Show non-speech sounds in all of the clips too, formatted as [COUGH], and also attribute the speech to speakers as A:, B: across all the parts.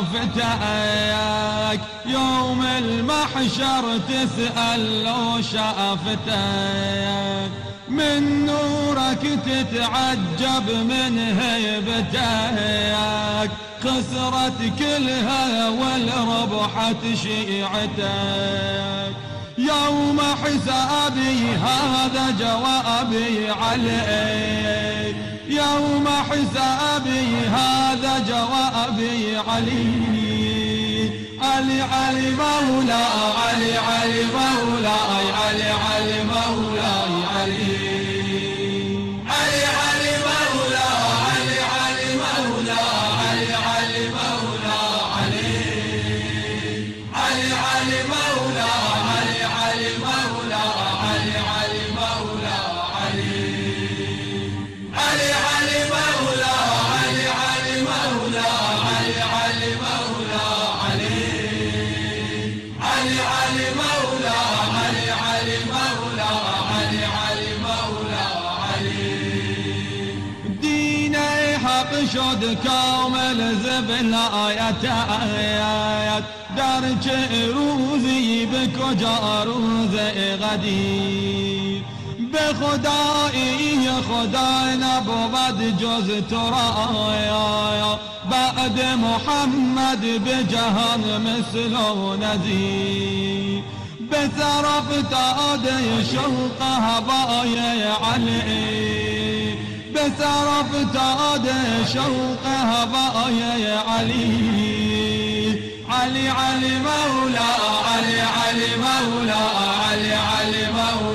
A: شافتك يوم المحشر تسأل لو شافتك من نورك تتعجب من هيبتك خسرت كلها والربحت شيعتك يوم حسابي هذا جوابي عليك يوم حسابي هذا جوابي علي علي علي مولا علي علي مولا علي علي مولا کامل زبن آیت آیت در چه روزی به کجا روز قدیر به خدایی خدا نبود جز تو را آیا بعد محمد به جهان مثل و نزیر به طرف تاده شوق هوای علی كثر افتاد شوقها بايا يا علي علي علي مولا علي علي مولا علي علي مولا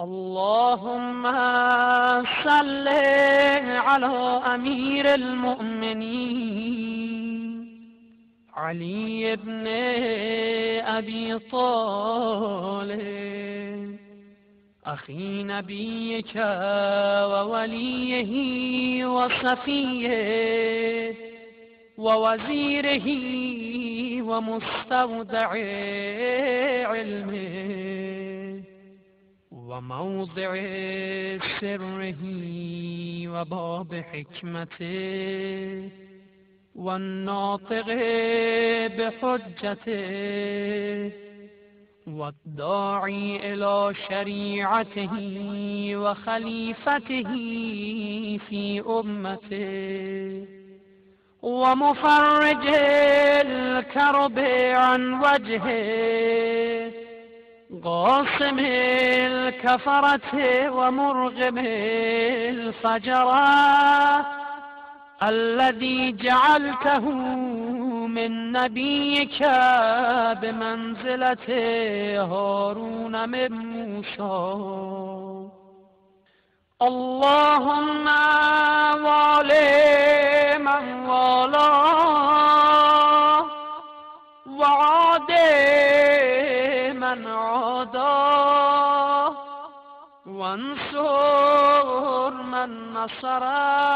B: اللهم صل على أمير المؤمنين علي بن أبي طالب أخي نبيك ووليه وصفيه ووزيره ومستودع علمه وموضع سره وباب حكمته والناطق بحجته والداعي إلى شريعته وخليفته في أمته ومفرج الكرب عن وجهه غاصم الكفرة ومرغم الفجرة الذي جعلته من نبيك بمنزلة هارون من موسى اللهم والي من والاه
C: وانصر من نصره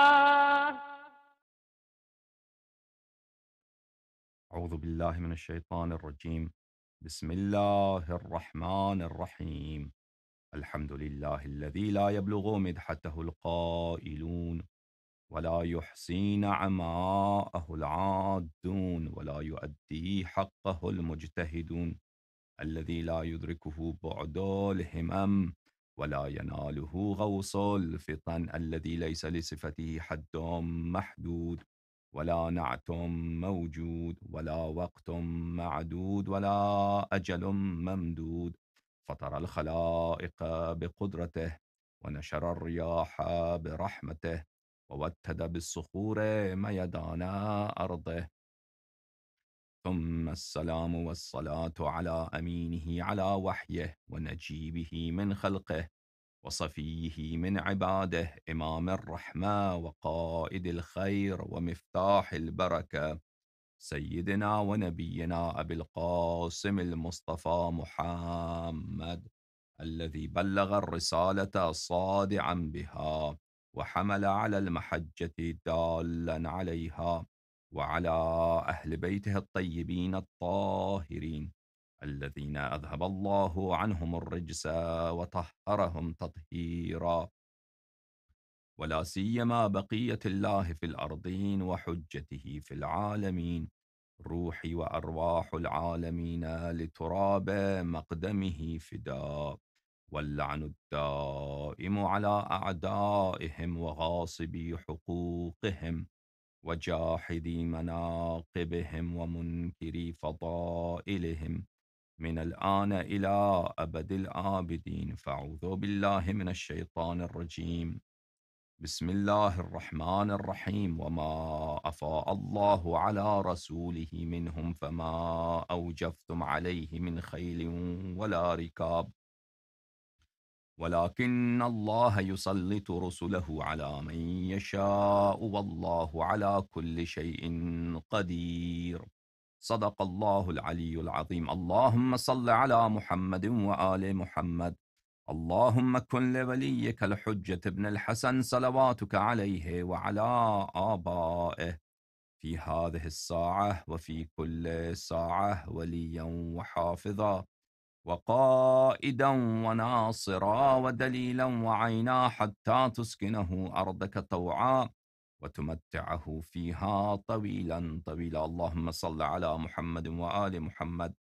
D: أعوذ بالله من الشيطان الرجيم بسم الله الرحمن الرحيم الحمد لله الذي لا يبلغ مدحته القائلون ولا يحصي نعماءه العادون ولا يؤدي حقه المجتهدون الذي لا يدركه بعد الهمم ولا يناله غوص الفطن الذي ليس لصفته حد محدود ولا نعت موجود ولا وقت معدود ولا أجل ممدود فطر الخلائق بقدرته ونشر الرياح برحمته ووتد بالصخور ميدان أرضه ثم السلام والصلاة على أمينه على وحيه ونجيبه من خلقه وصفيه من عباده إمام الرحمة وقائد الخير ومفتاح البركة سيدنا ونبينا أبي القاسم المصطفى محمد الذي بلغ الرسالة صادعا بها وحمل على المحجة دالا عليها وعلى أهل بيته الطيبين الطاهرين الذين أذهب الله عنهم الرجس وطهرهم تطهيرا ولا سيما بقية الله في الأرضين وحجته في العالمين روحي وأرواح العالمين لتراب مقدمه فداء واللعن الدائم على أعدائهم وغاصبي حقوقهم وجاحدي مناقبهم ومنكري فضائلهم من الآن إلى أبد الآبدين فأعوذ بالله من الشيطان الرجيم بسم الله الرحمن الرحيم وما أفاء الله على رسوله منهم فما أوجفتم عليه من خيل ولا ركاب ولكن الله يسلط رسله على من يشاء والله على كل شيء قدير صدق الله العلي العظيم اللهم صل على محمد وآل محمد اللهم كن لوليك الحجة ابن الحسن صلواتك عليه وعلى آبائه في هذه الساعة وفي كل ساعة وليا وحافظا وقائدا وناصرا ودليلا وعينا حتى تسكنه أرضك طوعا وتمتعه فيها طويلا طويلا اللهم صل على محمد وآل محمد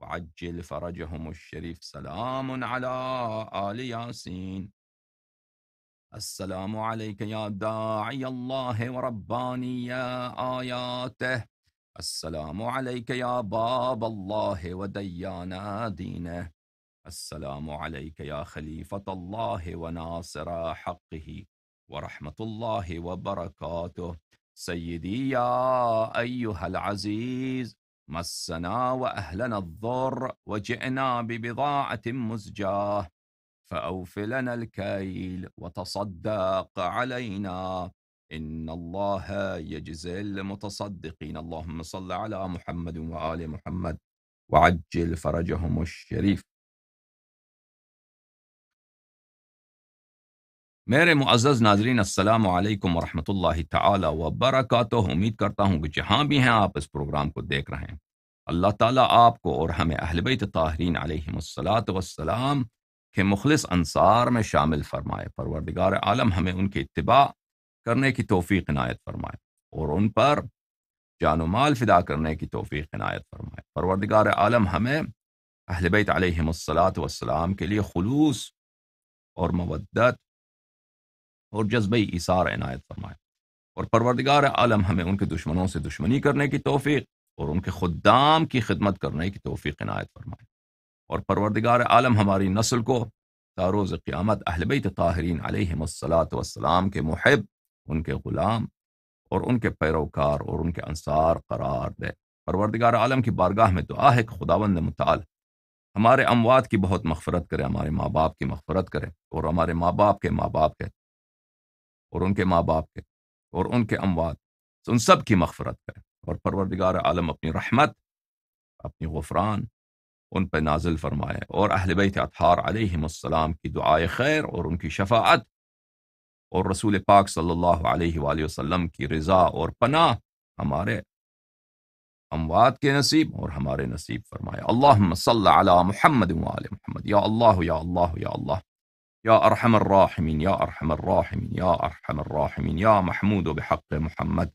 D: وعجل فرجهم الشريف سلام على آل ياسين السلام عليك يا داعي الله ورباني آياته السلام عليك يا باب الله وديانا دينه السلام عليك يا خليفة الله وناصر حقه ورحمة الله وبركاته سيدي يا أيها العزيز مسنا وأهلنا الضر وجئنا ببضاعة مزجاة فأوف لنا الكيل وتصدق علينا ان الله يجزي المتصدقين اللهم صل على محمد محمد وعجل فرجهم میرے معزز ناظرین السلام علیکم ورحمۃ اللہ تعالی وبرکاتہ امید کرتا ہوں کہ جہاں بھی ہیں آپ اس پروگرام کو دیکھ رہے ہیں اللہ تعالیٰ آپ کو اور ہمیں اہل بیت تاہرین علیہ السلاۃ وسلام کے مخلص انصار میں شامل فرمائے پروردگار عالم ہمیں ان کے اتباع کرنے کی توفیق عنایت فرمائے اور ان پر جان و مال فدا کرنے کی توفیق عنایت فرمائے پروردگار عالم ہمیں اہل بیت علیہم الصلاۃ وسلام کے لیے خلوص اور مودت اور جذبۂ اثار عنایت فرمائے اور پروردگار عالم ہمیں ان کے دشمنوں سے دشمنی کرنے کی توفیق اور ان کے خدام کی خدمت کرنے کی توفیق عنایت فرمائے اور پروردگار عالم ہماری نسل کو تاروز قیامت اہل بیت طاہرین علیہم الصلاۃ وسلام کے محب ان کے غلام اور ان کے پیروکار اور ان کے انصار قرار دے پروردگار عالم کی بارگاہ میں دعا ہے کہ خداون متعال ہمارے اموات کی بہت مغفرت کرے ہمارے ماں باپ کی مغفرت کرے اور ہمارے ماں باپ کے ماں باپ کے اور ان کے ماں باپ کے اور ان کے اموات ان سب کی مغفرت کرے اور پروردگار عالم اپنی رحمت اپنی غفران ان پہ نازل فرمائے اور اہل بیت اطہار علیہم السلام کی دعائے خیر اور ان کی شفاعت اور رسول پاک صلی اللہ علیہ وآلہ وسلم کی رضا اور پناہ ہمارے اموات کے نصیب اور ہمارے نصیب فرمایا اللہ محمد محمد یا اللہ یا اللہ یا اللہ یا یا یا ارحم ارحم الراحمین الراحمین ارحم الراحمین یا محمود بحق محمد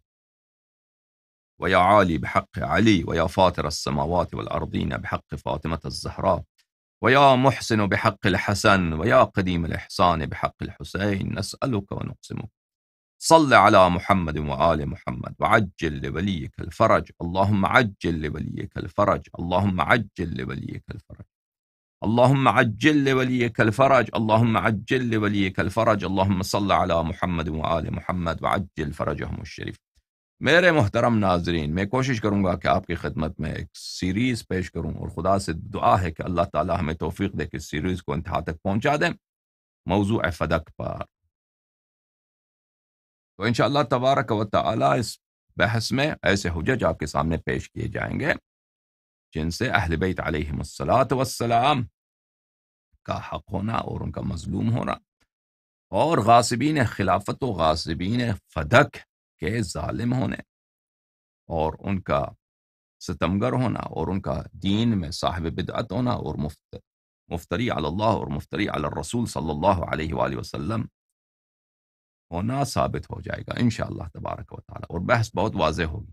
D: ويا ویا بحق علي ويا فاطر السماوات وردین بحق الزهراء ويا محسن بحق الحسن ويا قديم الإحسان بحق الحسين نسألك ونقسمك صل على محمد وآل محمد وعجل لوليك الفرج اللهم عجل لوليك الفرج اللهم عجل لوليك الفرج اللهم عجل لوليك الفرج اللهم عجل لوليك الفرج اللهم صل على محمد وآل محمد وعجل فرجهم الشريف میرے محترم ناظرین میں کوشش کروں گا کہ آپ کی خدمت میں ایک سیریز پیش کروں اور خدا سے دعا ہے کہ اللہ تعالیٰ ہمیں توفیق دے کہ سیریز کو انتہا تک پہنچا دیں موضوع فدق پر تو ان شاء اللہ تبارک و تعالی اس بحث میں ایسے حجج آپ کے سامنے پیش کیے جائیں گے جن سے اہل بیت علیہ السلاۃ وسلام کا حق ہونا اور ان کا مظلوم ہونا اور غاصبین خلافت و غاصبین فدق کے ظالم ہونے اور ان کا ستمگر ہونا اور ان کا دین میں صاحب بدعت ہونا اور مفت مفتری علی اللہ اور مفتری علی الرسول صلی اللہ علیہ وآلہ وسلم ہونا ثابت ہو جائے گا انشاءاللہ اللہ تبارک و تعالیٰ اور بحث بہت واضح ہوگی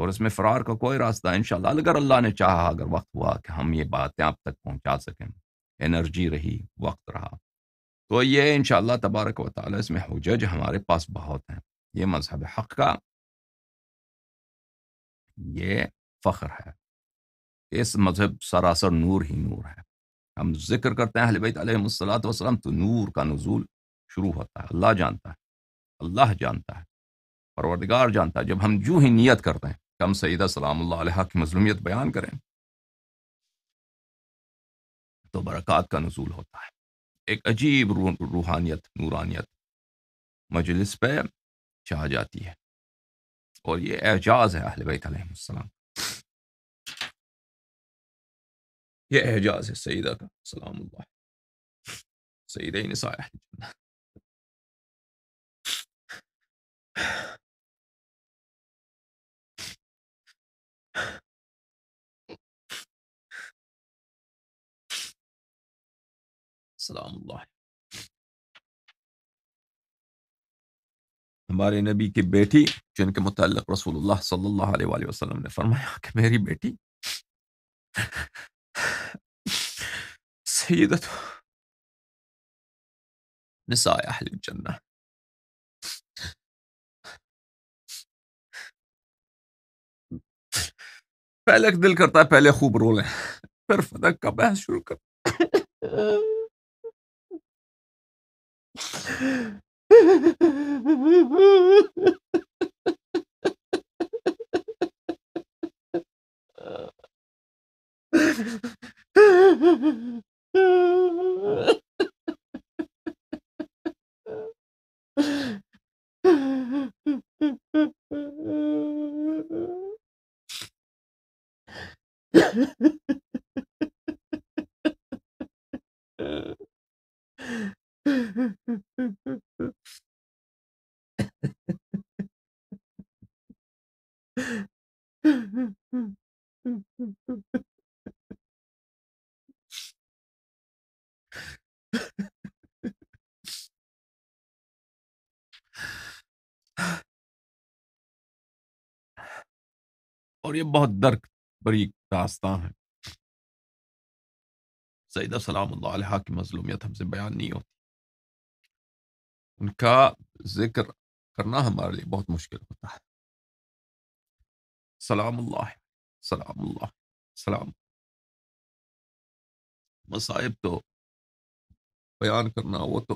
D: اور اس میں فرار کا کوئی راستہ انشاءاللہ اگر اللہ نے چاہا اگر وقت ہوا کہ ہم یہ باتیں آپ تک پہنچا سکیں انرجی رہی وقت رہا تو یہ انشاءاللہ تبارک و تعالیٰ اس میں حجج ہمارے پاس بہت ہیں یہ مذہب حق کا یہ فخر ہے اس مذہب سراسر نور ہی نور ہے ہم ذکر کرتے ہیں اہل بیت علیہ وسلم تو نور کا نزول شروع ہوتا ہے اللہ جانتا ہے اللہ جانتا ہے پروردگار جانتا ہے جب ہم جو ہی نیت کرتے ہیں کہ ہم سیدہ سلام اللہ علیہ کی مظلومیت بیان کریں تو برکات کا نزول ہوتا ہے ایک عجیب روحانیت نورانیت مجلس پہ चाह जाती है और ये एजाज है अहल बैत अलैहिस्सलाम
C: ये एजाज है सईदा का सलाम सईदा निसा سلام الله
D: ہمارے نبی کی بیٹی جن کے متعلق رسول اللہ صلی اللہ علیہ وآلہ وسلم نے فرمایا کہ میری بیٹی سیدت
C: نساء اہل پہلے دل کرتا ہے پہلے خوب رو لیں پھر فتح کا بحث شروع کر [LAUGHS] Ha ha ha ha ha. और ये बहुत दर्क बरीक दास्तां है सईदा सलाम की मजलूमियत हमसे बयान नहीं होती ان کا ذکر کرنا ہمارے لیے بہت مشکل ہوتا ہے سلام اللہ سلام سلام اللہ مصائب تو بیان کرنا وہ تو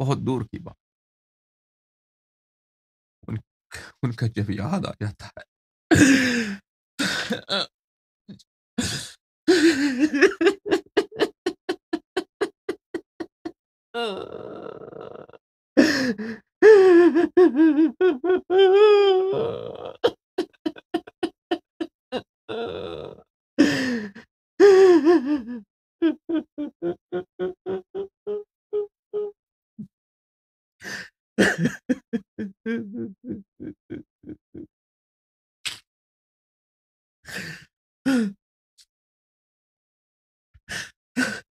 C: بہت دور کی بات ان, ان کا جب یاد آ جاتا ہے Yeah. Ee? [LAUGHS]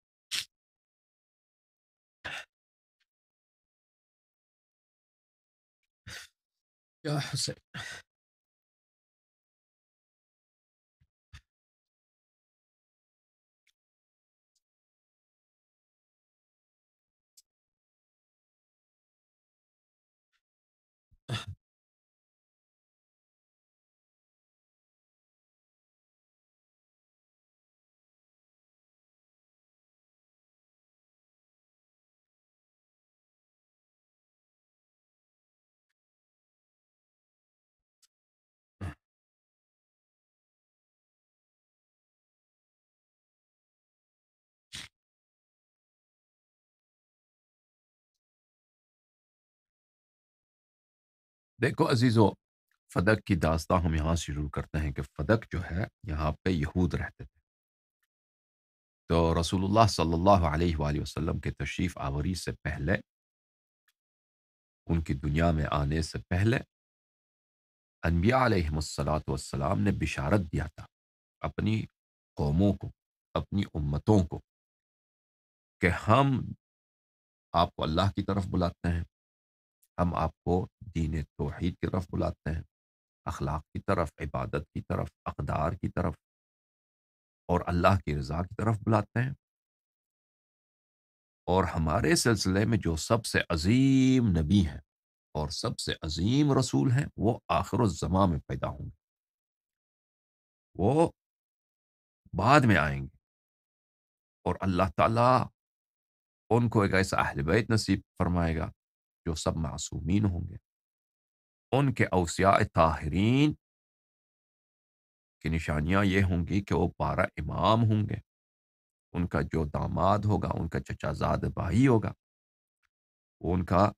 C: يا حسين
D: دیکھو عزیز و فدق کی داستان ہم یہاں سے شروع کرتے ہیں کہ فدق جو ہے یہاں پہ یہود رہتے تھے تو رسول اللہ صلی اللہ علیہ وآلہ وسلم کے تشریف آوری سے پہلے ان کی دنیا میں آنے سے پہلے انبیاء علیہ السلام والسلام نے بشارت دیا تھا
C: اپنی قوموں کو اپنی امتوں کو کہ
D: ہم آپ کو اللہ کی طرف بلاتے ہیں ہم آپ کو دین توحید کی طرف بلاتے ہیں اخلاق کی طرف عبادت کی طرف اقدار کی طرف اور اللہ کی رضا کی طرف بلاتے ہیں اور ہمارے سلسلے میں جو سب سے عظیم نبی ہیں اور سب سے عظیم رسول ہیں وہ آخر و میں پیدا ہوں گے وہ بعد میں آئیں گے اور اللہ تعالیٰ ان کو ایک ایسا اہل بیت نصیب فرمائے گا جو سب معصومین ہوں گے ان کے اوسیاء تاہرین کی نشانیاں یہ ہوں گی کہ وہ بارہ امام ہوں گے ان کا جو داماد ہوگا ان کا چچا زاد بھائی ہوگا وہ ان کا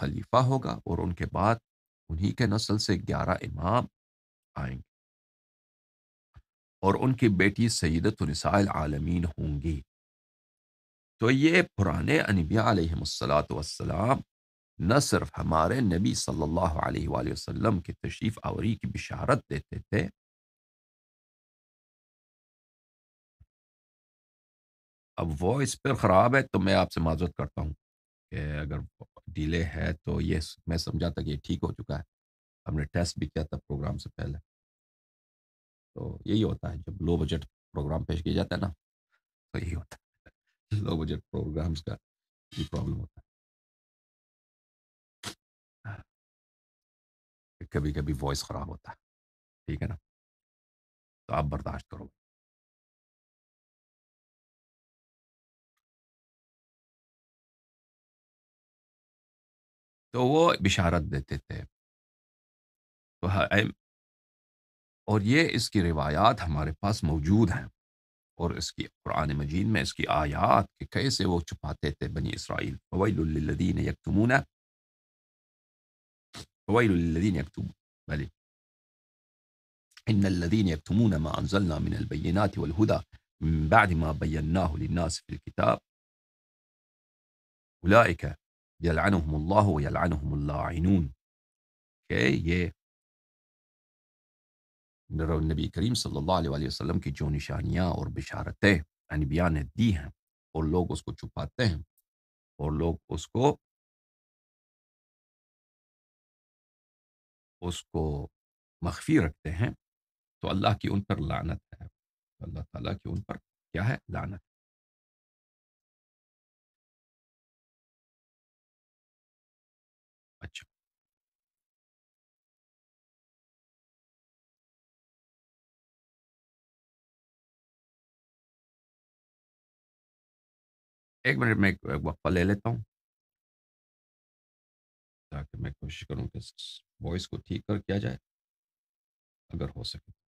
D: خلیفہ ہوگا اور ان کے بعد انہی کے نسل سے گیارہ امام آئیں گے اور ان کی بیٹی سیدت النساء عالمین ہوں گی تو یہ پرانے انبیاء علیہ السلاۃ والسلام نہ صرف ہمارے نبی صلی اللہ علیہ وآلہ وسلم کی تشریف آوری کی بشارت دیتے تھے
C: اب وہ اس پر خراب
D: ہے تو میں آپ سے معذرت کرتا ہوں کہ اگر ڈیلے ہے تو یہ میں سمجھا تھا کہ یہ ٹھیک ہو چکا ہے ہم نے ٹیسٹ بھی کیا تھا پروگرام سے پہلے تو
C: یہی ہوتا ہے جب لو بجٹ پروگرام پیش کیا جاتا ہے نا تو یہی ہوتا ہے لو بجٹ پروگرامز کا یہ پرابلم ہوتا ہے کبھی کبھی وائس خراب ہوتا ہے ٹھیک ہے نا تو آپ برداشت کرو تو وہ بشارت
D: دیتے تھے تو اور یہ اس کی روایات ہمارے پاس موجود ہیں اور اس کی قرآن مجید میں اس کی آیات کہ کیسے وہ چھپاتے تھے بنی اسرائیل فویل للذین یکتمون فویل للذین یکتمون بلی ان الذين يكتمون ما انزلنا من البينات والهدى من بعد ما بيناه للناس في الكتاب اولئك يلعنهم الله ويلعنهم اللاعنون اوكي okay, نبی کریم صلی اللہ علیہ وسلم کی جو نشانیاں اور بشارتیں انبیاء یعنی نے دی ہیں اور لوگ اس کو چھپاتے ہیں اور لوگ اس کو
C: اس کو مخفی رکھتے ہیں تو اللہ کی ان پر لانت ہے اللہ تعالیٰ کی ان پر کیا ہے لانت ایک منٹ میں ایک وقفہ لے لیتا ہوں تاکہ میں کوشش کروں
D: کہ وائس کو ٹھیک کر کیا جائے اگر ہو سکے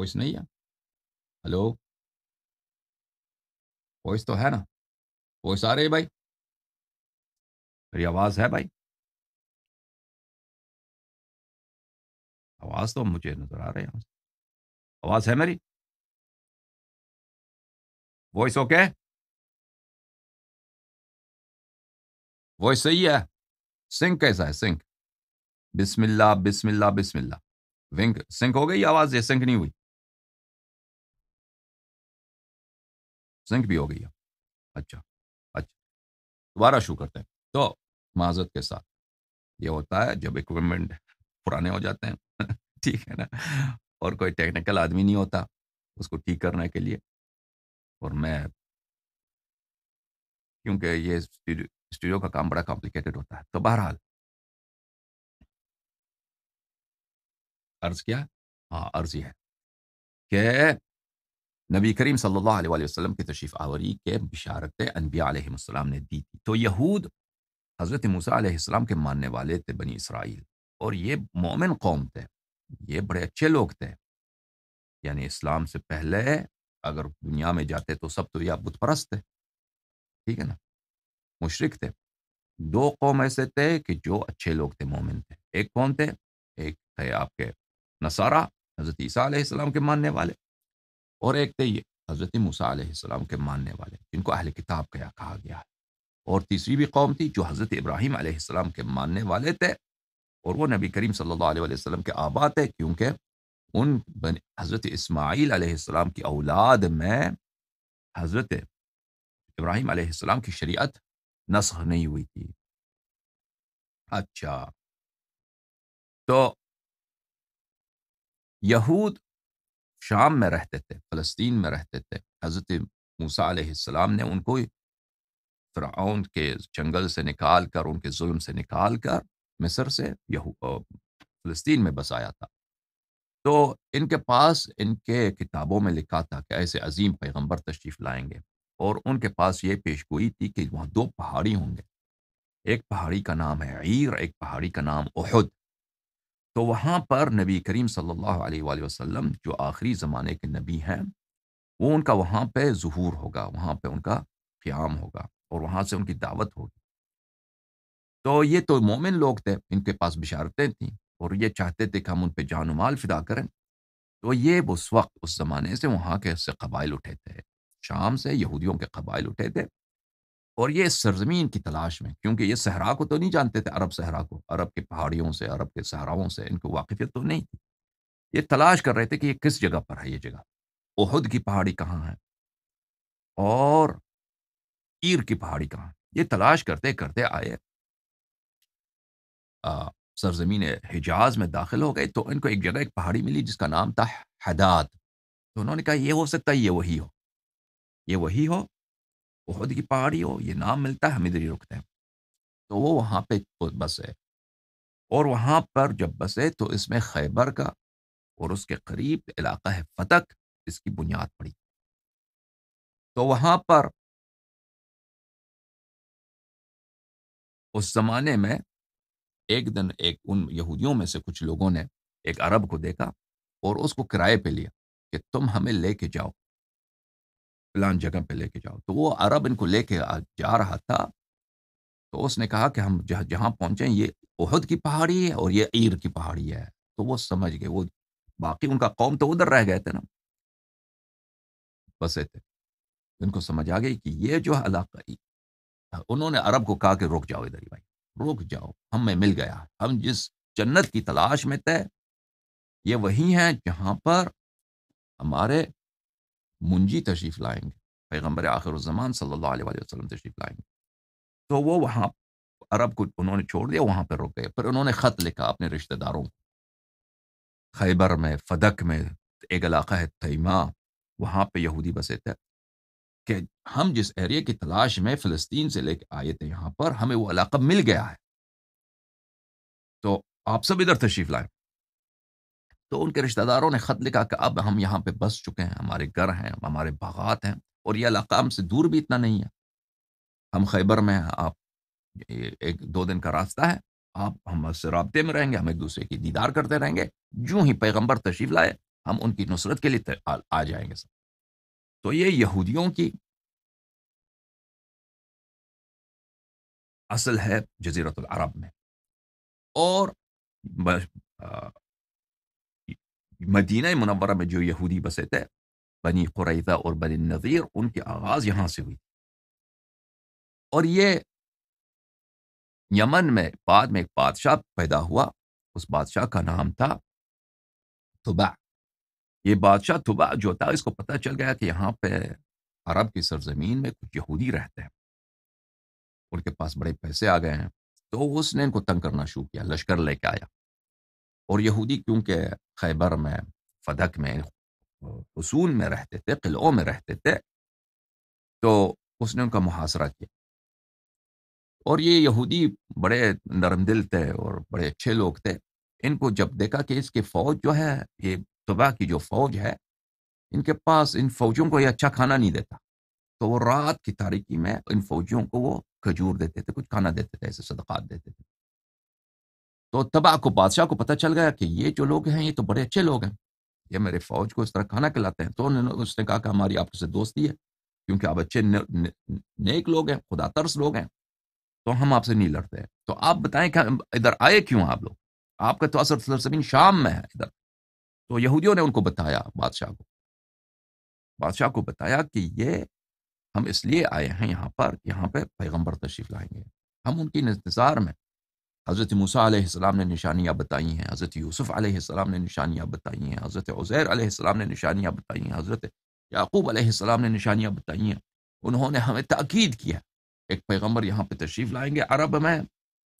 D: وائس نہیں ہے ہلو وائس تو ہے نا وائس آ رہی بھائی میری آواز ہے بھائی
C: آواز تو مجھے نظر آ رہی آواز ہے میری وائس اوکے وائس صحیح ہے
D: سنک کیسا ہے سنک بسم اللہ بسم اللہ بسم اللہ ونک سنک ہو گئی آواز یہ سنک نہیں ہوئی سنک بھی ہو گئی ہے اچھا اچھا دوبارہ شو کرتے ہیں تو معذرت کے ساتھ یہ ہوتا ہے جب اکوپمنٹ پرانے ہو جاتے ہیں [LAUGHS] ٹھیک ہے نا اور کوئی ٹیکنیکل آدمی نہیں ہوتا اس کو ٹھیک کرنے کے لیے اور میں کیونکہ یہ اسٹوڈیو کا کام بڑا کمپلیکیٹڈ ہوتا ہے تو بہرحال عرض کیا ہاں عرض یہ ہے کہ نبی کریم صلی اللہ علیہ وآلہ وسلم کی تشریف آوری کے بشارت انبیاء علیہ السلام نے دی تھی تو یہود حضرت موسیٰ علیہ السلام کے ماننے والے تھے بنی اسرائیل اور یہ مومن قوم تھے یہ بڑے اچھے لوگ تھے یعنی اسلام سے پہلے اگر دنیا میں جاتے تو سب تو یہ بت پرست تھے ٹھیک ہے نا مشرق تھے دو قوم ایسے تھے کہ جو اچھے لوگ تھے مومن تھے ایک کون تھے ایک تھے آپ کے نصارہ حضرت عیسیٰ علیہ السلام کے ماننے والے اور ایک تھے یہ حضرت موسیٰ علیہ السلام کے ماننے والے جن کو اہل کتاب کیا کہا گیا ہے اور تیسری بھی قوم تھی جو حضرت ابراہیم علیہ السلام کے ماننے والے تھے اور وہ نبی کریم صلی اللہ علیہ وسلم کے آبا تھے کیونکہ ان حضرت اسماعیل علیہ السلام کی اولاد میں حضرت ابراہیم علیہ السلام کی شریعت نسخ نہیں ہوئی تھی اچھا تو یہود شام میں رہتے تھے فلسطین میں رہتے تھے حضرت موسیٰ علیہ السلام نے ان کو فرعون کے جنگل سے نکال کر ان کے ظلم سے نکال کر مصر سے فلسطین میں بسایا تھا تو ان کے پاس ان کے کتابوں میں لکھا تھا کہ ایسے عظیم پیغمبر تشریف لائیں گے اور ان کے پاس یہ پیش گوئی تھی کہ وہاں دو پہاڑی ہوں گے ایک پہاڑی کا نام ہے عیر ایک پہاڑی کا نام احد تو وہاں پر نبی کریم صلی اللہ علیہ وآلہ وسلم جو آخری زمانے کے نبی ہیں وہ ان کا وہاں پہ ظہور ہوگا وہاں پہ ان کا قیام ہوگا اور وہاں سے ان کی دعوت ہوگی تو یہ تو مومن لوگ تھے ان کے پاس بشارتیں تھیں اور یہ چاہتے تھے کہ ہم ان پہ جان و مال فدا کریں تو یہ اس وقت اس زمانے سے وہاں کے سے قبائل اٹھے تھے شام سے یہودیوں کے قبائل اٹھے تھے اور یہ سرزمین کی تلاش میں کیونکہ یہ صحرا کو تو نہیں جانتے تھے عرب صحرا کو عرب کی پہاڑیوں سے عرب کے صحراؤں سے ان کو واقفیت تو نہیں تھی یہ تلاش کر رہے تھے کہ یہ کس جگہ پر ہے یہ جگہ عہد کی پہاڑی کہاں ہے اور ایر کی پہاڑی کہاں ہے یہ تلاش کرتے کرتے آئے سرزمین حجاز میں داخل ہو گئے تو ان کو ایک جگہ ایک پہاڑی ملی جس کا نام تھا حداد تو انہوں نے کہا یہ ہو سکتا ہے یہ وہی ہو یہ وہی ہو بہت کی پہاڑی ہو یہ نام ملتا ہے ہم ادھر ہی رکتے ہیں تو وہ وہاں پہ بسے اور وہاں پر جب بسے تو اس میں خیبر کا اور اس کے قریب علاقہ ہے فتک اس کی بنیاد پڑی تو وہاں پر
C: اس زمانے میں
D: ایک دن ایک ان یہودیوں میں سے کچھ لوگوں نے ایک عرب کو دیکھا اور اس کو کرائے پہ لیا کہ تم ہمیں لے کے جاؤ فلان جگہ پہ لے کے جاؤ تو وہ عرب ان کو لے کے جا رہا تھا تو اس نے کہا کہ ہم جہاں جہاں پہنچیں یہ عہد کی پہاڑی ہے اور یہ عیر کی پہاڑی ہے تو وہ سمجھ گئے وہ باقی ان کا قوم تو ادھر رہ گئے تھے نا بسے تھے ان کو سمجھ آ گئی کہ یہ جو ہی انہوں نے عرب کو کہا کہ رک جاؤ ادھر بھائی رک جاؤ ہم میں مل گیا ہم جس جنت کی تلاش میں تھے یہ وہی ہیں جہاں پر ہمارے منجی تشریف لائیں گے پیغمبر آخر الزمان صلی اللہ علیہ وسلم تشریف لائیں گے تو وہ وہاں عرب کو انہوں نے چھوڑ دیا وہاں پہ رک گئے پھر انہوں نے خط لکھا اپنے رشتہ داروں خیبر میں فدق میں ایک علاقہ ہے تیما وہاں پہ یہودی بسے تھے کہ ہم جس ایریے کی تلاش میں فلسطین سے لے کے آئے تھے یہاں پر ہمیں وہ علاقہ مل گیا ہے تو آپ سب ادھر تشریف لائیں تو ان کے رشتہ داروں نے خط لکھا کہ اب ہم یہاں پہ بس چکے ہیں ہمارے گھر ہیں ہمارے باغات ہیں اور یہ علاقہ ہم سے دور بھی اتنا نہیں ہے ہم خیبر میں ہیں آپ ایک دو دن کا راستہ ہے آپ ہم سے رابطے میں رہیں گے ہم ایک دوسرے کی دیدار کرتے رہیں گے جو ہی پیغمبر تشریف لائے ہم ان کی نصرت کے لیے آ جائیں گے سر تو یہ یہودیوں کی
C: اصل ہے جزیرت العرب میں
D: اور مدینہ منورہ میں جو یہودی بسے تھے بنی قریضہ اور بنی نذیر ان کے آغاز یہاں سے ہوئی اور یہ یمن میں بعد میں ایک بادشاہ پیدا ہوا اس بادشاہ کا نام تھا یہ بادشاہ تبع جو تھا اس کو پتہ چل گیا کہ یہاں پہ عرب کی سرزمین میں کچھ یہودی رہتے ہیں ان کے پاس بڑے پیسے آ گئے ہیں تو اس نے ان کو تنگ کرنا شروع کیا لشکر لے کے آیا اور یہودی کیونکہ خیبر میں فدق میں حسون میں رہتے تھے قلعوں میں رہتے تھے تو اس نے ان کا محاصرہ کیا اور یہ یہودی بڑے نرم دل تھے اور بڑے اچھے لوگ تھے ان کو جب دیکھا کہ اس کے فوج جو ہے یہ صبح کی جو فوج ہے ان کے پاس ان فوجوں کو یہ اچھا کھانا نہیں دیتا تو وہ رات کی تاریکی میں ان فوجیوں کو وہ کھجور دیتے تھے کچھ کھانا دیتے تھے ایسے صدقات دیتے تھے تو تب آپ کو بادشاہ کو پتہ چل گیا کہ یہ جو لوگ ہیں یہ تو بڑے اچھے لوگ ہیں یہ میرے فوج کو اس طرح کھانا کھلاتے ہیں تو انہوں نے اس نے کہا کہ ہماری آپس سے دوستی ہے کیونکہ آپ اچھے نیک لوگ ہیں خدا ترس لوگ ہیں تو ہم آپ سے نہیں لڑتے ہیں تو آپ بتائیں کہ ادھر آئے کیوں آپ لوگ آپ کا تو اثر سرزمین شام میں ہے ادھر تو یہودیوں نے ان کو بتایا بادشاہ کو بادشاہ کو بتایا کہ یہ ہم اس لیے آئے ہیں یہاں پر یہاں پہ پیغمبر تشریف لائیں گے ہم ان کی انتظار میں حضرت موسیٰ علیہ السلام نے نشانیاں بتائی ہیں حضرت یوسف علیہ السلام نے نشانیاں بتائی ہیں حضرت عزیر علیہ السلام نے نشانیاں بتائی ہیں حضرت یعقوب علیہ السلام نے نشانیاں بتائی ہیں انہوں نے ہمیں تاکید کیا ایک پیغمبر یہاں پہ تشریف لائیں گے عرب میں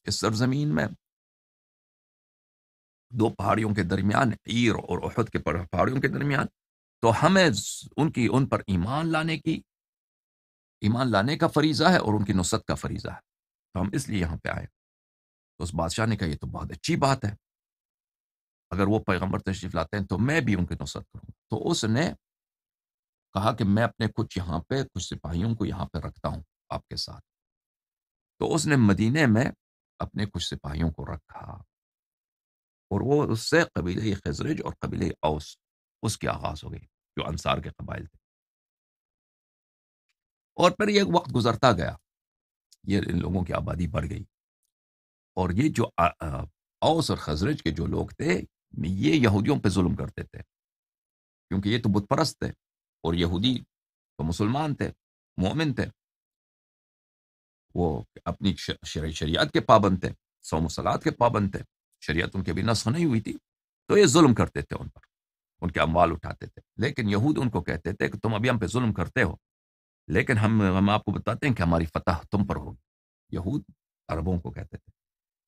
D: اس سرزمین میں دو پہاڑیوں کے درمیان عیر اور احد کے پہاڑیوں کے درمیان تو ہمیں ان کی ان پر ایمان لانے کی ایمان لانے کا فریضہ ہے اور ان کی نصرت کا فریضہ ہے تو ہم اس لیے یہاں پہ آئے تو اس بادشاہ نے کہا یہ تو بہت اچھی بات ہے اگر وہ پیغمبر تشریف لاتے ہیں تو میں بھی ان کی نوسطر ہوں تو اس نے کہا کہ میں اپنے کچھ یہاں پہ کچھ سپاہیوں کو یہاں پہ رکھتا ہوں آپ کے ساتھ تو اس نے مدینے میں اپنے کچھ سپاہیوں کو رکھا اور وہ اس سے قبیلے خزرج اور قبیلہ اوس اس کے آغاز ہو گئی جو انصار کے قبائل تھے اور پھر یہ وقت گزرتا گیا یہ ان لوگوں کی آبادی بڑھ گئی اور یہ جو اوس اور خزرج کے جو لوگ تھے یہ یہودیوں پہ ظلم کرتے تھے کیونکہ یہ تو بت پرست تھے اور یہودی تو مسلمان تھے مومن تھے وہ اپنی شریعت کے پابند تھے سوم و سلاد کے پابند تھے شریعت ان کے بھی نسخ نہیں ہوئی تھی تو یہ ظلم کرتے تھے ان پر ان کے اموال اٹھاتے تھے لیکن یہود ان کو کہتے تھے کہ تم ابھی ہم پہ ظلم کرتے ہو لیکن ہم ہم آپ کو بتاتے ہیں کہ ہماری فتح تم پر ہوگی یہود عربوں کو کہتے تھے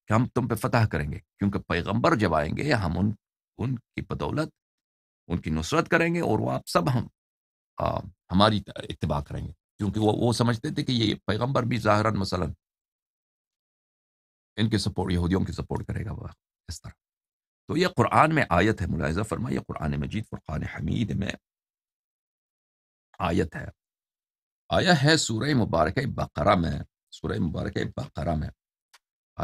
D: کہ ہم تم پہ فتح کریں گے کیونکہ پیغمبر جب آئیں گے ہم ان ان کی بدولت ان کی نصرت کریں گے اور وہ آپ سب ہم آ, ہماری اتباع کریں گے کیونکہ وہ وہ سمجھتے تھے کہ یہ پیغمبر بھی ظاہر مثلا ان کے سپورٹ یہودیوں کی سپورٹ کرے گا وہ اس طرح تو یہ قرآن میں آیت ہے ملاحظہ فرما یہ قرآن مجید فرقان حمید میں آیت ہے آیا ہے سورہ مبارک بقرہ میں سورہ مبارک بقرہ میں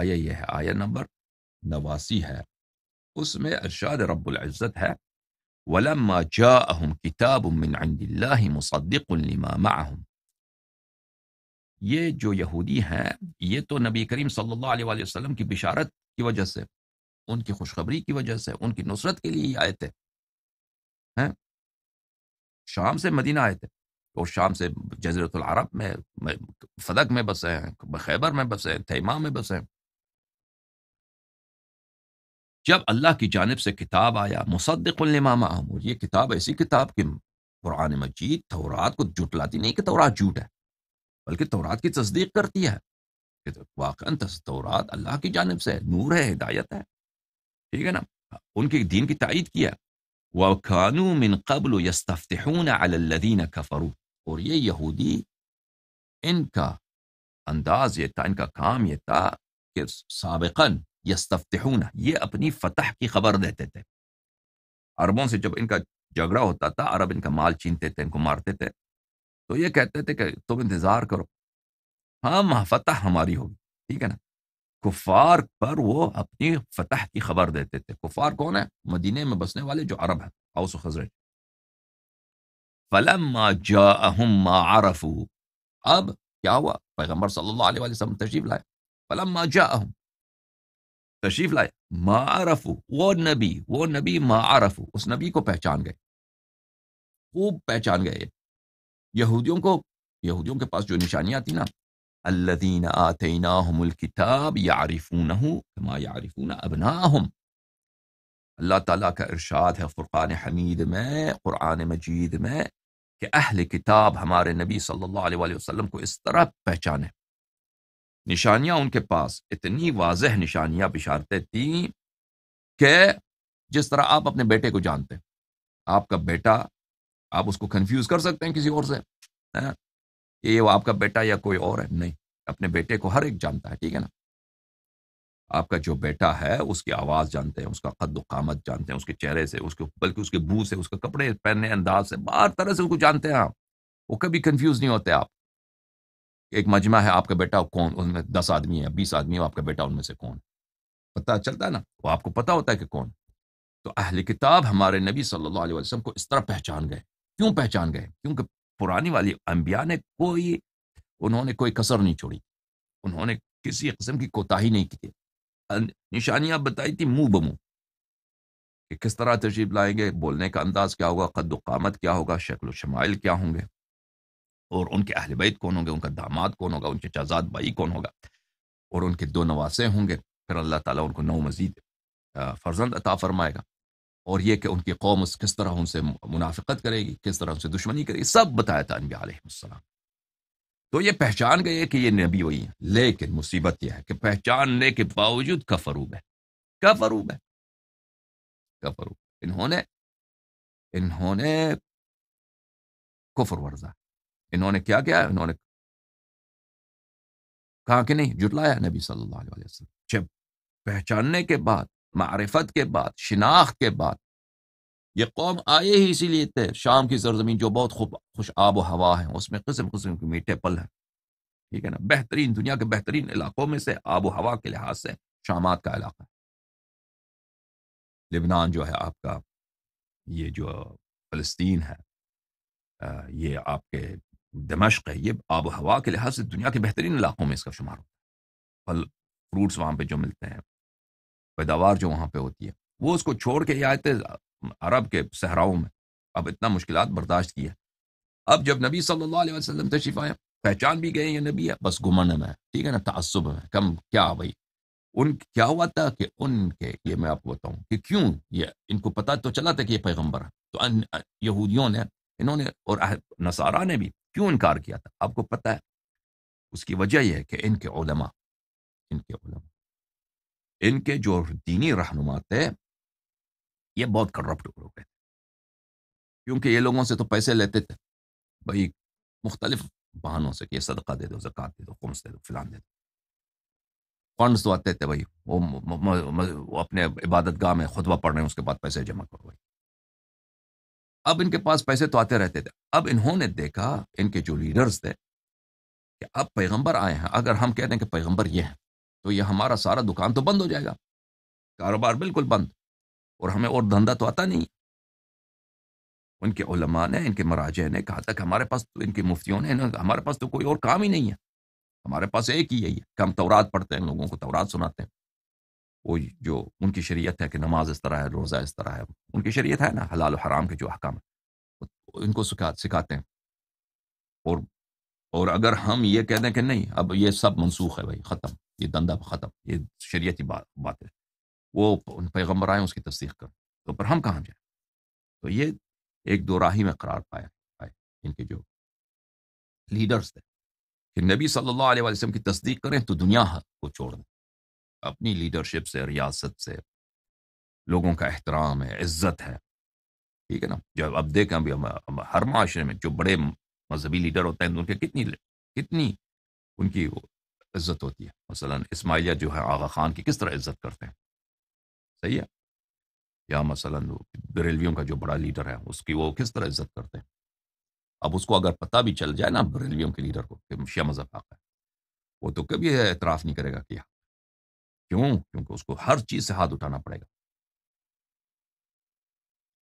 D: آیا یہ ہے آیا نمبر نواسی ہے اس میں ارشاد رب العزت ہے ولما جاءهم كتاب من عند الله مصدق لما معهم یہ جو یہودی ہیں یہ تو نبی کریم صلی اللہ علیہ وآلہ وسلم کی بشارت کی وجہ سے ان کی خوشخبری کی وجہ سے ان کی نصرت کے لیے ہی آئے تھے ہیں شام سے مدینہ آئے تھے اور شام سے جزیرت العرب میں فدق میں بسے ہیں خیبر میں بسے ہیں تیمہ میں بسے ہیں جب اللہ کی جانب سے کتاب آیا مصدق الامام المامہ یہ کتاب ایسی کتاب کہ قرآن مجید تورات کو جھٹلاتی نہیں کہ تورات جھوٹ ہے بلکہ تورات کی تصدیق کرتی ہے تورات اللہ کی جانب سے نور ہے ہدایت ہے ٹھیک ہے نا ان کے دین کی تائید کیا وَكَانُوا مِن قَبْلُ يَسْتَفْتِحُونَ عَلَى الَّذِينَ كَفَرُوا اور یہ یہودی ان کا انداز یہ تھا ان کا کام یہ تھا کہ سابقاً یہ اپنی فتح کی خبر دیتے تھے عربوں سے جب ان کا جھگڑا ہوتا تھا عرب ان کا مال چینتے تھے ان کو مارتے تھے تو یہ کہتے تھے کہ تم انتظار کرو ہم فتح ہماری ہوگی ٹھیک ہے نا کفار پر وہ اپنی فتح کی خبر دیتے تھے کفار کون ہے مدینے میں بسنے والے جو عرب ہیں اوس و ما اب کیا ہوا پیغمبر صلی اللہ علیہ وسلم تشریف لائے تشریف لائے معرف وہ نبی وہ نبی معرف اس نبی کو پہچان گئے خوب پہچان گئے یہودیوں کو یہودیوں کے پاس جو نشانیاں تھیں نا الدین دینہ الکتاب یا کما نہ ہوں یارفون اب اللہ تعالیٰ کا ارشاد ہے فرقان حمید میں قرآن مجید میں کہ اہل کتاب ہمارے نبی صلی اللہ علیہ وسلم کو اس طرح پہچانے نشانیاں ان کے پاس اتنی واضح نشانیاں بشارتیں تھیں کہ جس طرح آپ اپنے بیٹے کو جانتے ہیں آپ کا بیٹا آپ اس کو کنفیوز کر سکتے ہیں کسی اور سے کہ یہ وہ آپ کا بیٹا یا کوئی اور ہے نہیں اپنے بیٹے کو ہر ایک جانتا ہے ٹھیک ہے نا آپ کا جو بیٹا ہے اس کی آواز جانتے ہیں اس کا قد و قامت جانتے ہیں اس کے چہرے سے اس کے بلکہ اس کے بو سے اس کے کپڑے پہننے انداز سے بار طرح سے اس کو جانتے ہیں آپ وہ کبھی کنفیوز نہیں ہوتے آپ ایک مجمع ہے آپ کا بیٹا کون ان میں دس آدمی ہے بیس آدمی ہے آپ کا بیٹا ان میں سے کون پتہ چلتا ہے نا وہ آپ کو پتہ ہوتا ہے کہ کون تو اہل کتاب ہمارے نبی صلی اللہ علیہ وسلم کو اس طرح پہچان گئے کیوں پہچان گئے کیونکہ پرانی والی انبیاء نے کوئی انہوں نے کوئی کسر نہیں چھوڑی انہوں نے کسی قسم کی کوتاہی نہیں کی نشانیاں بتائی تھی منہ بمو کہ کس طرح تشریف لائیں گے بولنے کا انداز کیا ہوگا قد و قامت کیا ہوگا شکل و شمائل کیا ہوں گے اور ان کے اہل بیت کون ہوں گے ان کا داماد کون ہوگا ان کے چازاد بھائی کون ہوگا اور ان کے دو نواسے ہوں گے پھر اللہ تعالیٰ ان کو نو مزید فرزند عطا فرمائے گا اور یہ کہ ان کی قوم اس کس طرح ان سے منافقت کرے گی کس طرح ان سے دشمنی کرے گی سب بتایا تھا انبیاء علیہ السلام تو یہ پہچان گئے کہ یہ نبی ہوئی ہیں لیکن مصیبت یہ ہے کہ پہچاننے کے باوجود کا ہے کفروب ہے کفروب انہوں نے انہوں نے کفر ورزہ انہوں نے کیا کیا ہے انہوں نے کہا کہ نہیں جٹلایا نبی صلی اللہ علیہ وسلم جب پہچاننے کے بعد معرفت کے بعد شناخت کے بعد یہ قوم آئے ہی اسی لیے تھے شام کی سرزمین جو بہت خوب خوش آب و ہوا ہے اس میں قسم قسم کے میٹھے پل ہیں ٹھیک ہے نا بہترین دنیا کے بہترین علاقوں میں سے آب و ہوا کے لحاظ سے شامات کا علاقہ ہے لبنان جو ہے آپ کا یہ جو فلسطین ہے یہ آپ کے دمشق ہے یہ آب و ہوا کے لحاظ سے دنیا کے بہترین علاقوں میں اس کا شمار ہوتا ہے پھل فروٹس وہاں پہ جو ملتے ہیں پیداوار جو وہاں پہ ہوتی ہے وہ اس کو چھوڑ کے یہ آئے عرب کے صحراؤں میں اب اتنا مشکلات برداشت کی ہے اب جب نبی صلی اللہ علیہ وسلم تشریف آئے پہچان بھی گئے یہ نبی ہے بس گمن میں ٹھیک ہے نا تعصب میں کم کیا بھائی ان کیا ہوا تھا کہ ان کے یہ میں آپ کو بتاؤں کہ کیوں یہ ان کو پتہ تو چلا تھا کہ یہ پیغمبر ہے تو ان یہودیوں نے انہوں نے اور نصارہ نے بھی کیوں انکار کیا تھا آپ کو پتہ ہے اس کی وجہ یہ ہے کہ ان کے علماء ان کے علماء ان کے جو دینی رہنما تھے یہ بہت کرپٹ ہو گئے کیونکہ یہ لوگوں سے تو پیسے لیتے تھے بھائی مختلف بہانوں سے کہ صدقہ دے دو دے دے دو دو فلان دے دو فنڈس تو آتے تھے بھائی وہ اپنے عبادت گاہ میں خطبہ پڑھ رہے ہیں اس کے بعد پیسے جمع کرو بھائی اب ان کے پاس پیسے تو آتے رہتے تھے اب انہوں نے دیکھا ان کے جو لیڈرز تھے کہ اب پیغمبر آئے ہیں اگر ہم کہہ دیں کہ پیغمبر یہ ہیں تو یہ ہمارا سارا دکان تو بند ہو جائے گا کاروبار بالکل بند اور ہمیں اور دھندا تو آتا نہیں ان کے علماء نے ان کے مراجع نے کہا تھا کہ ہمارے پاس تو ان کے مفتیوں نے ہمارے پاس تو کوئی اور کام ہی نہیں ہے ہمارے پاس ایک ہی یہی ہے کہ ہم تورات پڑھتے ہیں لوگوں کو تورات سناتے ہیں وہ جو ان کی شریعت ہے کہ نماز اس طرح ہے روزہ اس طرح ہے ان کی شریعت ہے نا حلال و حرام کے جو احکام ہیں ان کو سکھاتے ہیں اور اور اگر ہم یہ کہہ دیں کہ نہیں اب یہ سب منسوخ ہے بھائی ختم یہ دندہ ختم یہ شریعتی بات ہے وہ ان پیغمبر آئیں اس کی تصدیق کریں تو پر ہم کہاں جائیں تو یہ ایک دو راہی میں قرار پایا پائے ان کے جو لیڈرز تھے کہ نبی صلی اللہ علیہ وسلم کی تصدیق کریں تو دنیا کو چھوڑ دیں اپنی لیڈرشپ سے ریاست سے لوگوں کا احترام ہے عزت ہے ٹھیک ہے نا جب اب دیکھیں ابھی ہر معاشرے میں جو بڑے مذہبی لیڈر ہوتے ہیں ان کے کتنی کتنی ان کی عزت ہوتی ہے مثلا اسماعیلیہ جو ہے آغا خان کی کس طرح عزت کرتے ہیں صحیح ہے یا مثلا بریلویوں کا جو بڑا لیڈر ہے اس کی وہ کس طرح عزت کرتے ہیں اب اس کو اگر پتہ بھی چل جائے نا بریلویوں کے لیڈر کو کہ شیعہ مذہب کا ہے وہ تو کبھی اعتراف نہیں کرے گا کیا کیوں کیونکہ اس کو ہر چیز سے ہاتھ اٹھانا پڑے گا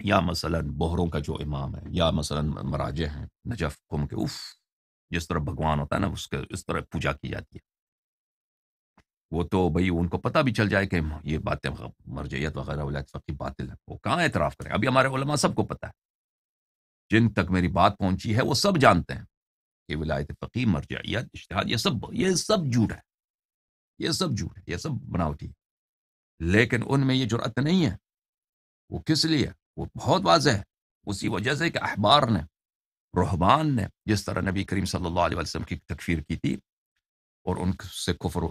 D: یا مثلا بہروں کا جو امام ہے یا مثلا مراجے ہیں نجف قوم کے اوف جس طرح بھگوان ہوتا ہے نا اس کے اس طرح پوجا کی جاتی ہے وہ تو بھائی ان کو پتہ بھی چل جائے کہ یہ باتیں مرجیت وغیرہ ولاط فقی باطل ہیں وہ کہاں اعتراف کریں ابھی ہمارے علماء سب کو پتہ ہے جن تک میری بات پہنچی ہے وہ سب جانتے ہیں کہ ولایت فقی مرجیت اشتہار یہ سب یہ سب جھوٹ ہے یہ سب جھوٹ ہے یہ سب بناوٹی لیکن ان میں یہ جرأت نہیں ہے وہ کس لیے وہ بہت واضح ہے اسی وجہ سے کہ احبار نے رحبان نے جس طرح نبی کریم صلی اللہ علیہ وسلم کی تکفیر کی تھی اور ان سے کفر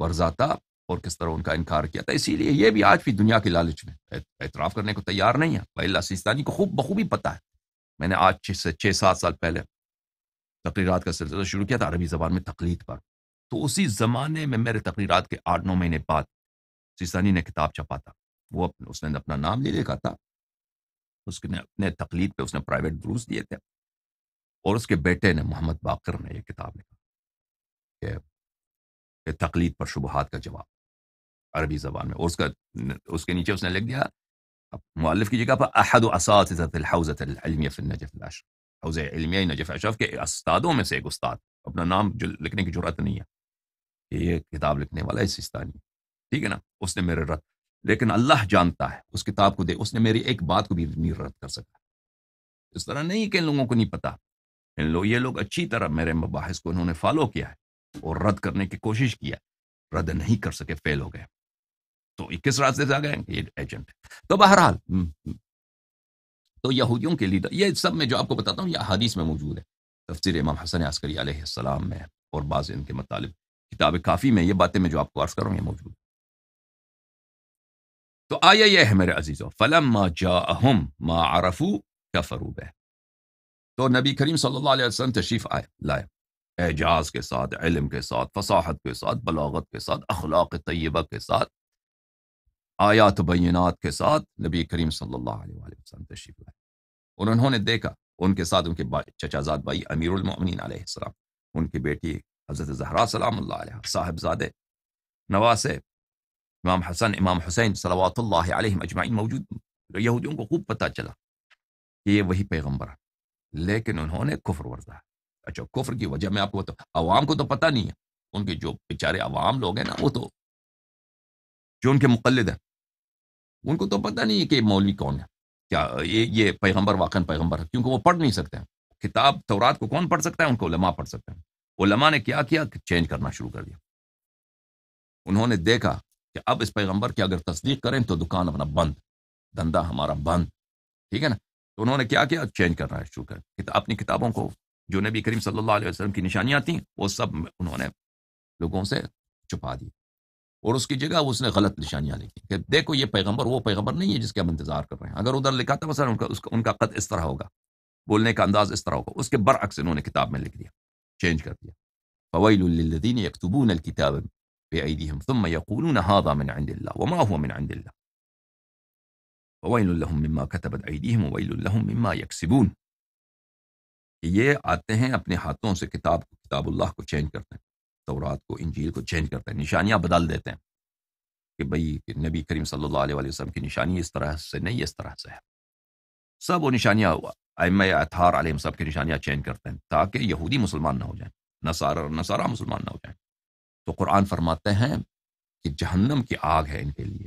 D: ورزاتا اور کس طرح ان کا انکار کیا تھا اسی لیے یہ بھی آج بھی دنیا کے لالچ میں اعتراف کرنے کو تیار نہیں ہے بھائی اللہ سیستانی کو خوب بخوبی پتہ ہے میں نے آج چھ سے چھ سات سال پہلے تقریرات کا سلسلہ شروع کیا تھا عربی زبان میں تقلید پر تو اسی زمانے میں میرے تقریرات کے آٹھ نو مہینے بعد سیسانی نے کتاب چھپا تھا وہ اپنے اس نے اپنا نام لے لکھا تھا اس نے اپنے تقلید پہ اس نے پرائیویٹ دروس دیے تھے اور اس کے بیٹے نے محمد باقر نے یہ کتاب لکھا کہ تقلید پر شبہات کا جواب عربی زبان میں اور اس کا اس کے نیچے اس نے لکھ دیا مؤلف کی جگہ پر احد و اسادف حوض اشرف کے استادوں میں سے ایک استاد اپنا نام جو لکھنے کی ضرورت نہیں ہے کہ یہ کتاب لکھنے والا ہے سستانی ٹھیک ہے نا اس نے میرے رد لیکن اللہ جانتا ہے اس کتاب کو دے اس نے میری ایک بات کو بھی نہیں رد کر سکا اس طرح نہیں کہ ان لوگوں کو نہیں پتا ان لوگ یہ لوگ اچھی طرح میرے مباحث کو انہوں نے فالو کیا ہے اور رد کرنے کی کوشش کیا رد نہیں کر سکے فیل ہو گئے تو یہ کس راستے سے آ گئے یہ ایجنٹ تو بہرحال تو یہودیوں کے لیے یہ سب میں جو آپ کو بتاتا ہوں یہ حادیث میں موجود ہے تفسیر امام حسن عسکری علیہ السلام میں اور بعض ان کے مطالب کتاب کافی میں یہ باتیں میں جو آپ کو عرض کروں یہ موجود تو آیا یہ ہے میرے عزیزوں فلم ما جا اہم ما عرفو کا فروب ہے تو نبی کریم صلی اللہ علیہ وسلم تشریف آئے لائے اعجاز کے ساتھ علم کے ساتھ فصاحت کے ساتھ بلاغت کے ساتھ اخلاق طیبہ کے ساتھ آیات بینات کے ساتھ نبی کریم صلی اللہ علیہ وسلم تشریف لائے انہوں نے دیکھا ان کے ساتھ ان کے چچازاد بھائی امیر المؤمنین علیہ السلام ان کی بیٹی حضرت زہرا سلام اللہ علیہ صاحب زادے نواسے امام حسن امام حسین صلوات اللہ علیہ اجمعین موجود یہودیوں کو خوب پتہ چلا کہ یہ وہی پیغمبر ہے لیکن انہوں نے کفر ورزا ہے اچھا کفر کی وجہ میں آپ کو تو عوام کو تو پتہ نہیں ہے ان کے جو بیچارے عوام لوگ ہیں نا وہ تو جو ان کے مقلد ہیں ان کو تو پتہ نہیں ہے کہ مولوی کون ہے کیا یہ یہ پیغمبر واقع پیغمبر ہے کیونکہ وہ پڑھ نہیں سکتے ہیں کتاب تورات کو کون پڑھ سکتا ہے ان کو علماء پڑھ سکتے ہیں علماء نے کیا کیا چینج کرنا شروع کر دیا انہوں نے دیکھا کہ اب اس پیغمبر کی اگر تصدیق کریں تو دکان اپنا بند دندہ ہمارا بند ٹھیک ہے نا تو انہوں نے کیا کیا چینج کرنا شروع کر اپنی کتابوں کو جو نبی کریم صلی اللہ علیہ وسلم کی نشانیاں تھیں وہ سب انہوں نے لوگوں سے چھپا دی اور اس کی جگہ اس نے غلط نشانیاں لکھی کہ دیکھو یہ پیغمبر وہ پیغمبر نہیں ہے جس کے ہم انتظار کر رہے ہیں اگر ادھر لکھا تھا مثلا ان کا قد اس طرح ہوگا بولنے کا انداز اس طرح ہوگا اس کے برعکس انہوں نے کتاب میں لکھ دیا چینج کر دیا فویل فویل للذین یکتبون الكتاب ایدیہم ثم یقولون هذا من من عند عند اللہ اللہ وما هو لهم لهم مما كتبت وویل مما یکسبون یہ آتے ہیں اپنے ہاتھوں سے کتاب کو کتاب اللہ کو چینج کرتے ہیں تورات کو انجیل کو چینج کرتے ہیں نشانیاں بدل دیتے ہیں کہ بھئی نبی کریم صلی اللہ علیہ وسلم کی نشانی اس طرح سے نہیں اس طرح سے ہے سب وہ نشانیاں ہوا امتھار علیہ صبح کی نشانیاں چینج کرتے ہیں تاکہ یہودی مسلمان نہ ہو جائیں نصار نصارہ مسلمان نہ ہو جائیں تو قرآن فرماتے ہیں کہ جہنم کی آگ ہے ان کے لیے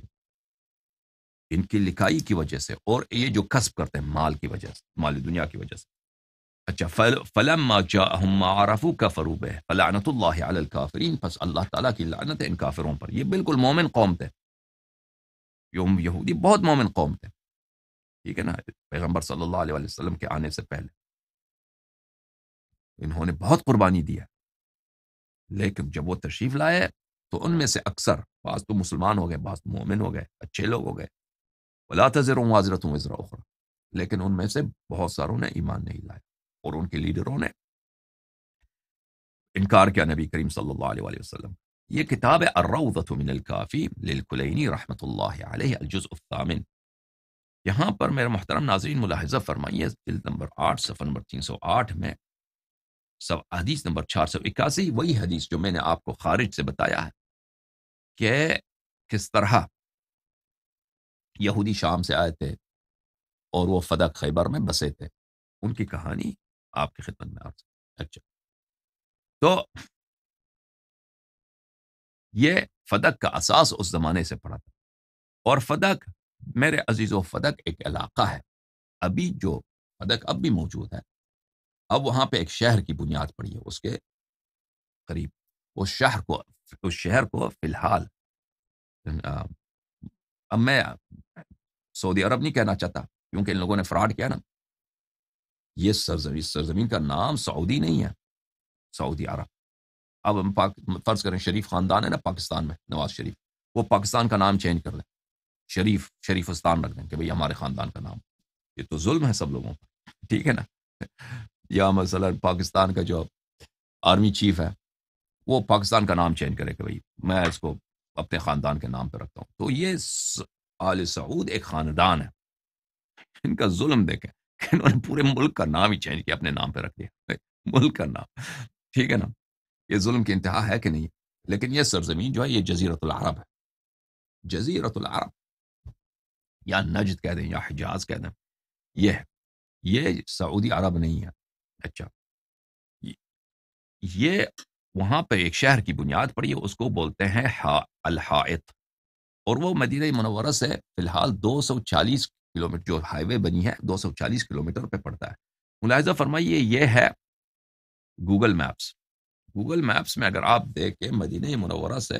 D: ان کی لکھائی کی وجہ سے اور یہ جو کسب کرتے ہیں مال کی وجہ سے مال دنیا کی وجہ سے اچھا فل فلم معرف کا فروب ہے فلاحت اللہ علی الکافرین پس اللہ تعالیٰ کی لعنت ہے ان کافروں پر یہ بالکل مومن قوم تھے یہودی بہت مومن قوم تھے ٹھیک ہے نا پیغمبر صلی اللہ علیہ وسلم کے آنے سے پہلے انہوں نے بہت قربانی دیا لیکن جب وہ تشریف لائے تو ان میں سے اکثر بعض تو مسلمان ہو گئے بعض مومن ہو گئے اچھے لوگ ہو گئے تذر ہوں اخرا لیکن ان میں سے بہت ساروں نے ایمان نہیں لایا اور ان کے لیڈروں نے انکار کیا نبی کریم صلی اللہ علیہ وآلہ وسلم یہ کتاب ہے للکلینی رحمت اللہ علیہ الجزء الثامن یہاں پر میرا محترم ناظرین ملاحظہ فرمائیے جلد نمبر آٹھ صفحہ نمبر تین سو آٹھ میں سب حدیث نمبر چار سو اکاسی وہی حدیث جو میں نے آپ کو خارج سے بتایا ہے کہ کس طرح یہودی شام سے آئے تھے اور وہ فدق خیبر میں بسے تھے ان کی کہانی آپ کی خدمت میں آ اچھا تو یہ فدق کا اساس اس زمانے سے پڑا تھا اور فدق میرے عزیز و فدق ایک علاقہ ہے ابھی جو فدق اب بھی موجود ہے اب وہاں پہ ایک شہر کی بنیاد پڑی ہے اس کے قریب اس شہر کو اس شہر کو فی الحال اب میں سعودی عرب نہیں کہنا چاہتا کیونکہ ان لوگوں نے فراڈ کیا نا یہ سرزمین سرزمین کا نام سعودی نہیں ہے سعودی عرب اب ہم فرض کریں شریف خاندان ہے نا پاکستان میں نواز شریف وہ پاکستان کا نام چینج کر لیں شریف شریفستان رکھ دیں کہ بھائی ہمارے خاندان کا نام یہ تو ظلم ہے سب لوگوں پر ٹھیک ہے نا یا مثلاً پاکستان کا جو آرمی چیف ہے وہ پاکستان کا نام چینج کرے کہ بھائی میں اس کو اپنے خاندان کے نام پہ رکھتا ہوں تو یہ آل سعود ایک خاندان ہے ان کا ظلم دیکھیں کہ انہوں نے پورے ملک کا نام ہی چینج کیا اپنے نام پہ رکھ دیا ملک کا نام ٹھیک ہے نا یہ ظلم کی انتہا ہے کہ نہیں لیکن یہ سرزمین جو ہے یہ جزیرت العرب ہے جزیرت العرب یا نجد کہہ دیں یا حجاز کہہ دیں یہ ہے یہ سعودی عرب نہیں ہے اچھا یہ وہاں پہ ایک شہر کی بنیاد پڑی ہے اس کو بولتے ہیں ہا اور وہ مدینہ منورہ سے فی الحال دو سو چالیس کلو میٹر جو ہائی وے بنی ہے دو سو چالیس کلو میٹر پہ پڑتا ہے ملاحظہ فرمائیے یہ ہے گوگل میپس گوگل میپس میں اگر آپ دیکھیں مدینہ منورہ سے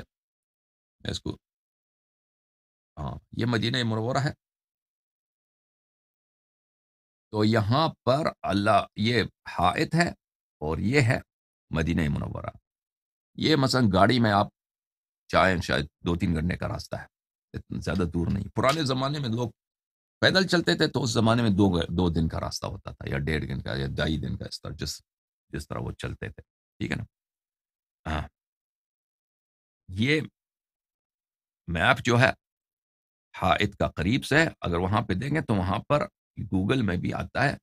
D: اس کو ہاں یہ مدینہ مرورہ ہے تو یہاں پر اللہ یہ حائط ہے اور یہ ہے مدینہ منورہ یہ مثلا گاڑی میں آپ چاہیں شاید دو تین گھنٹے کا راستہ ہے اتنا زیادہ دور نہیں پرانے زمانے میں لوگ پیدل چلتے تھے تو اس زمانے میں دو دو دن کا راستہ ہوتا تھا یا ڈیڑھ دن کا یا ڈھائی دن کا اس طرح جس جس طرح وہ چلتے تھے ٹھیک ہے نا ہاں یہ میپ جو ہے حائط کا قریب سے اگر وہاں پہ دیں گے تو وہاں پر گوگل میں بھی آتا ہے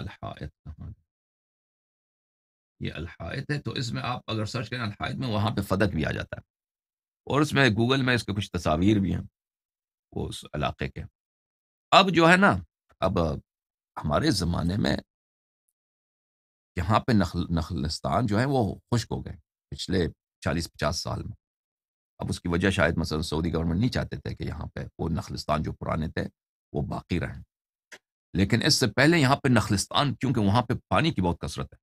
D: الحائط کہاں یہ الحائط ہے تو اس میں آپ اگر سرچ کریں الحائط میں وہاں پہ فدق بھی آ جاتا ہے اور اس میں گوگل میں اس کے کچھ تصاویر بھی ہیں وہ اس علاقے کے اب جو ہے نا اب ہمارے زمانے میں یہاں پہ نخل نخلستان جو ہے وہ خشک ہو گئے پچھلے چالیس پچاس سال میں اب اس کی وجہ شاید مثلا سعودی گورنمنٹ نہیں چاہتے تھے کہ یہاں پہ وہ نخلستان جو پرانے تھے وہ باقی رہیں لیکن اس سے پہلے یہاں پہ نخلستان کیونکہ وہاں پہ پانی کی بہت کثرت ہے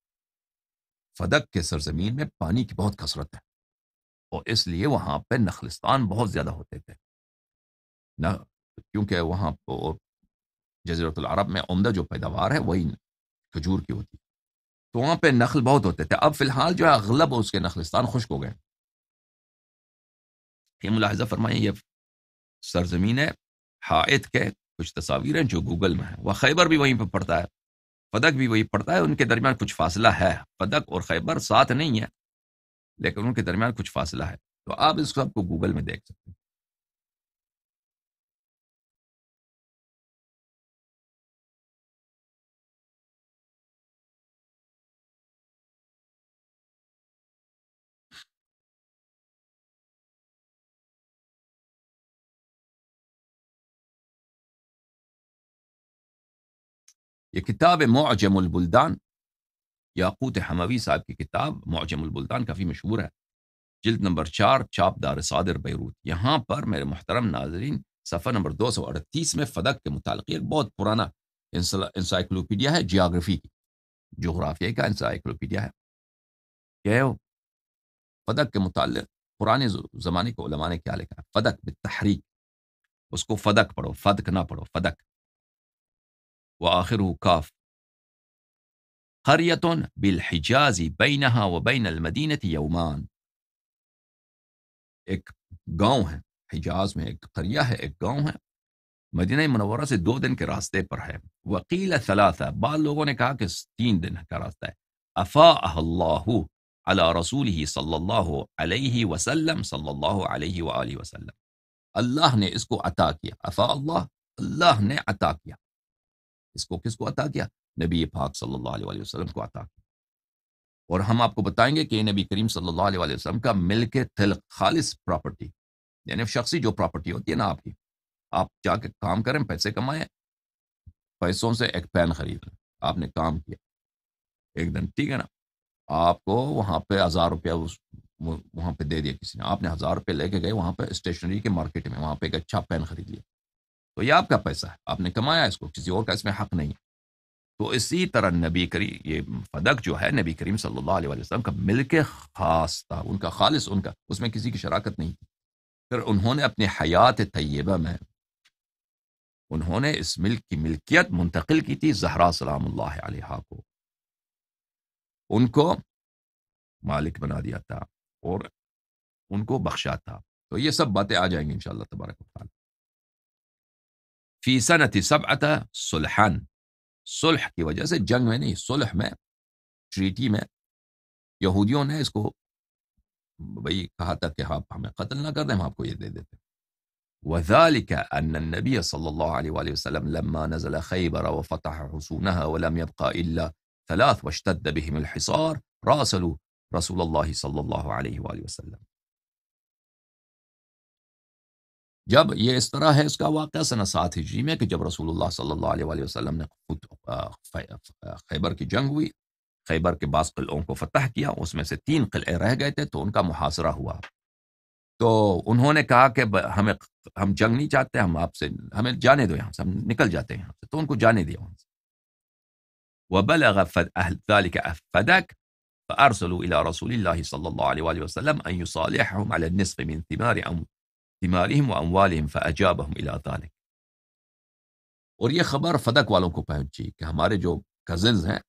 D: فدق کے سرزمین میں پانی کی بہت کثرت ہے اور اس لیے وہاں پہ نخلستان بہت زیادہ ہوتے تھے نہ کیونکہ وہاں جزیرۃ العرب میں عمدہ جو پیداوار ہے وہی کھجور کی ہوتی تو وہاں پہ نخل بہت ہوتے تھے اب فی الحال جو ہے اغلب اس کے نخلستان خشک ہو گئے یہ ملاحظہ فرمائیں یہ سرزمین ہے حائط کے کچھ تصاویر ہیں جو گوگل میں ہیں وہ خیبر بھی وہیں پہ پڑتا ہے پدک بھی وہی پڑتا ہے ان کے درمیان کچھ فاصلہ ہے پدک اور خیبر ساتھ نہیں ہے لیکن ان کے درمیان کچھ فاصلہ ہے تو آپ اس کو آپ کو گوگل میں دیکھ سکتے ہیں یہ کتاب ہے معجم البلدان یاقوت حموی صاحب کی کتاب معجم البلدان کافی مشہور ہے جلد نمبر چار چاپ دار صادر بیروت یہاں پر میرے محترم ناظرین صفحہ نمبر دو سو اڑتیس میں فدق کے متعلق ایک بہت پرانا انسائکلوپیڈیا ہے جغرافی کی جغرافیہ کا انسائیکلوپیڈیا ہے کہ ہو فدق کے متعلق پرانے زمانے کے علماء نے کیا لکھا ہے فدق بالتحریک اس کو فدق پڑھو فدق نہ پڑھو فدق آخر کاف خریتن بالحجازی بینح و بین المدینتی یومان ایک گاؤں ہے حجاز میں ایک قریہ ہے ایک گاؤں ہے مدینہ منورہ سے دو دن کے راستے پر ہے وکیل ثلاثہ بعض لوگوں نے کہا کہ تین دن کا راستہ ہے افا اللہ علی رسول صلی اللہ علیہ وسلم صلی اللہ علیہ وآلہ وسلم اللہ نے اس کو عطا کیا افا اللہ اللہ نے عطا کیا اس کو کس کو عطا کیا نبی پاک صلی اللہ علیہ وسلم کو عطا اور ہم آپ کو بتائیں گے کہ نبی کریم صلی اللہ علیہ وسلم کا مل کے تھل خالص پراپرٹی یعنی شخصی جو ہوتی ہے نا آپ کی آپ جا کے کام کریں پیسے کمائیں پیسوں سے ایک پین خرید لیں آپ نے کام کیا ایک دن ٹھیک ہے نا آپ کو وہاں پہ ہزار روپیہ وہاں پہ دے دیا کسی نے آپ نے ہزار روپے لے کے گئے وہاں پہ اسٹیشنری کے مارکیٹ میں وہاں پہ ایک اچھا پین خرید لیا تو یہ آپ کا پیسہ ہے آپ نے کمایا اس کو کسی اور کا اس میں حق نہیں تو اسی طرح نبی کریم یہ فدق جو ہے نبی کریم صلی اللہ علیہ وسلم کا مل کے خاص تھا ان کا خالص ان کا اس میں کسی کی شراکت نہیں تھی پھر انہوں نے اپنی حیات طیبہ میں انہوں نے اس ملک کی ملکیت منتقل کی تھی زہرا سلام اللہ علیہ کو ان کو مالک بنا دیا تھا اور ان کو بخشا تھا تو یہ سب باتیں آ جائیں گی انشاءاللہ تبارک و تعالی في سنة سبعة صلحان صلح سے جنگ میں نہیں صلح میں सुलह میں یہودیوں نے اس کو بھئی کہا تھا کہ آپ ہمیں قتل نہ کر دیں ہم آپ کو یہ دے دیتے وذلك أن النبي صلى الله عليه وآله وسلم لما نزل خيبر وفتح حصونها ولم يبقى إلا ثلاث واشتد بهم الحصار راسلوا رسول الله صلى الله عليه وآله وسلم جب یہ اس طرح ہے اس کا واقعہ سنا سات ہجری میں کہ جب رسول اللہ صلی اللہ علیہ وسلم نے خود خیبر کی جنگ ہوئی خیبر کے بعض قلعوں کو فتح کیا اس میں سے تین قلعے رہ گئے تھے تو ان کا محاصرہ ہوا تو انہوں نے کہا کہ ہمیں ہم جنگ نہیں چاہتے ہم آپ سے ہمیں جانے دو یہاں سے ہم نکل جاتے ہیں یہاں سے تو ان کو جانے دیا وہاں سے وبلغ ذلک فدک فارسلوا الی رسول اللہ صلی اللہ علیہ وسلم ان یصالحهم علی النصف من ثمار فجاب تعم اور یہ خبر فدق والوں کو پہنچی کہ ہمارے جو کزنز ہیں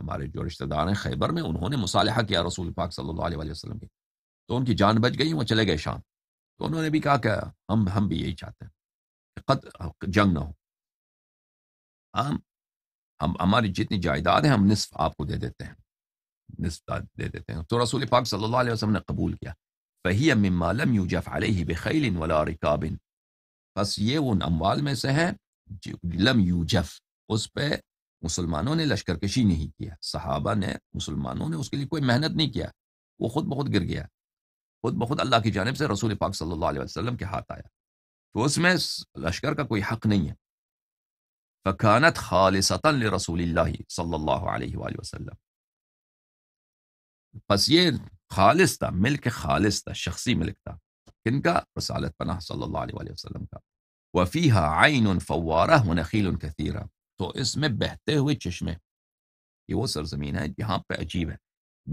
D: ہمارے جو رشتہ دار ہیں خیبر میں انہوں نے مصالحہ کیا رسول پاک صلی اللہ علیہ وسلم کی تو ان کی جان بچ گئی وہ چلے گئے شام تو انہوں نے بھی کہا کہ ہم ہم بھی یہی چاہتے ہیں قد جنگ نہ ہو ہم ہم ہماری جتنی جائیداد ہیں ہم نصف آپ کو دے دیتے ہیں نصف دے دیتے ہیں تو رسول پاک صلی اللہ علیہ وسلم نے قبول کیا فہی مما لم یوجف علیہ بخیل ولا رکاب بس یہ ان اموال میں سے ہے لم یوجف اس پہ مسلمانوں نے لشکر کشی نہیں کیا صحابہ نے مسلمانوں نے اس کے لیے کوئی محنت نہیں کیا وہ خود بہت گر گیا خود بہت اللہ کی جانب سے رسول پاک صلی اللہ علیہ وسلم کے ہاتھ آیا تو اس میں لشکر کا کوئی حق نہیں ہے خالصتا لرسول اللہ صلی اللہ علیہ وآلہ وسلم بس یہ خالص تھا ملک خالص تھا شخصی ملک تھا کن کا رسالت پناہ صلی اللہ علیہ وسلم کا وفیح آئین ان نخیل سیرہ تو اس میں بہتے ہوئے چشمے یہ وہ سرزمین ہے جہاں پہ عجیب ہے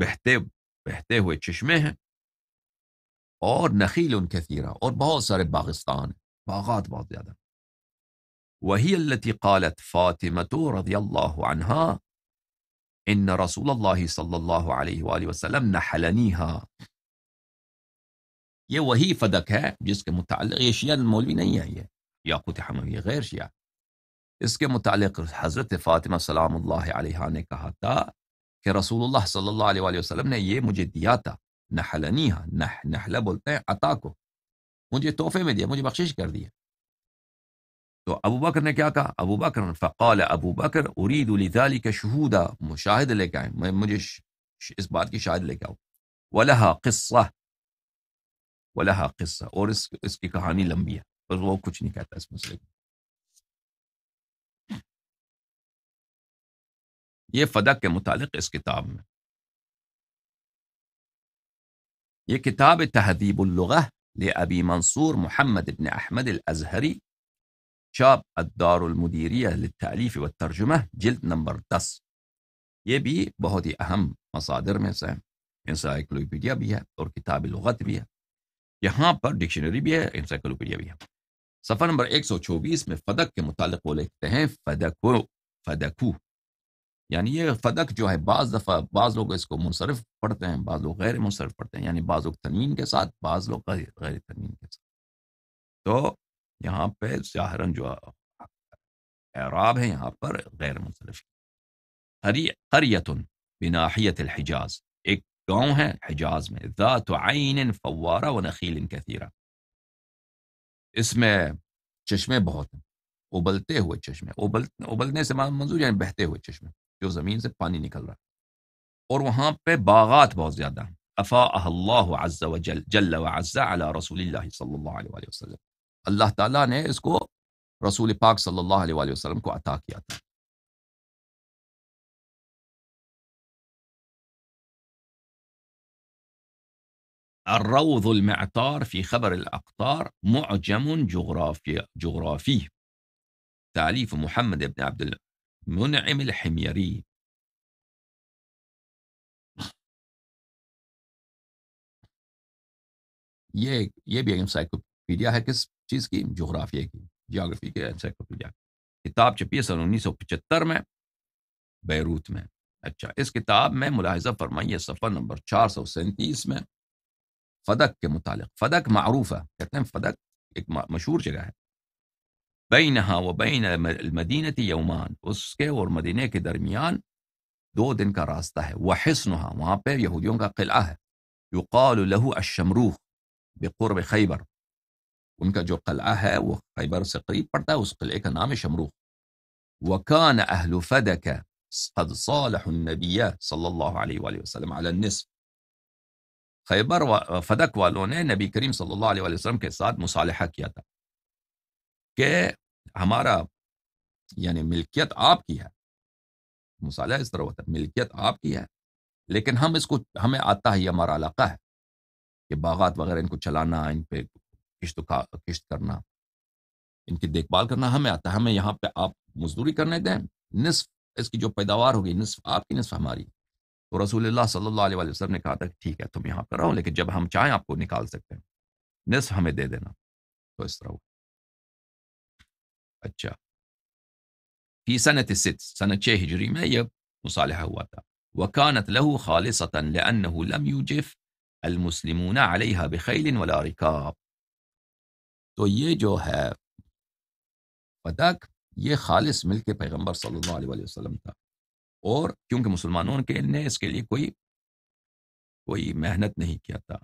D: بہتے بہتے ہوئے چشمے ہیں اور نخیل ان کثیرہ اور بہت سارے باغستان باغات بہت زیادہ وہی اللہ قالت فاطمت رضی اللہ عنہا ان رسول اللہ صلی اللہ علیہ وآلہ وسلم نحلنیہا یہ وہی فدق ہے جس کے متعلق یہ شیعہ مولوی نہیں ہے یہ یاقوت حموی غیر شیعہ اس کے متعلق حضرت فاطمہ سلام اللہ علیہ نے کہا تھا کہ رسول اللہ صلی اللہ علیہ وآلہ وسلم نے یہ مجھے دیا تھا نحلنیہا ہاں نہ بولتے ہیں عطا کو مجھے تحفے میں دیا مجھے بخشش کر دیا تو ابو بکر نے کیا کہا ابو بکر فقال ابو بکر ارید عید کا شہودہ مشاہد لے کے آئے مجھے اس بات کی شاہد لے کے آؤ آؤں قصہ وا قصہ اور اس اس کی کہانی لمبی ہے پر وہ کچھ نہیں کہتا اس مسئلے کو یہ فدق کے متعلق اس کتاب میں یہ کتاب تہدیب الغ ابی منصور محمد ابن احمد الازہری چاپ الدار المدیریہ للتعلیف والترجمہ جلد نمبر دس یہ بھی بہت ہی اہم مصادر میں سے سین انسائکلوپیڈیا بھی ہے اور کتاب لغت بھی ہے یہاں پر ڈکشنری بھی ہے انسائکلوپیڈیا بھی ہے صفحہ نمبر ایک سو چوبیس میں فدق کے متعلق وہ لکھتے ہیں فدکو فدکو یعنی یہ فدق جو ہے بعض دفعہ بعض لوگ اس کو منصرف پڑھتے ہیں بعض لوگ غیر منصرف پڑھتے ہیں یعنی بعض لوگ تنین کے ساتھ بعض لوگ غیر تنین کے ساتھ تو یہاں پہ ظاہراً جو اعراب ہے یہاں پر غیر منصرف قریتن بناحیت الحجاز ایک گاؤں ہے حجاز میں ذات عین فوارہ و نخیل کثیرہ اس میں چشمے بہت ہیں ابلتے ہوئے چشمے ابل ابلنے سے منظور یعنی بہتے ہوئے چشمے جو زمین سے پانی نکل رہا ہے اور وہاں پہ باغات بہت زیادہ ہیں افا اللہ عز و جل جل علی رسول اللہ صلی اللہ علیہ وسلم اللہ تعالیٰ نے اس کو رسول پاک صلی اللہ علیہ وسلم کو عطا کیا تھا الروض المعتار في خبر الأقطار معجم جغرافي جغرافي تعليف محمد بن عبد المنعم الحميري
C: یہ یہ بھی انسائیکلوپیڈیا ہے
D: چیز کی کی جغرافیہ جیوگرافی کے انسائکلوپیڈیا کتاب چھپی ہے سن انیس سو پچہتر میں بیروت میں اچھا اس کتاب میں میں ملاحظہ فرمائیے نمبر چار سو سینتیس فدق فدق فدق کے متعلق معروف ہے ہے کہتے ہیں ایک مشہور جگہ بین بین ہاں و المدینتی یومان اس کے اور مدینہ کے درمیان دو دن کا راستہ ہے وہ حسن وہاں پہ یہودیوں کا قلعہ ہے یقال له الشمروخ بقرب خیبر ان کا جو قلعہ ہے وہ خیبر سے قریب پڑتا ہے اس قلعے کا نام ہے شمروخ وکان اہل فدک قد صالح النبی صلی اللہ علیہ وآلہ وسلم علی النصف خیبر و والوں نے نبی کریم صلی اللہ علیہ وآلہ وسلم کے ساتھ مصالحہ کیا تھا کہ ہمارا یعنی ملکیت آپ کی ہے مصالحہ اس طرح ہوتا ہے ملکیت آپ کی ہے لیکن ہم اس کو ہمیں آتا ہی ہمارا علاقہ ہے کہ باغات وغیرہ ان کو چلانا ان پہ قسط قسط کرنا ان کی دیکھ بھال کرنا ہمیں آتا ہے ہمیں یہاں پہ آپ مزدوری کرنے دیں نصف اس کی جو پیداوار ہوگی نصف آپ کی نصف ہماری تو رسول اللہ صلی اللہ علیہ وسلم نے کہا تھا کہ ٹھیک ہے تم یہاں پہ رہو لیکن جب ہم چاہیں آپ کو نکال سکتے ہیں نصف ہمیں دے دینا تو اس طرح ہو اچھا فی سنت ست سنت چھ ہجری میں یہ مصالحہ ہوا تھا وکانت لہو خالصتا لئنہو لم یوجف المسلمون علیہ بخیل ولا رکاب تو یہ جو ہے پدک یہ خالص مل کے پیغمبر صلی اللہ علیہ وسلم تھا اور کیونکہ مسلمانوں کے نے اس کے لیے کوئی کوئی محنت نہیں کیا تھا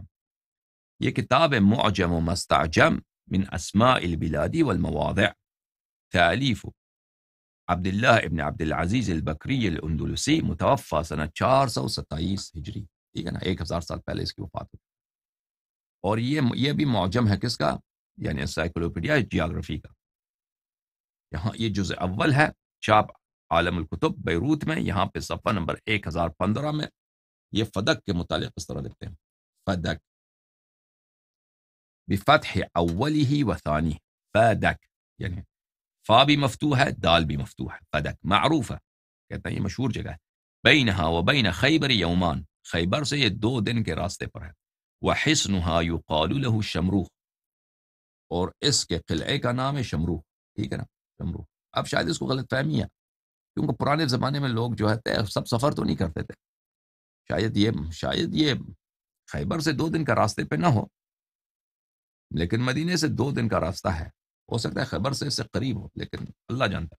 D: یہ کتاب ہے معجم و مستعجم من اسماء البلادی والمواضع تعلیف عبداللہ ابن عبد العزیز متوفہ سنہ چار سو ستائیس ہجری ٹھیک ہے نا ایک ہزار سال پہلے اس کی وفات ہوئی اور یہ یہ بھی معجم ہے کس کا یعنی انسائکلوپیڈیا جاگرفی کا یہاں یہ جز اول ہے شاپ عالم القطب بیروت میں یہاں پہ صفحہ نمبر ایک ہزار پندرہ میں یہ فدق کے متعلق اس طرح لکھتے ہیں فدق بفتح اولی ہی و ثانی فدق یعنی فا بھی مفتو ہے دال بھی مفتو ہے فدق معروف ہے کہتے ہیں یہ مشہور جگہ ہے بینہا و بین خیبر یومان خیبر سے یہ دو دن کے راستے پر ہے وہ حسن یو قالح شمروح اور اس کے قلعے کا نام ہے شمروح ٹھیک ہے نا شمروح اب شاید اس کو غلط فہمی ہے کیونکہ پرانے زمانے میں لوگ جو ہے تھے سب سفر تو نہیں کرتے تھے شاید یہ شاید یہ خیبر سے دو دن کا راستے پہ نہ ہو لیکن مدینے سے دو دن کا راستہ ہے ہو سکتا ہے خیبر سے اس سے قریب ہو لیکن اللہ جانتا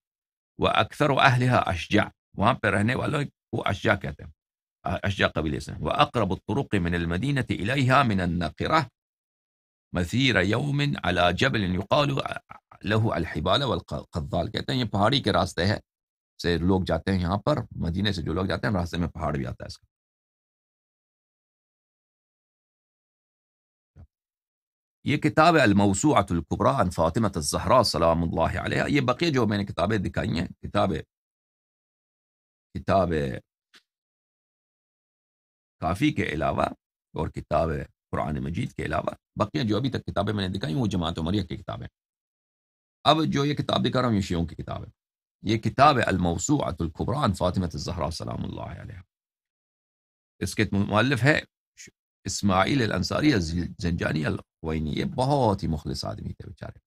D: وہ اکثر و اہلیہ اشجا وہاں پہ رہنے والوں کو اشجا کہتے ہیں اشجا قبیلے سے وہ اقرب الطرق من المدینہ من النقرہ جبل مزیرب الحبال والقضال کہتے ہیں یہ پہاڑی کے راستے ہے سے لوگ جاتے ہیں یہاں پر مدینے سے جو لوگ جاتے ہیں راستے میں پہاڑ بھی آتا ہے اس کا یہ کتاب الموسع ات عن الفاطمۃ الظہرا سلام اللہ علیہ یہ بقیہ جو میں نے کتابیں دکھائی ہیں کتاب کتاب کافی کے علاوہ اور کتاب قرآن مجید کے علاوہ بقیہ جو ابھی تک کتابیں میں نے دکھائی وہ جماعت عمریہ کی کتابیں اب جو یہ کتاب دکھا رہا ہوں یہ شیعوں کی کتاب ہے یہ کتاب ہے الموسو القبران فاطمۃ الزہرا سلام اللہ علیہ اس کے مؤلف ہے اسماعیل الانصاری زنجانی الینی یہ بہت ہی مخلص آدمی تھے بیچارے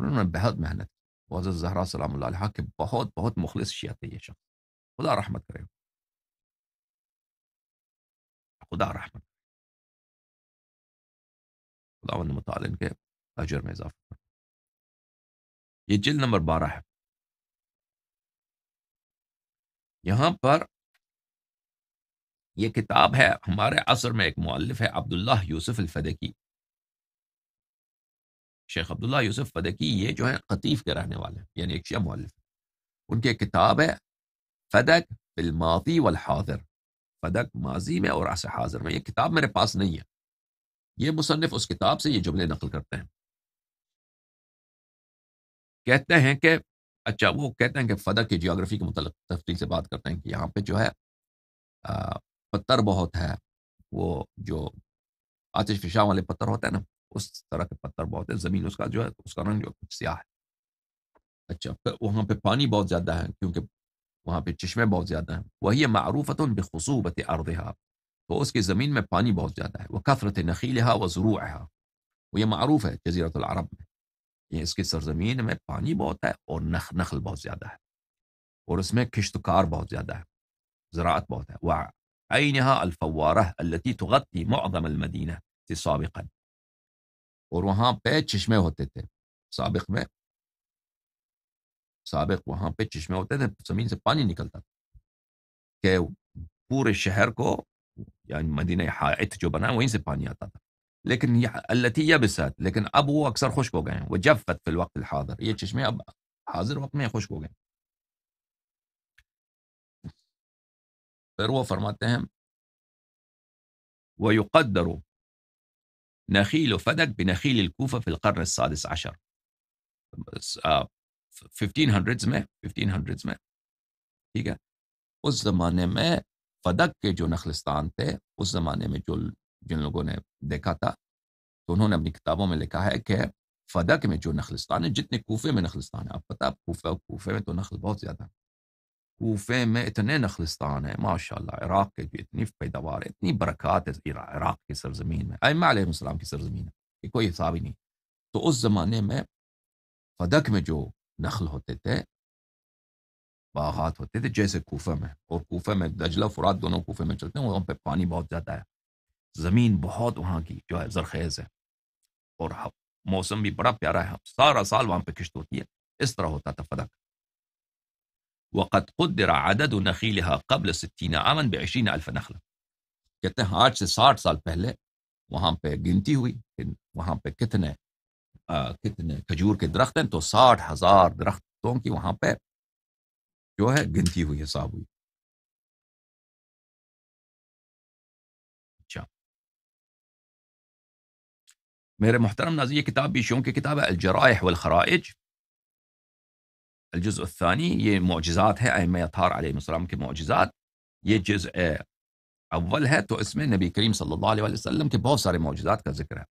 D: انہوں نے بہت محنت کی وہ حضرت زہرا سلام اللہ علیہ کے بہت بہت مخلص شیعہ تھے یہ شخص خدا رحمت کرے
C: خدا رحمت اللہ ان کے اجر میں
D: اضافہ یہ جلد نمبر بارہ ہے یہاں پر یہ کتاب ہے ہمارے عصر میں ایک مؤلف ہے عبداللہ یوسف الفدقی شیخ عبداللہ یوسف فدقی یہ جو ہیں قطیف کے رہنے والے ہیں یعنی ایک شیعہ مولف ان کی ایک کتاب ہے فدق بالماضی والحاضر فدق ماضی میں اور حاضر میں یہ کتاب میرے پاس نہیں ہے یہ مصنف اس کتاب سے یہ جملے نقل کرتے ہیں کہتے ہیں کہ اچھا وہ کہتے ہیں کہ فدا کی جیوگرافی کے متعلق تفصیل سے بات کرتے ہیں کہ یہاں پہ جو ہے پتھر بہت ہے وہ جو آتش فشاں والے پتھر ہوتے ہیں نا اس طرح کے پتھر بہت ہے زمین اس کا جو ہے اس کا رنگ جو سیاہ ہے اچھا پھر وہاں پہ پانی بہت زیادہ ہے کیونکہ وہاں پہ چشمے بہت زیادہ ہیں وہی معروف تو بے خصوبت تو اس کی زمین میں پانی بہت زیادہ ہے وہ کثرت نقی لحا و وہ ضرور وہ یہ معروف ہے جزیرت العرب میں یہ اس کی سرزمین میں پانی بہت ہے اور نخ نخل بہت زیادہ ہے اور اس میں کشتکار بہت زیادہ ہے زراعت بہت ہے وہ عینا الفوار اللّی طغط کی مدم المدین ہے اور وہاں پہ چشمے ہوتے تھے سابق میں سابق وہاں پہ چشمے ہوتے تھے زمین سے پانی نکلتا تھا کہ پورے شہر کو يعني مدينه حائط جو وين سبانيا पानी आता التي يبست لكن अब أكثر अक्सर खुश्क وجفت في الوقت الحاضر ये चश्मे अब हाजिर वक्त में खुश्क हो गए ويقدر نخيل فدك بنخيل الكوفة في القرن السادس عشر 1500 में 1500 में ठीक है उस فدق کے جو نخلستان تھے اس زمانے میں جو جن لوگوں نے دیکھا تھا تو انہوں نے اپنی کتابوں میں لکھا ہے کہ فدق میں جو نخلستان ہے جتنے کوفے میں نخلستان ہے آپ پتہ کوفے میں تو نخل بہت زیادہ ہے کوفے میں اتنے نخلستان ہیں ماشاء اللہ عراق کے جو اتنی پیداوار ہے اتنی برکات ہے عراق کی سرزمین میں ایم علیہ السلام کی سرزمین ہے یہ کوئی حساب ہی نہیں تو اس زمانے میں فدق میں جو نخل ہوتے تھے باغات ہوتے تھے جیسے کوفہ میں اور کوفہ میں دجلہ فرات دونوں کوفہ میں چلتے ہیں وہاں پہ پانی بہت زیادہ ہے زمین بہت وہاں کی جو ہے زرخیز ہے اور موسم بھی بڑا پیارا ہے سارا سال وہاں پہ کشت ہوتی ہے اس طرح ہوتا تھا فدق وقت قدر عدد و قبل ستین چین آمن بہشین عالف نخلا کہتے ہیں آج سے ساٹھ سال پہلے وہاں پہ گنتی ہوئی وہاں پہ کتنے آ, کتنے کھجور کے درخت ہیں تو ساٹھ ہزار درختوں کی وہاں پہ
C: جو ہے گنتی ہوئی حساب ہوئی اچھا
D: میرے محترم ناظر یہ کتاب بھی شیوں کی کتاب ہے الجرائح والخرائج الجزء الثانی یہ معجزات ہے ام اطار علیہ السلام کے معجزات یہ جزء اول ہے تو اس میں نبی کریم صلی اللہ علیہ وسلم کے بہت سارے معجزات کا ذکر ہے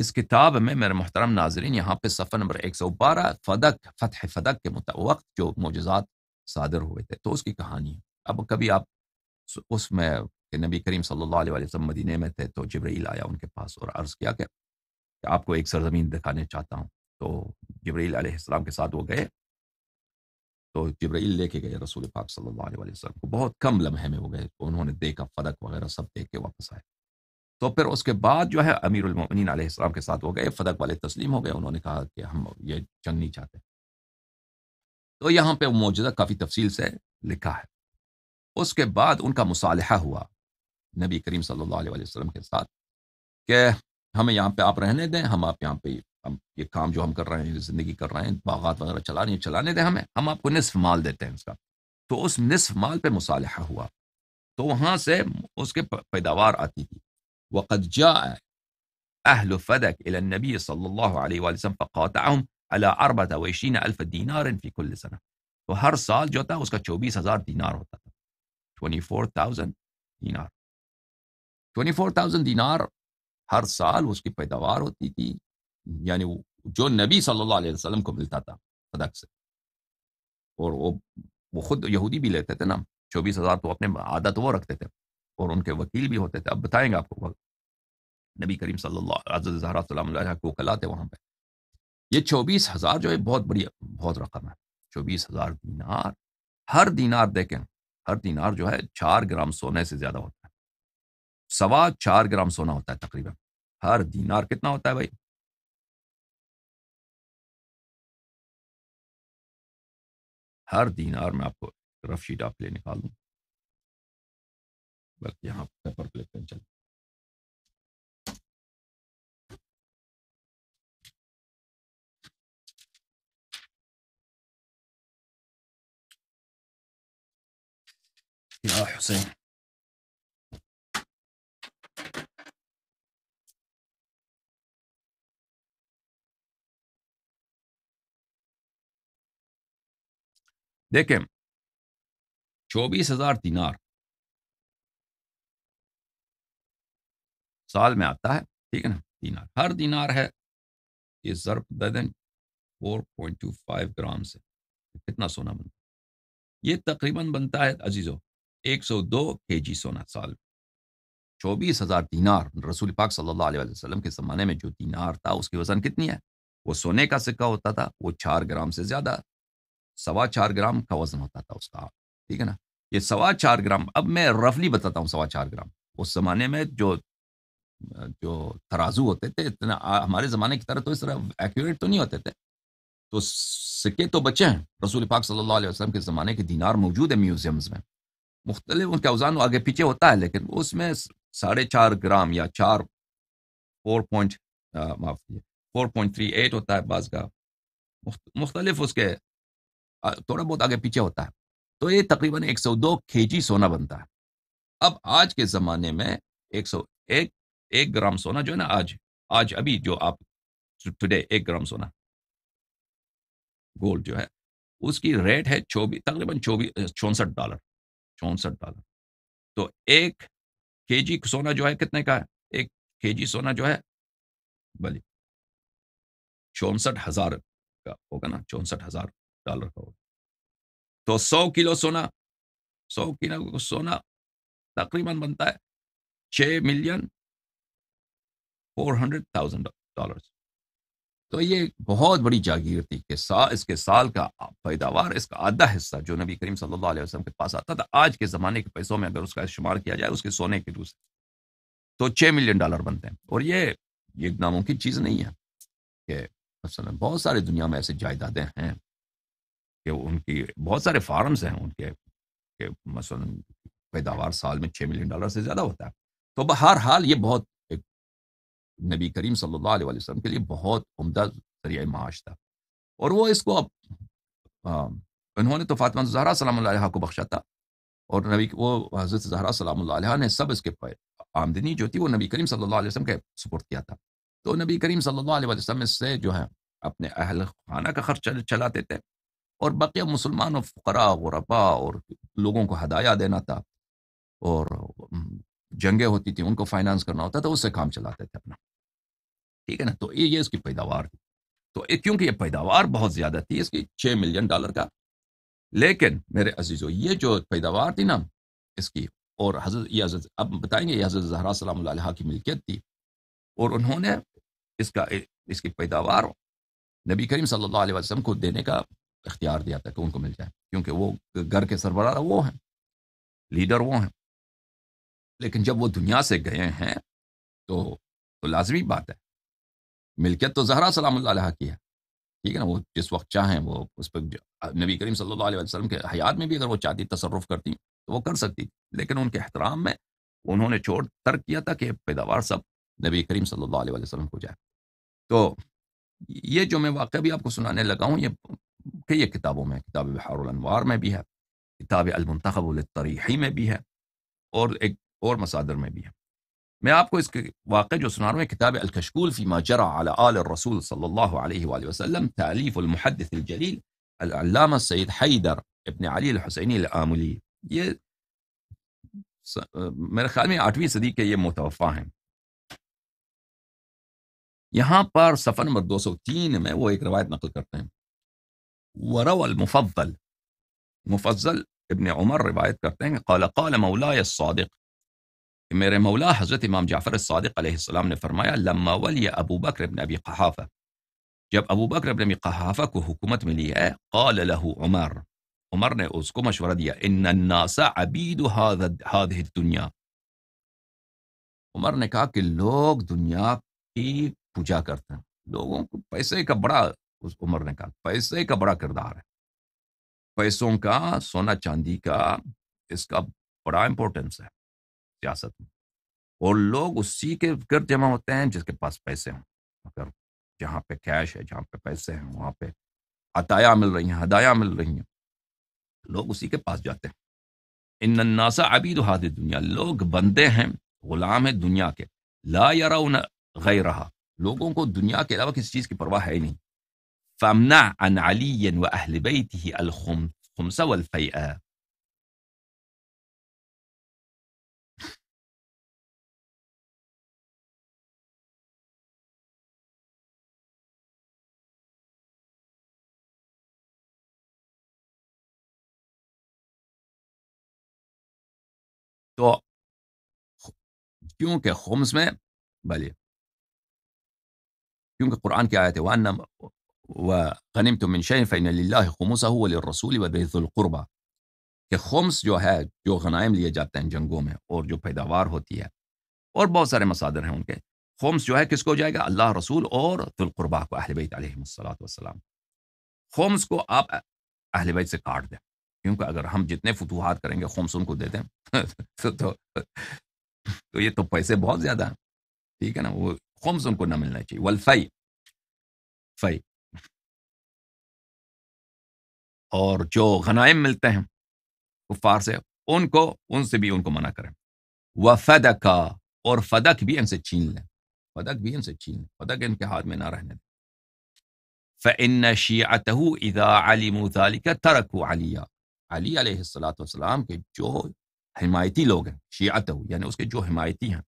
D: اس کتاب میں میرے محترم ناظرین یہاں پہ صفحہ نمبر ایک سو بارہ فدق فتح فدق کے متوقع جو معجزات صادر ہوئے تھے تو اس کی کہانی اب کبھی آپ اس میں کہ نبی کریم صلی اللہ علیہ وسلم مدینہ میں تھے تو جبریل آیا ان کے پاس اور عرض کیا کہ آپ کو ایک سرزمین دکھانے چاہتا ہوں تو جبریل علیہ السلام کے ساتھ وہ گئے تو جبریل لے کے گئے رسول پاک صلی اللہ علیہ وسلم کو بہت کم لمحے میں وہ گئے تو انہوں نے دیکھا فدق وغیرہ سب دیکھ کے واپس آئے تو پھر اس کے بعد جو ہے امیر المین علیہ السلام کے ساتھ وہ گئے فدق والے تسلیم ہو گئے انہوں نے کہا کہ ہم یہ جنگ نہیں چاہتے تو یہاں پہ وہ موجودہ کافی تفصیل سے لکھا ہے اس کے بعد ان کا مصالحہ ہوا نبی کریم صلی اللہ علیہ وسلم کے ساتھ کہ ہمیں یہاں پہ آپ رہنے دیں ہم آپ یہاں پہ ہم یہ کام جو ہم کر رہے ہیں زندگی کر رہے ہیں باغات وغیرہ چلا رہے ہیں چلانے دیں ہمیں ہم آپ کو نصف مال دیتے ہیں اس کا تو اس نصف مال پہ مصالحہ ہوا تو وہاں سے اس کے پیداوار آتی تھی وقت جا اہل الی نبی صلی اللہ علیہ وسلم فقاتعهم علی عربا تھا وحشین الف دینار الفیق السلام تو ہر سال جو ہوتا ہے اس کا چوبیس ہزار دینار ہوتا تھا ٹوئنٹی فور تھاؤزینڈ دینار ٹوئنٹی فور تھاؤزینڈ دینار ہر سال اس کی پیداوار ہوتی تھی یعنی جو نبی صلی اللہ علیہ وسلم کو ملتا تھا صدق سے اور وہ وہ خود یہودی بھی لیتے تھے نا چوبیس ہزار تو اپنے عادت وہ رکھتے تھے اور ان کے وکیل بھی ہوتے تھے اب بتائیں گے آپ کو نبی کریم صلی اللہ علیہ وسلم کو کلا تھے وہاں پہ یہ چوبیس ہزار جو ہے بہت بڑی بہت رقم ہے چوبیس ہزار دینار ہر دینار دیکھیں ہر دینار جو ہے چار گرام سونے سے زیادہ ہوتا ہے سوا چار گرام سونا ہوتا ہے تقریباً ہر دینار کتنا ہوتا ہے بھائی
C: ہر دینار میں آپ کو رف شیٹ آپ لے نکال دوں یہاں پیپر چل دیکھیں
D: چوبیس ہزار دینار سال میں آتا ہے ٹھیک ہے نا دینار ہر دینار ہے یہ ضرب ددن four point two five gram سے کتنا سونا بنتا ہے یہ تقریباً بنتا ہے عزیز ایک سو دو کے جی سونا سال چوبیس ہزار دینار رسول پاک صلی اللہ علیہ وسلم کے زمانے میں جو دینار تھا اس کی وزن کتنی ہے وہ سونے کا سکہ ہوتا تھا وہ چار گرام سے زیادہ سوا چار گرام کا وزن ہوتا تھا اس کا ٹھیک ہے نا یہ سوا چار گرام اب میں رفلی بتاتا ہوں سوا چار گرام اس زمانے میں جو جو ترازو ہوتے تھے اتنا ہمارے زمانے کی طرح تو اس طرح ایکوریٹ تو نہیں ہوتے تھے تو سکے تو بچے ہیں رسول پاک صلی اللہ علیہ وسلم کے زمانے کے دینار موجود ہے میوزیمز میں مختلف ان کے اوزان آگے پیچھے ہوتا ہے لیکن اس میں ساڑھے چار گرام یا چار فور پوائنٹ معافی فور پوائنٹ تھری ایٹ ہوتا ہے بعض کا مختلف اس کے تھوڑا بہت آگے پیچھے ہوتا ہے تو یہ تقریباً ایک سو دو کے جی سونا بنتا ہے اب آج کے زمانے میں ایک سو ایک ایک گرام سونا جو ہے نا آج آج ابھی جو آپ ٹوڈے ایک گرام سونا گولڈ جو ہے اس کی ریٹ ہے چوبیس تقریباً چوبیس چونسٹھ ڈالر چونسٹھ ڈالر تو ایک کے جی سونا جو ہے کتنے کا ہے ایک کے جی سونا جو ہے بلی چونسٹھ ہزار کا ہوگا نا چونسٹھ ہزار ڈالر کا ہوگا تو سو کلو سونا سو کلو سونا تقریباً بنتا ہے چھ million four hundred thousand dollars تو یہ بہت بڑی جاگیر تھی کہ سا اس کے سال کا پیداوار اس کا آدھا حصہ جو نبی کریم صلی اللہ علیہ وسلم کے پاس آتا تھا آج کے زمانے کے پیسوں میں اگر اس کا شمار کیا جائے اس کے سونے کے دوسرے تو چھ ملین ڈالر بنتے ہیں اور یہ ایک ناممکن چیز نہیں ہے کہ مثلاً بہت سارے دنیا میں ایسے جائیدادیں ہیں کہ ان کی بہت سارے فارمز ہیں ان کے کہ مثلاً پیداوار سال میں چھ ملین ڈالر سے زیادہ ہوتا ہے تو بہر حال یہ بہت نبی کریم صلی اللہ علیہ وسلم کے لیے بہت عمدہ ذریعہ معاش تھا اور وہ اس کو اب انہوں نے تو فاطمہ زہرا سلام اللہ علیہ کو بخشا تھا اور نبی وہ حضرت زہرا سلام اللہ علیہ نے سب اس کے آمدنی جو تھی وہ نبی کریم صلی اللہ علیہ وسلم کے سپورٹ کیا تھا تو نبی کریم صلی اللہ علیہ وسلم اس سے جو ہے اپنے اہل خانہ کا خرچ چلاتے تھے اور باقی مسلمان و و غربا اور لوگوں کو ہدایا دینا تھا اور جنگیں ہوتی تھیں ان کو فائنانس کرنا ہوتا تھا اس سے کام چلاتے تھے اپنا ٹھیک ہے نا تو یہ اس کی پیداوار تھی تو کیونکہ یہ پیداوار بہت زیادہ تھی اس کی چھ ملین ڈالر کا لیکن میرے عزیز و یہ جو پیداوار تھی نا اس کی اور حضرت یہ حضرت اب بتائیں گے یہ حضرت زہرا سلام اللہ علیہ کی ملکیت تھی اور انہوں نے اس کا اس کی پیداوار نبی کریم صلی اللہ علیہ وسلم کو دینے کا اختیار دیا تھا کہ ان کو مل جائے کیونکہ وہ گھر کے سربراہ وہ ہیں لیڈر وہ ہیں لیکن جب وہ دنیا سے گئے ہیں تو لازمی بات ہے ملکیت تو زہرا سلام اللہ علیہ کی ہے ٹھیک ہے نا وہ جس وقت چاہیں وہ اس پہ نبی کریم صلی اللہ علیہ وسلم کے حیات میں بھی اگر وہ چاہتی تصرف کرتی تو وہ کر سکتی لیکن ان کے احترام میں انہوں نے چھوڑ ترک کیا تھا کہ پیداوار سب نبی کریم صلی اللہ علیہ وسلم کو جائے تو یہ جو میں واقعہ بھی آپ کو سنانے لگا ہوں یہ کئی کتابوں میں کتاب بحار الانوار میں بھی ہے کتاب المنتخب الطریحی میں بھی ہے اور ایک اور مسادر میں بھی ہے میں آپ کو اس کے واقع جو سنا رہا ہوں کتاب الکشکول فی ما جرى على آل الرسول صلی اللہ علیہ وآلہ وسلم تعلیف المحدث الجلیل العلامہ سید حیدر ابن علی الحسینی العاملی یہ س... میرے خیال میں آٹھویں صدی کے یہ متوفع ہیں یہاں پر صفحہ نمبر دو سو تین میں وہ ایک روایت نقل کرتے ہیں ورو المفضل مفضل ابن عمر روایت کرتے ہیں قال قال مولای الصادق میرے مولا حضرت امام جعفر صدق علیہ السلام نے فرمایا لما ولی ابو بکر ابن ابی قحافہ جب ابو بکر ابن ابی قحافہ کو حکومت ملی ہے قال له عمر عمر نے اس کو مشورہ دیا ان الناس عبید هذه الدنيا عمر نے کہا کہ لوگ دنیا کی پوجا کرتے ہیں لوگوں کو پیسے کا بڑا اس عمر نے کہا پیسے کا بڑا کردار ہے پیسوں کا سونا چاندی کا اس کا بڑا امپورٹنس ہے سیاست میں اور لوگ اسی کے گرد جمع ہوتے ہیں جس کے پاس پیسے ہوں اگر جہاں پہ کیش ہے جہاں پہ پیسے ہیں وہاں پہ عطایا مل رہی ہیں ہدایا مل رہی ہیں لوگ اسی کے پاس جاتے ہیں ان ابھی دنیا لوگ بندے ہیں غلام ہیں دنیا کے لا یار غیر رہا لوگوں کو دنیا کے علاوہ کسی چیز کی پرواہ ہے ہی نہیں فمنا تو کیونکہ میں بلے کیونکہ قرآن کی آیت وان غنیم تو منشم صحل رسول وب القربہ کہ خمس جو ہے جو غنائم لیے جاتے ہیں جنگوں میں اور جو پیداوار ہوتی ہے اور بہت سارے مسادر ہیں ان کے خمس جو ہے کس کو جائے گا اللہ رسول اور تالقربا کو اہل بیت وی طام خمس کو آپ اہل بیت سے کاٹ دیں کیونکہ اگر ہم جتنے فتوحات کریں گے خمس ان کو دیتے ہیں [LAUGHS] تو تو یہ تو پیسے بہت زیادہ ہیں ٹھیک ہے نا وہ خمس ان کو نہ ملنا چاہیے ولفئی فعی اور جو غنائم ملتے ہیں کفار سے ان کو ان سے بھی ان کو منع کریں وہ فدکا اور فدک بھی ان سے چھین لیں فدک بھی ان سے چھین لیں فدک ان کے ہاتھ میں نہ رہنے دیں فنشی اتہ ادا علی مالی کا ترک علیہ علی علیہ السلاۃ والسلام کے جو حمایتی لوگ ہیں شیعت ہو یعنی اس کے جو حمایتی ہیں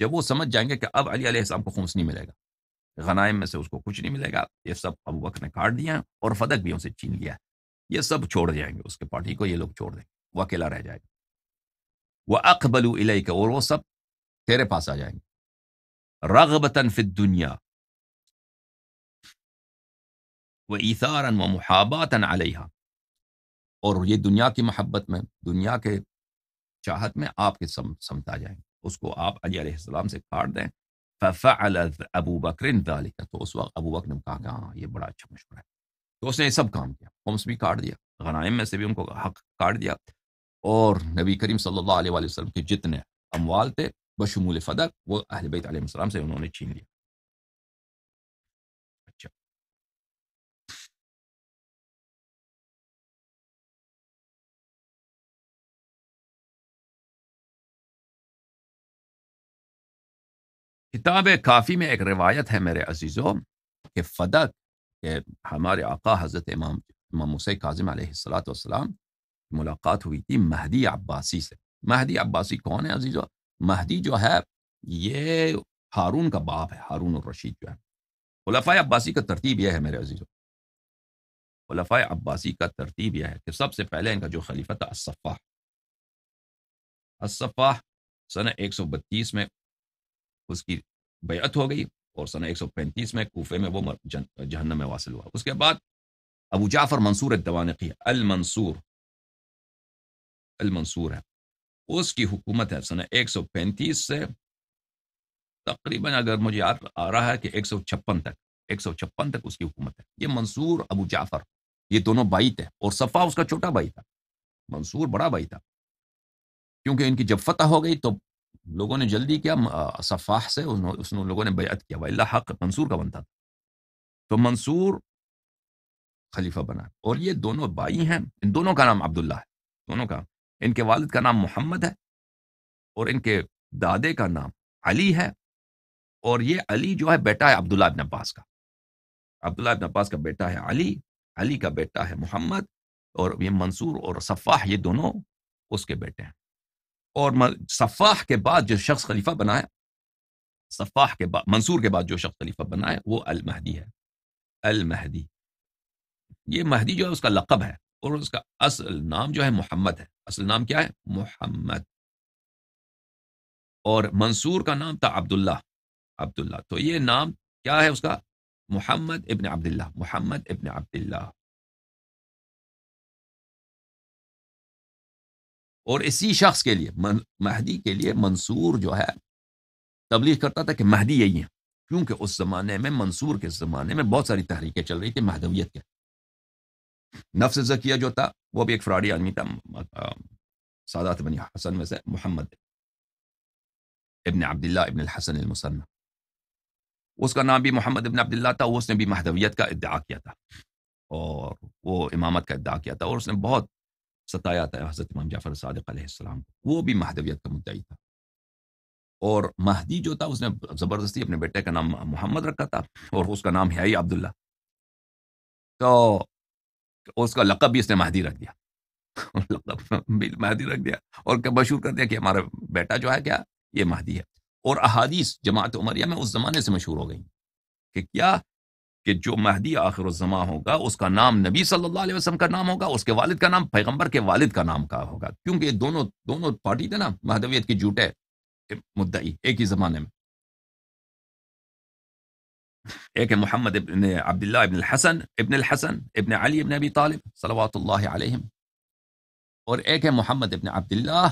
D: جب وہ سمجھ جائیں گے کہ اب علی علیہ السلام کو خمس نہیں ملے گا غنائم میں سے اس کو کچھ نہیں ملے گا یہ سب ابو وقت نے کاٹ دیا اور فدق بھی ان سے چھین لیا ہے یہ سب چھوڑ جائیں گے اس کے پارٹی کو یہ لوگ چھوڑ دیں گے وہ اکیلا رہ جائے گا وہ اک بلو الَََہ اور وہ سب تیرے پاس آ جائیں گے رغبتاً فی دنیا و و محابات علیہ اور یہ دنیا کی محبت میں دنیا کے چاہت میں آپ کے سم سمتا جائیں اس کو آپ علی علیہ السلام سے کاٹ دیں ففعل ابو تو اس وقت ابو بکر نے کہا کہ ہاں یہ بڑا اچھا مشورہ ہے تو اس نے یہ سب کام کیا بھی کاٹ دیا غنائم میں سے بھی ان کو حق کاٹ دیا اور نبی کریم صلی اللہ علیہ وسلم کے جتنے اموال تھے بشمول فدق وہ اہل بیت علیہ السلام سے انہوں نے چھین لیا کتاب کافی میں ایک روایت ہے میرے عزیزوں کہ فدق کہ ہمارے آقا حضرت امام امام مسیح کاظم علیہ السلات وسلام ملاقات ہوئی تھی مہدی عباسی سے مہدی عباسی کون ہے عزیزو مہدی جو ہے یہ ہارون کا باپ ہے ہارون الرشید جو ہے الفائے عباسی کا ترتیب یہ ہے میرے عزیزو ولافا عباسی کا ترتیب یہ ہے کہ سب سے پہلے ان کا جو خلیفہ تھافہ اصفا سن ایک سو بتیس میں اس کی بیعت ہو گئی اور سن ایک سو پینتیس میں کوفے میں وہ جہنم میں واصل ہوا اس کے بعد ابو جعفر منصور الدوانقی المنصور المنصور ہے اس کی حکومت ہے سن ایک سو پینتیس سے تقریباً اگر مجھے یاد آ رہا ہے کہ ایک سو چھپن تک ایک سو چھپن تک اس کی حکومت ہے یہ منصور ابو جعفر یہ دونوں بائی تھے اور صفا اس کا چھوٹا بھائی تھا منصور بڑا بھائی تھا کیونکہ ان کی جب فتح ہو گئی تو لوگوں نے جلدی کیا صفاح سے اس نے لوگوں نے بیعت کیا وہ اللہ حق منصور کا بنتا تھا تو منصور خلیفہ بنا اور یہ دونوں بھائی ہیں ان دونوں کا نام عبداللہ ہے دونوں کا ان کے والد کا نام محمد ہے اور ان کے دادے کا نام علی ہے اور یہ علی جو ہے بیٹا ہے عبداللہ ابن عباس کا عبداللہ ابن عباس کا بیٹا ہے علی علی کا بیٹا ہے محمد اور یہ منصور اور صفاح یہ دونوں اس کے بیٹے ہیں اور صفاح کے بعد جو شخص خلیفہ بنایا صفاح کے بعد منصور کے بعد جو شخص خلیفہ بنایا وہ المہدی ہے المہدی یہ مہدی جو ہے اس کا لقب ہے اور اس کا اصل نام جو ہے محمد ہے اصل نام کیا ہے محمد اور منصور کا نام تھا عبداللہ عبداللہ تو یہ نام کیا ہے اس کا محمد ابن
C: عبداللہ محمد ابن عبداللہ
D: اور اسی شخص کے لیے مہدی کے لیے منصور جو ہے تبلیغ کرتا تھا کہ مہدی یہی ہے کیونکہ اس زمانے میں منصور کے زمانے میں بہت ساری تحریکیں چل رہی تھیں مہدویت کے نفس ذکیہ جو تھا وہ بھی ایک فراڈی آدمی تھا سادات بنی حسن میں سے محمد ابن عبداللہ ابن الحسن المسن اس کا نام بھی محمد ابن عبداللہ تھا اس نے بھی مہدویت کا ادعا کیا تھا اور وہ امامت کا ادعا کیا تھا اور اس نے بہت ستایا تھا حضرت امام جعفر صادق علیہ السلام وہ بھی مہدویت کا مدعی تھا اور مہدی جو تھا اس نے زبردستی اپنے بیٹے کا نام محمد رکھا تھا اور اس کا نام ہےئی عبداللہ تو اس کا لقب بھی اس نے مہدی رکھ دیا لقب بھی مہدی رکھ دیا اور کیا مشہور کر دیا کہ ہمارا بیٹا جو ہے کیا یہ مہدی ہے اور احادیث جماعت عمریہ میں اس زمانے سے مشہور ہو گئی کہ کیا کہ جو مہدی آخر الزما ہوگا اس کا نام نبی صلی اللہ علیہ وسلم کا نام ہوگا اس کے والد کا نام پیغمبر کے والد کا نام کا ہوگا کیونکہ یہ دونوں دونوں پارٹی تھے نا مہدویت کی جھوٹے مدعی ایک ہی زمانے میں ایک ہے محمد ابن عبداللہ ابن الحسن ابن الحسن ابن علی ابن ابی طالب صلوات اللہ علیہ اور ایک ہے محمد ابن عبداللہ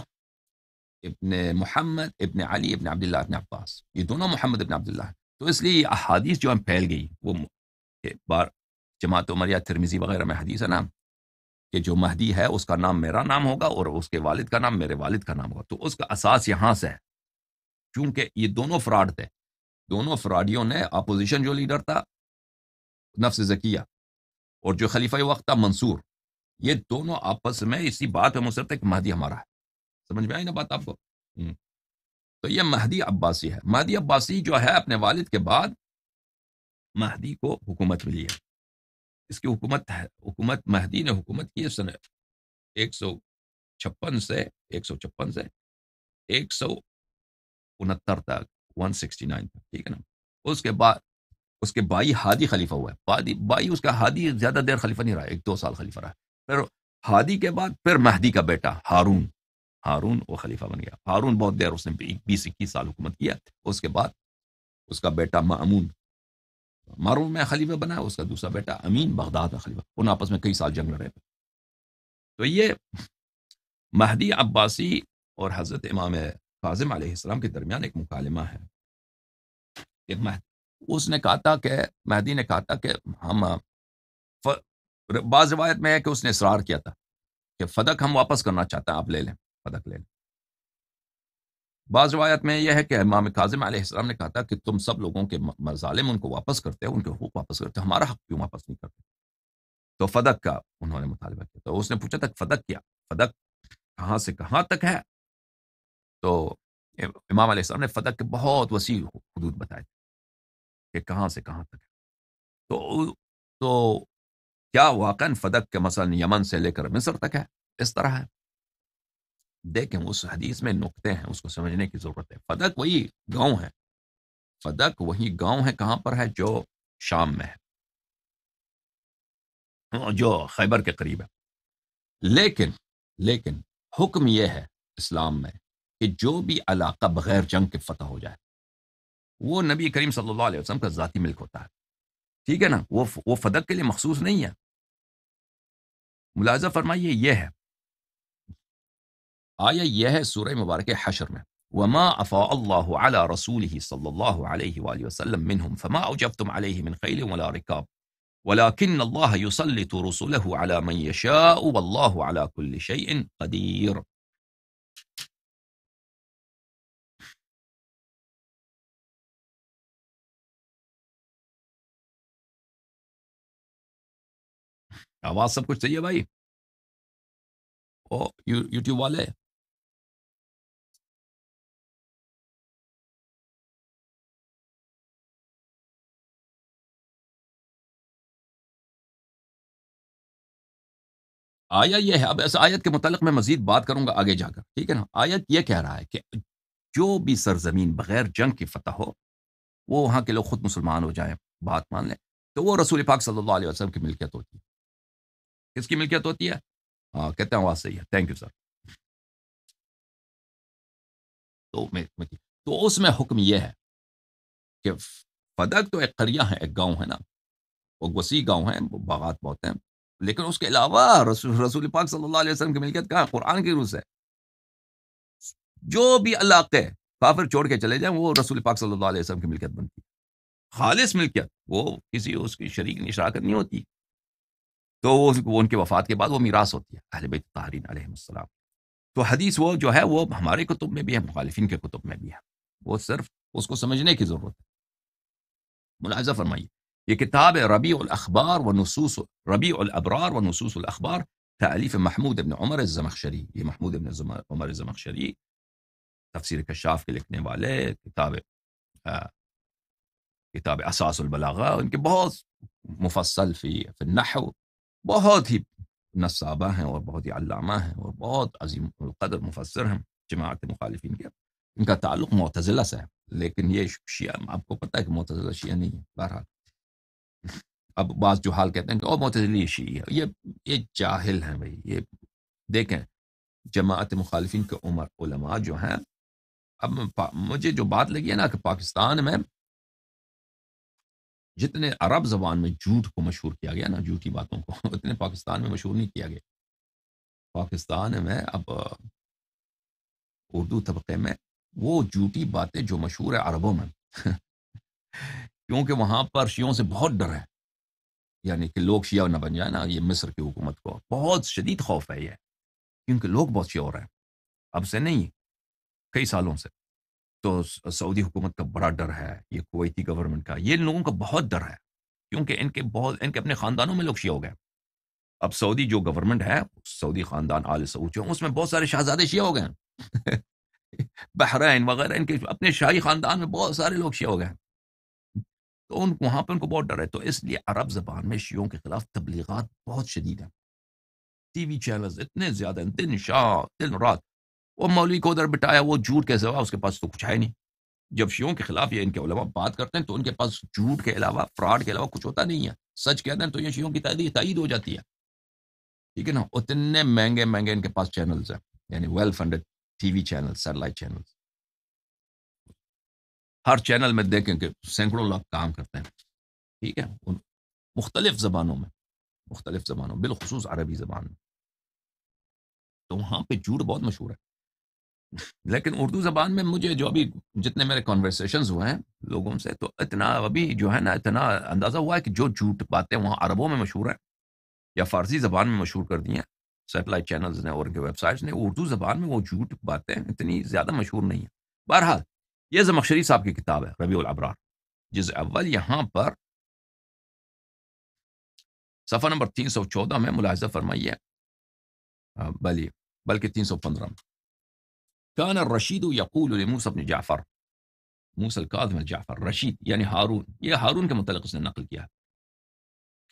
D: ابن محمد ابن علی ابن عبداللہ ابن عباس یہ دونوں محمد ابن عبداللہ تو اس لیے یہ احادیث جو ہم پھیل گئی وہ کے بار جماعت عمر یا ترمیزی وغیرہ میں حدیث ہے نا کہ جو مہدی ہے اس کا نام میرا نام ہوگا اور اس کے والد کا نام میرے والد کا نام ہوگا تو اس کا اساس یہاں سے ہے کیونکہ یہ دونوں فراڈ تھے دونوں فراڈیوں نے اپوزیشن جو لیڈر تھا نفس زکیہ اور جو خلیفہ وقت تھا منصور یہ دونوں آپس میں اسی بات میں مصرت ہے کہ مہدی ہمارا ہے سمجھ میں آئی نا بات آپ کو تو یہ مہدی عباسی ہے مہدی عباسی جو ہے اپنے والد کے بعد مہدی کو حکومت ملی ہے اس کی حکومت حکومت مہدی نے حکومت کی ہے سن ایک سو چھپن سے ایک سو چھپن سے ایک سو انہتر تک ون سکسٹی نائن تک ٹھیک ہے نا اس کے بعد اس کے بائی ہادی خلیفہ ہوا ہے بائی اس کا ہادی زیادہ دیر خلیفہ نہیں رہا ایک دو سال خلیفہ رہا پھر ہادی کے بعد پھر مہدی کا بیٹا ہارون ہارون وہ خلیفہ بن گیا ہارون بہت دیر اس نے بیس اکیس سال حکومت کیا اس کے بعد اس کا بیٹا معمون معروف میں خلیفہ بنا اس کا دوسرا بیٹا امین بغداد خلیفہ انہوں آپس میں کئی سال جنگ لڑے تھے تو یہ مہدی عباسی اور حضرت امام فاضم علیہ السلام کے درمیان ایک مکالمہ ہے ایک مہدی اس نے کہا تھا کہ مہدی نے کہا تھا کہ ہم بعض روایت میں ہے کہ اس نے اصرار کیا تھا کہ فدق ہم واپس کرنا چاہتے ہیں آپ لے لیں فدق لے لیں بعض روایت میں یہ ہے کہ امام کاظم علیہ السلام نے کہا تھا کہ تم سب لوگوں کے مظالم ان کو واپس کرتے ہو ان کے حقوق واپس کرتے ہو ہمارا حق کیوں واپس نہیں کرتے تو فدق کا انہوں نے مطالبہ کیا تو اس نے پوچھا تھا فدق کیا فدق کہاں سے کہاں تک ہے تو امام علیہ السلام نے فدق کے بہت وسیع حدود بتائے کہ کہاں سے کہاں تک ہے تو تو کیا واقعا فدق کے مثلا یمن سے لے کر مصر تک ہے اس طرح ہے دیکھیں اس حدیث میں نقطے ہیں اس کو سمجھنے کی ضرورت ہے فدق وہی گاؤں ہے فدق وہی گاؤں ہے کہاں پر ہے جو شام میں ہے جو خیبر کے قریب ہے لیکن لیکن حکم یہ ہے اسلام میں کہ جو بھی علاقہ بغیر جنگ کے فتح ہو جائے وہ نبی کریم صلی اللہ علیہ وسلم کا ذاتی ملک ہوتا ہے ٹھیک ہے نا وہ فدق کے لیے مخصوص نہیں ہے ملازم فرمائیے یہ ہے آیا آية یہ ہے سورہ مبارک حشر میں وما افا الله على رسوله صلى الله عليه واله وسلم منهم فما اوجبتم عليه من خيل ولا ركاب ولكن الله يسلط رسله على من يشاء والله على كل شيء قدير
C: आवाज सब कुछ सही है भाई ओ यूट्यूब वाले
D: آیا یہ ہے اب اس آیت کے متعلق میں مزید بات کروں گا آگے جا کر ٹھیک ہے نا آیت یہ کہہ رہا ہے کہ جو بھی سرزمین بغیر جنگ کی فتح ہو وہ وہاں کے لوگ خود مسلمان ہو جائیں بات مان لیں تو وہ رسول پاک صلی اللہ علیہ وسلم کی ملکیت ہوتی ہے کس کی ملکیت ہوتی ہے ہاں کہتے ہیں آواز صحیح ہے
C: تھینک یو سر تو تو اس میں
D: حکم یہ ہے کہ فدق تو ایک قریہ ہے ایک گاؤں ہے نا وہ وسیع گاؤں ہیں وہ باغات بہت ہیں لیکن اس کے علاوہ رسول رسول پاک صلی اللہ علیہ وسلم کی ملکیت کہاں قرآن کی روح ہے جو بھی علاقے کافر چھوڑ کے چلے جائیں وہ رسول پاک صلی اللہ علیہ وسلم کی ملکیت بنتی خالص ملکیت وہ کسی اس کی شریک کی شراکت نہیں ہوتی تو وہ ان کی وفات کے بعد وہ میراث ہوتی ہے اہل بیت تحرین علیہ السلام تو حدیث وہ جو ہے وہ ہمارے کتب میں بھی ہے مخالفین کے کتب میں بھی ہے وہ صرف اس کو سمجھنے کی ضرورت ہے ملاحظہ فرمائیے یہ کتاب ہے ربیع الاخبار و نصوص ربیع الابرار و نصوص الاخبار تعلیف محمود ابن عمر الزمخشری یہ محمود ابن عمر الزمخشری تفسیر کشاف کے لکھنے والے کتاب کتاب آه، اساس البلاغہ ان کے بہت مفصل فی النحو بہت ہی نصابہ ہیں اور بہت ہی علامہ ہیں اور بہت عظیم القدر مفسر ہیں جماعت كيف کے ان کا تعلق معتزلہ سے ہے لیکن یہ شیعہ آپ کو پتہ ہے کہ معتزلہ شیعہ نہیں ہے بہرحال اب بعض جو حال کہتے ہیں کہ وہ معتدلی شیعی ہے یہ یہ جاہل ہیں بھائی یہ دیکھیں جماعت مخالفین کے عمر علماء جو ہیں اب مجھے جو بات لگی ہے نا کہ پاکستان میں جتنے عرب زبان میں جھوٹ کو مشہور کیا گیا نا جھوٹی باتوں کو اتنے پاکستان میں مشہور نہیں کیا گیا پاکستان میں اب اردو طبقے میں وہ جھوٹی باتیں جو مشہور ہے عربوں میں [LAUGHS] کیونکہ وہاں پر شیوں سے بہت ڈر ہے یعنی کہ لوگ شیعہ نہ بن جائے نا یہ مصر کی حکومت کو بہت شدید خوف ہے یہ کیونکہ لوگ بہت شیعہ ہو رہے ہیں اب سے نہیں کئی سالوں سے تو سعودی حکومت کا بڑا ڈر ہے یہ کویتی گورنمنٹ کا یہ لوگوں کا بہت ڈر ہے کیونکہ ان کے بہت ان کے اپنے خاندانوں میں لوگ شیعہ ہو گئے اب سعودی جو گورنمنٹ ہے سعودی خاندان آل سعود جو اس میں بہت سارے شہزادے شیعہ ہو گئے ہیں [LAUGHS] بحرین وغیرہ ان کے اپنے شاہی خاندان میں بہت سارے لوگ شیعہ ہو گئے ہیں تو ان وہاں پر ان کو بہت ڈر ہے تو اس لیے عرب زبان میں شیوں کے خلاف تبلیغات بہت شدید ہیں ٹی وی چینلز اتنے زیادہ ہیں دن شاہ دن رات وہ مولوی کو ادھر بٹایا وہ جھوٹ کے سوا اس کے پاس تو کچھ ہے نہیں جب شیوں کے خلاف یہ ان کے علماء بات کرتے ہیں تو ان کے پاس جھوٹ کے علاوہ فراڈ کے علاوہ کچھ ہوتا نہیں ہے سچ کہتے ہیں تو یہ شیوں کی تائید ہو جاتی ہے ٹھیک ہے نا اتنے مہنگے مہنگے ان کے پاس چینلز ہیں یعنی ویل فنڈیڈ ٹی وی چینل سیٹلائٹ چینلز ہر چینل میں دیکھیں کہ سینکڑوں لوگ کام کرتے ہیں ٹھیک ہے مختلف زبانوں میں مختلف زبانوں بالخصوص عربی زبان میں تو وہاں پہ جھوٹ بہت مشہور ہے لیکن اردو زبان میں مجھے جو ابھی جتنے میرے کانورسیشنز ہوئے ہیں لوگوں سے تو اتنا ابھی جو ہے نا اتنا اندازہ ہوا ہے کہ جو جھوٹ باتیں وہاں عربوں میں مشہور ہیں یا فارسی زبان میں مشہور کر دی ہیں سیٹلائٹ چینلز نے اور ان کے ویب سائٹس نے اردو زبان میں وہ جھوٹ باتیں اتنی زیادہ مشہور نہیں ہیں بہرحال یہ زمخشری صاحب کی کتاب ہے ربیع الابرار جز اول یہاں پر صفحہ نمبر تین سو چودہ میں ملاحظہ فرمائیے بلی بلکہ تین سو پندرہ میں کان الرشید یقول بن جعفر القاظم رشید یعنی ہارون یہ ہارون کے متعلق اس نے نقل کیا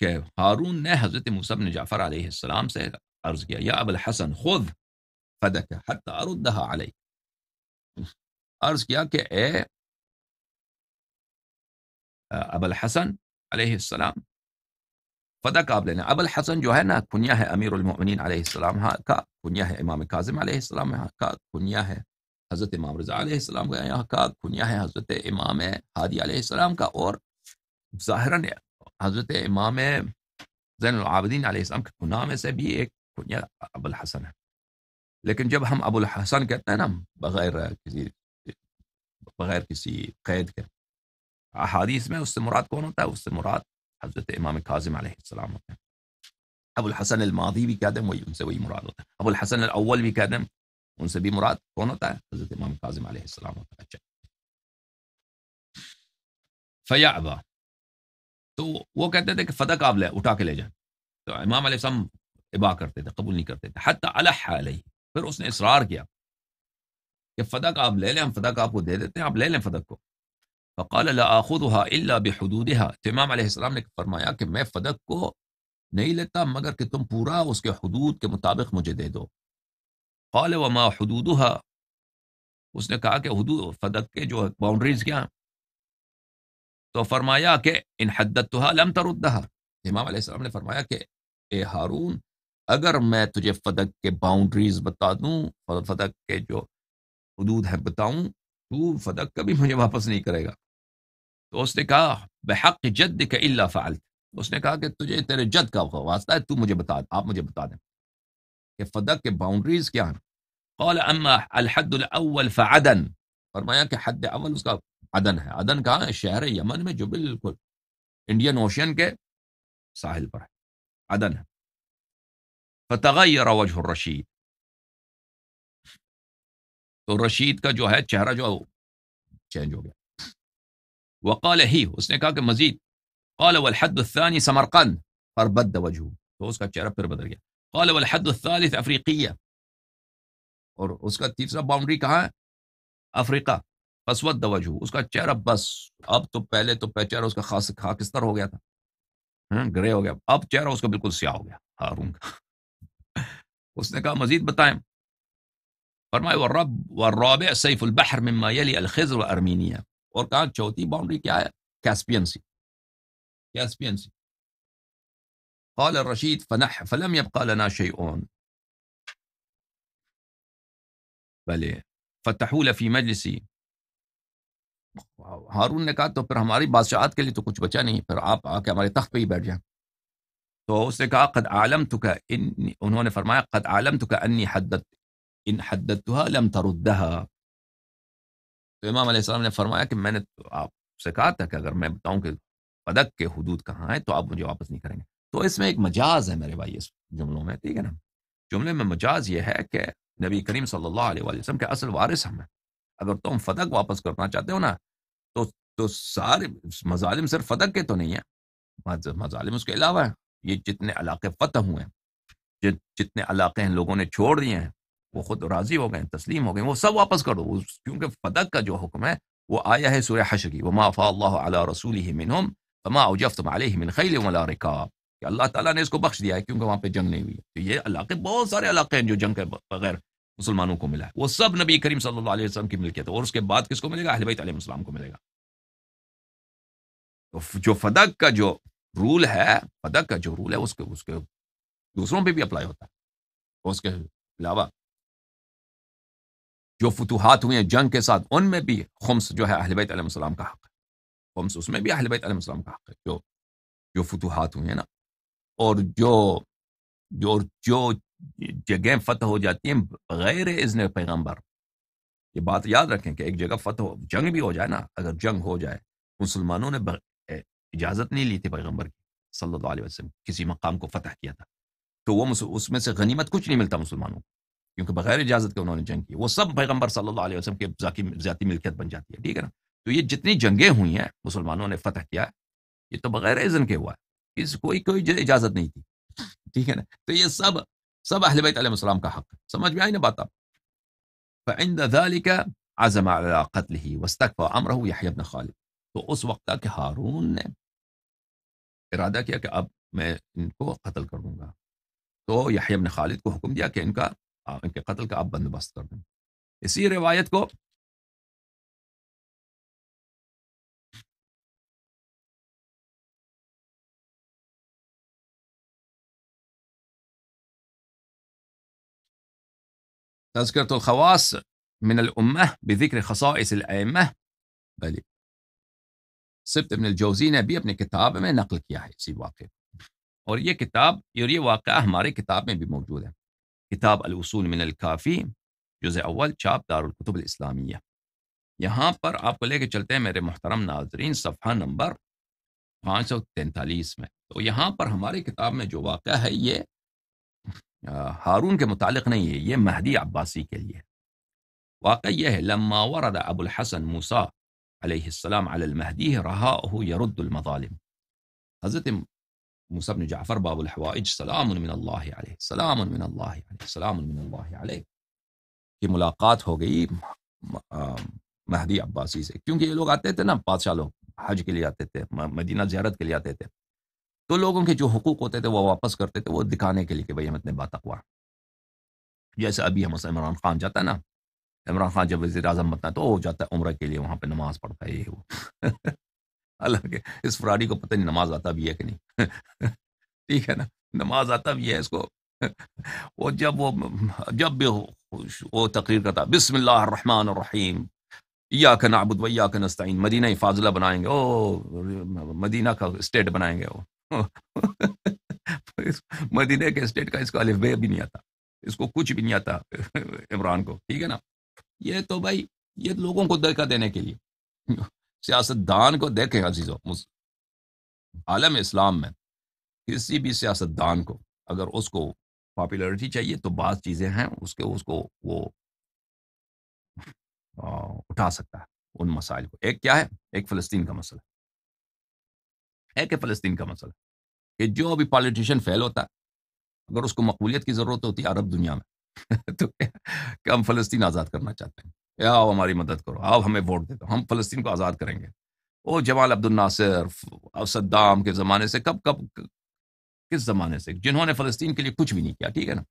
D: کہ ہارون نے حضرت موسیٰ بن جعفر علیہ السلام سے عرض کیا یا محسب خود عرض کیا کہ اے ابو الحسن علیہ السلام فتح لینا ابو الحسن جو ہے نا کنیا ہے امیر المؤمنین علیہ السلام ہاں، کا کنیا ہے امام کاظم علیہ السلام ہاں، کا کنیا ہے حضرت امام رضا علیہ السلام کا ہاں، کنیا ہے حضرت امام ہادی علیہ السلام کا اور ظاہراً حضرت امام زین العابدین علیہ السلام کے گناہ میں سے بھی ایک کنیا ابو الحسن ہے لیکن جب ہم ابو الحسن کہتے ہیں نا بغیر کسی بغير كسي قيد كان احاديث ما واستمرات كونو تا واستمرات حضرت امام كاظم عليه السلام ابو الحسن الماضي بكادم ويمسوي مراد ابو الحسن الاول بكادم ونسبي مراد كونو تا حضرت امام كاظم عليه السلام فيعبى تو وہ کہتے تھے کہ فتح قابل ہے اٹھا کے لے جائیں تو امام علیہ السلام عبا کرتے تھے قبول نہیں کرتے تھے حتی علح علیہ پھر اس نے اصرار کیا کہ فدق آپ لے لیں ہم فدق آپ کو دے دیتے ہیں آپ لے لیں فدق کو قال الآدہ اللہ بحدود حدودہ امام علیہ السلام نے فرمایا کہ میں فدق کو نہیں لیتا مگر کہ تم پورا اس کے حدود کے مطابق مجھے دے دو قال وما حدودہ اس نے کہا کہ حدود فدق کے جو باؤنڈریز کیا تو فرمایا کہ ان حدت تو لم تردہ امام علیہ السلام نے فرمایا کہ اے ہارون اگر میں تجھے فدق کے باؤنڈریز بتا دوں فدق کے جو حدود ہے بتاؤں تو فدق کبھی مجھے واپس نہیں کرے گا تو اس نے کہا بحق جد کا اللہ فعال اس نے کہا کہ تجھے تیرے جد کا واسطہ ہے تو مجھے بتا آپ مجھے بتا دیں کہ فدق کے باؤنڈریز کیا ہیں قال اما الحد الاول فعدن فرمایا کہ حد اول اس کا عدن ہے ادن کہاں شہر یمن میں جو بالکل انڈین اوشین کے ساحل پر ہے عدن ہے فتغیر وجہ الرشید تو رشید کا جو ہے چہرہ جو ہے چینج ہو گیا وقال ہی اس نے کہا کہ مزید قال قال والحد والحد الثانی سمرقند پر بد وجہ تو اس کا چہرہ پھر بدل گیا الثالث افریقیہ اور اس کا تیسرا باؤنڈری کہاں ہے افریقہ اس کا چہرہ بس اب تو پہلے تو چہرہ اس کا خاص خاکستر ہو گیا تھا ہاں، گرے ہو گیا اب چہرہ اس کا بالکل سیاہ ہو گیا ہارون کا اس نے کہا مزید بتائیں فرمائے والرب والرابع سيف البحر مما يلي الخزر وارمينيا اور کہا چوتھی باؤنڈری کیا ہے کیسپین سی کیسپین سی قال الرشید فنح فلم يبقى لنا شيئون بلے فتحوا في مجلسي هارون نے کہا تو پھر ہماری بادشاہت کے لیے تو کچھ بچا نہیں پھر آپ آ ہمارے تخت پہ ہی بیٹھ جائیں تو اس نے کہا قد علمتك ان انہوں نے فرمایا قد علمتك اني حددت ان حد لم تردها تو امام علیہ السلام نے فرمایا کہ میں نے تو آپ سے کہا تھا کہ اگر میں بتاؤں کہ پدک کے حدود کہاں ہیں تو آپ مجھے واپس نہیں کریں گے تو اس میں ایک مجاز ہے میرے بھائی اس جملوں میں ٹھیک ہے نا جملے میں مجاز یہ ہے کہ نبی کریم صلی اللہ علیہ وسلم کے اصل وارث ہم ہیں اگر تم فدق واپس کرنا چاہتے ہو نا تو تو سارے مظالم صرف فدق کے تو نہیں ہیں مظالم اس کے علاوہ ہیں یہ جتنے علاقے فتح ہوئے ہیں جتنے علاقے ہیں لوگوں نے چھوڑ دیے ہیں وہ خود راضی ہو گئے تسلیم ہو گئے وہ سب واپس کر دو کیونکہ فدق کا جو حکم ہے وہ آیا ہے سورہ حشر کی وما فا اللہ علیہ رسول من فما تم علیہ من خیل رکاب کہ اللہ تعالیٰ نے اس کو بخش دیا ہے کیونکہ وہاں پہ جنگ نہیں ہوئی تو یہ علاقے بہت سارے علاقے ہیں جو جنگ کے بغیر مسلمانوں کو ملا ہے وہ سب نبی کریم صلی اللہ علیہ وسلم کی ملکیت ہے اور اس کے بعد کس کو ملے گا اہل بیت علیہ السلام کو ملے گا تو جو فدق کا جو رول ہے فدق کا جو رول ہے اس کے اس کے دوسروں پہ بھی اپلائی ہوتا ہے اس کے علاوہ جو فتوحات ہوئے جنگ کے ساتھ ان میں بھی خمس جو ہے اہل بیت علیہ السلام کا حق ہے خمس اس میں بھی اہل بیت علیہ السلام کا حق ہے جو جو فتوحات ہوئی ہیں نا اور جو جو جو جو جگہیں فتح ہو جاتی ہیں غیر اذن پیغمبر یہ بات یاد رکھیں کہ ایک جگہ فتح جنگ بھی ہو جائے نا اگر جنگ ہو جائے مسلمانوں نے اجازت نہیں لی تھی پیغمبر کی صلی اللہ علیہ وسلم کسی مقام کو فتح کیا تھا تو وہ اس میں سے غنیمت کچھ نہیں ملتا مسلمانوں کو کیونکہ بغیر اجازت کے انہوں نے جنگ کی وہ سب پیغمبر صلی اللہ علیہ وسلم کے ذاتی ملکیت بن جاتی ہے ٹھیک ہے نا تو یہ جتنی جنگیں ہوئی ہیں مسلمانوں نے فتح کیا یہ تو بغیر اذن کے ہوا ہے اس کوئی کوئی اجازت نہیں تھی ٹھیک ہے نا تو یہ سب سب اہل بیت علیہ السلام کا حق ہے سمجھ میں آئی نا بات آپ فعند عزم على قتله واستكفى امره يحيى بن خالد تو اس وقت تک ہارون نے ارادہ کیا کہ اب میں ان کو قتل کروں گا تو بن خالد کو حکم دیا کہ ان کا آه، انکے قتل کا آپ بندوبست کر دیں اسی روایت کو تذکرت الخواص من الامه بذکر خصائص الائمه بلی سبت ابن الجوزی نے بھی اپنے کتاب میں نقل کیا ہے اسی واقعے اور یہ کتاب اور یہ واقعہ ہمارے کتاب میں بھی موجود ہے کتاب الحسول من الکافی جز اول چاپ دار الکتب الاسلامیہ یہاں پر آپ کو لے کے چلتے ہیں میرے محترم ناظرین صفحہ نمبر پانچ سو تینتالیس میں تو یہاں پر ہماری کتاب میں جو واقعہ ہے یہ ہارون کے متعلق نہیں ہے یہ مہدی عباسی کے لیے واقعہ یہ ہے لما ورد ابو الحسن موسا علیہ السلام علی المہدی رہا یرد المظالم حضرت بن جعفر باب الحوائج سلام من اللہ علیہ سلام من اللہ علیہ سلام من اللہ علیہ کی ملاقات ہو گئی مہدی عباسی سے کیونکہ یہ لوگ آتے تھے نا بادشاہ لوگ حج کے لیے آتے تھے مدینہ زیارت کے لیے آتے تھے تو لوگوں کے جو حقوق ہوتے تھے وہ واپس کرتے تھے وہ دکھانے کے لیے کہ بھائی ہم اتنے بات اقوا جیسے ابھی ہم سر عمران خان جاتا ہے نا عمران خان جب وزیر اعظم بنتا ہے تو وہ جاتا ہے عمرہ کے لیے وہاں پہ نماز پڑھتا ہے یہ وہ [LAUGHS] حالانکہ اس فراری کو پتہ نہیں نماز آتا بھی ہے کہ نہیں ٹھیک ہے نا نماز آتا بھی ہے اس کو وہ جب وہ جب بھی وہ تقریر کرتا بسم اللہ الرحمن الرحیم یا کن و یا کا نستعین مدینہ فاضلہ بنائیں گے او مدینہ کا اسٹیٹ بنائیں گے وہ مدینہ کے اسٹیٹ کا اس کو الف بے بھی نہیں آتا اس کو کچھ بھی نہیں آتا عمران کو ٹھیک ہے نا یہ تو بھائی یہ لوگوں کو دقا دینے کے لیے سیاستدان کو دیکھیں عزیز عالم اسلام میں کسی بھی سیاست دان کو اگر اس کو پاپولرٹی چاہیے تو بعض چیزیں ہیں اس کے اس کو وہ اٹھا سکتا ہے ان مسائل کو ایک کیا ہے ایک فلسطین کا مسئلہ ایک ہے فلسطین کا مسئلہ کہ جو بھی پالیٹیشین فیل ہوتا ہے اگر اس کو مقبولیت کی ضرورت ہوتی ہے عرب دنیا میں [LAUGHS] تو کہ ہم فلسطین آزاد کرنا چاہتے ہیں یا آؤ ہماری مدد کرو آؤ ہمیں ووٹ دے دو ہم فلسطین کو آزاد کریں گے او جمال عبد الناصر صدام کے زمانے سے کب کب کس زمانے سے جنہوں نے فلسطین کے لیے کچھ بھی نہیں کیا ٹھیک ہے نا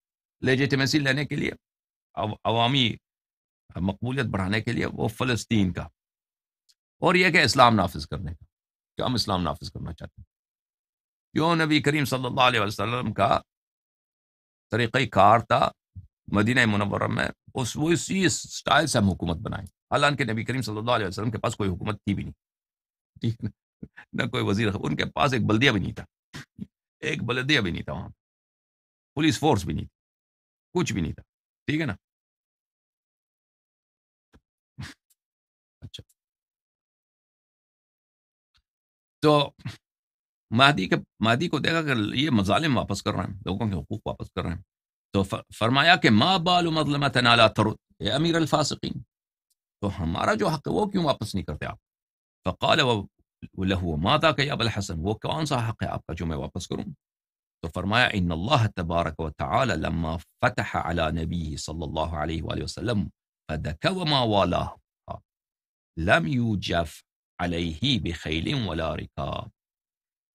D: لیجیٹمیسی لینے کے لیے عوامی مقبولیت بڑھانے کے لیے وہ فلسطین کا اور یہ کہ اسلام نافذ کرنے کا کیا ہم اسلام نافذ کرنا چاہتے ہیں کیوں نبی کریم صلی اللہ علیہ وسلم کا طریقۂ کار تھا مدینہ منورہ میں اس وہ اسی اسٹائل سے ہم حکومت بنائیں حالانکہ نبی کریم صلی اللہ علیہ وسلم کے پاس کوئی حکومت تھی بھی نہیں ٹھیک نہ کوئی وزیر ان کے پاس ایک بلدیہ بھی نہیں تھا ایک بلدیہ بھی نہیں تھا وہاں پولیس فورس بھی نہیں کچھ بھی نہیں تھا ٹھیک ہے نا اچھا تو مہدی کے مہدی کو دیکھا کہ یہ مظالم واپس کر رہے ہیں لوگوں کے حقوق واپس کر رہے ہیں تو فرما ما بال مظلمة لا ترد يا أمير الفاسقين تو هم حق حقي وو كيو واپس فقال و... وله ماذا يا أبا الحسن وو كوان صح حقي أبقى جو مي واپس كرون تو إن الله تبارك وتعالى لما فتح على نبيه صلى الله عليه وآله وسلم فدك وما والاه لم يوجف عليه بخيل ولا ركاب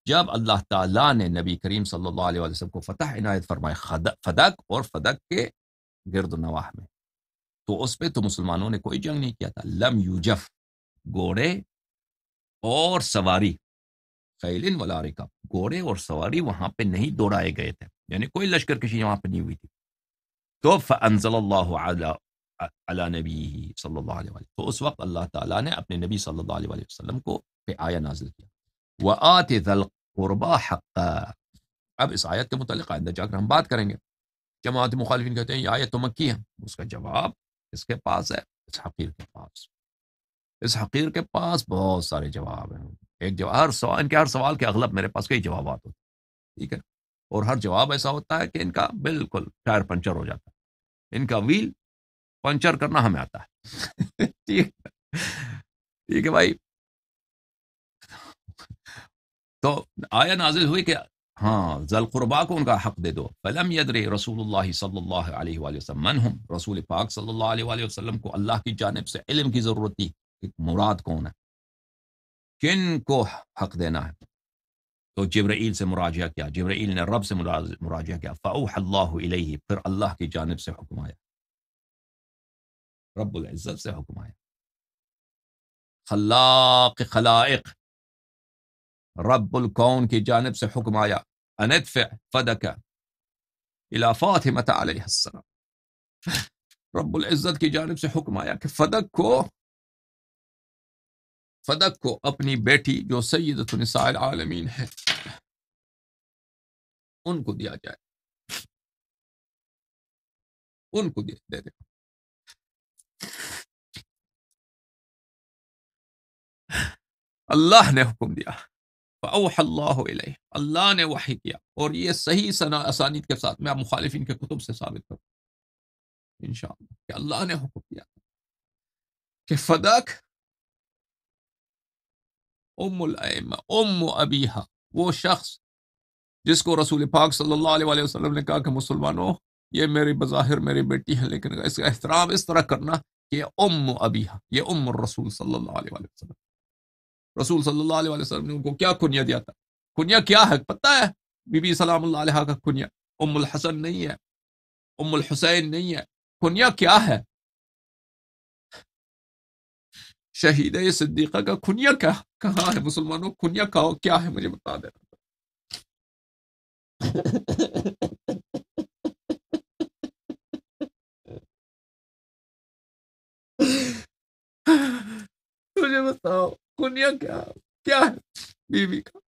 D: جب اللہ تعالیٰ نے نبی کریم صلی اللہ علیہ وسلم کو فتح عنایت فرمائے فدق اور فدق کے گرد نواح میں تو اس پہ تو مسلمانوں نے کوئی جنگ نہیں کیا تھا لم یو جف اور سواری خیلن ولا رپ گھوڑے اور سواری وہاں پہ نہیں دوڑائے گئے تھے یعنی کوئی لشکر کشی وہاں پہ نہیں ہوئی تھی تو فنزل اللہ علیہ علی نبی صلی اللہ علیہ وسلم تو اس وقت اللہ تعالیٰ نے اپنے نبی صلی اللہ علیہ وسلم کو پہ آیا نازل کیا وہ آتے قربا حق اب اس آیت کے متعلق آئندہ جا کر ہم بات کریں گے جماعت مخالفین کہتے ہیں یہ آیت تو مکی ہے اس کا جواب اس کے پاس ہے اس حقیر کے پاس اس حقیر کے پاس بہت سارے جواب ہیں ایک جواب ہر سوال ان کے ہر سوال کے اغلب میرے پاس کئی جوابات ہوتے ہیں ٹھیک ہے اور ہر جواب ایسا ہوتا ہے کہ ان کا بالکل ٹائر پنچر ہو جاتا ہے ان کا ویل پنچر کرنا ہمیں آتا ہے [LAUGHS] ٹھیک ہے ٹھیک ہے بھائی تو آیا نازل ہوئی کہ ہاں ذلقربا کو ان کا حق دے دو فلم یدر رسول اللہ صلی اللہ علیہ وآلہ وسلم رسول پاک صلی اللہ علیہ وآلہ وسلم کو اللہ کی جانب سے علم کی ضرورت تھی کہ مراد کون ہے کن کو حق دینا ہے تو جبرائیل سے مراجعہ کیا جبرائیل نے رب سے مراجعہ کیا فعوح اللہ علیہ پھر اللہ کی جانب سے حکم آیا رب العزت سے حکم آیا خلاق خلائق رب القن کی جانب سے حکم آیا انتفع انتفق الی فاطمت علیہ السلام رب العزت کی جانب سے حکم آیا کہ فدک کو فدک کو اپنی بیٹی جو سیدت النسائل العالمین ہے ان کو دیا جائے ان کو دے دے اللہ نے حکم دیا او اللہ علیہ اللہ نے وحی کیا اور یہ صحیح آسانیت کے ساتھ میں مخالفین کے کتب سے ثابت کروں انشاءاللہ کہ اللہ نے حکم دیا کہ فدق ام ام ابیہ وہ شخص جس کو رسول پاک صلی اللہ علیہ وآلہ وسلم نے کہا کہ مسلمانوں یہ میری بظاہر میری بیٹی ہے لیکن اس کا احترام اس طرح کرنا کہ ام ابیہ یہ ام الرسول صلی اللہ علیہ وآلہ وسلم رسول صلی اللہ علیہ وسلم نے ان کو کیا کنیا دیا تھا کنیا کیا ہے پتا ہے بی بی سلام اللہ علیہ کا کنیا ام الحسن نہیں ہے ام الحسین نہیں ہے کنیا کیا ہے شہید صدیقہ کا کنیا کیا کہاں ہے مسلمانوں کنیا کہو کیا ہے مجھے بتا دینا
C: مجھے بتاؤ کنیا کیا کیا ہے بیوی کا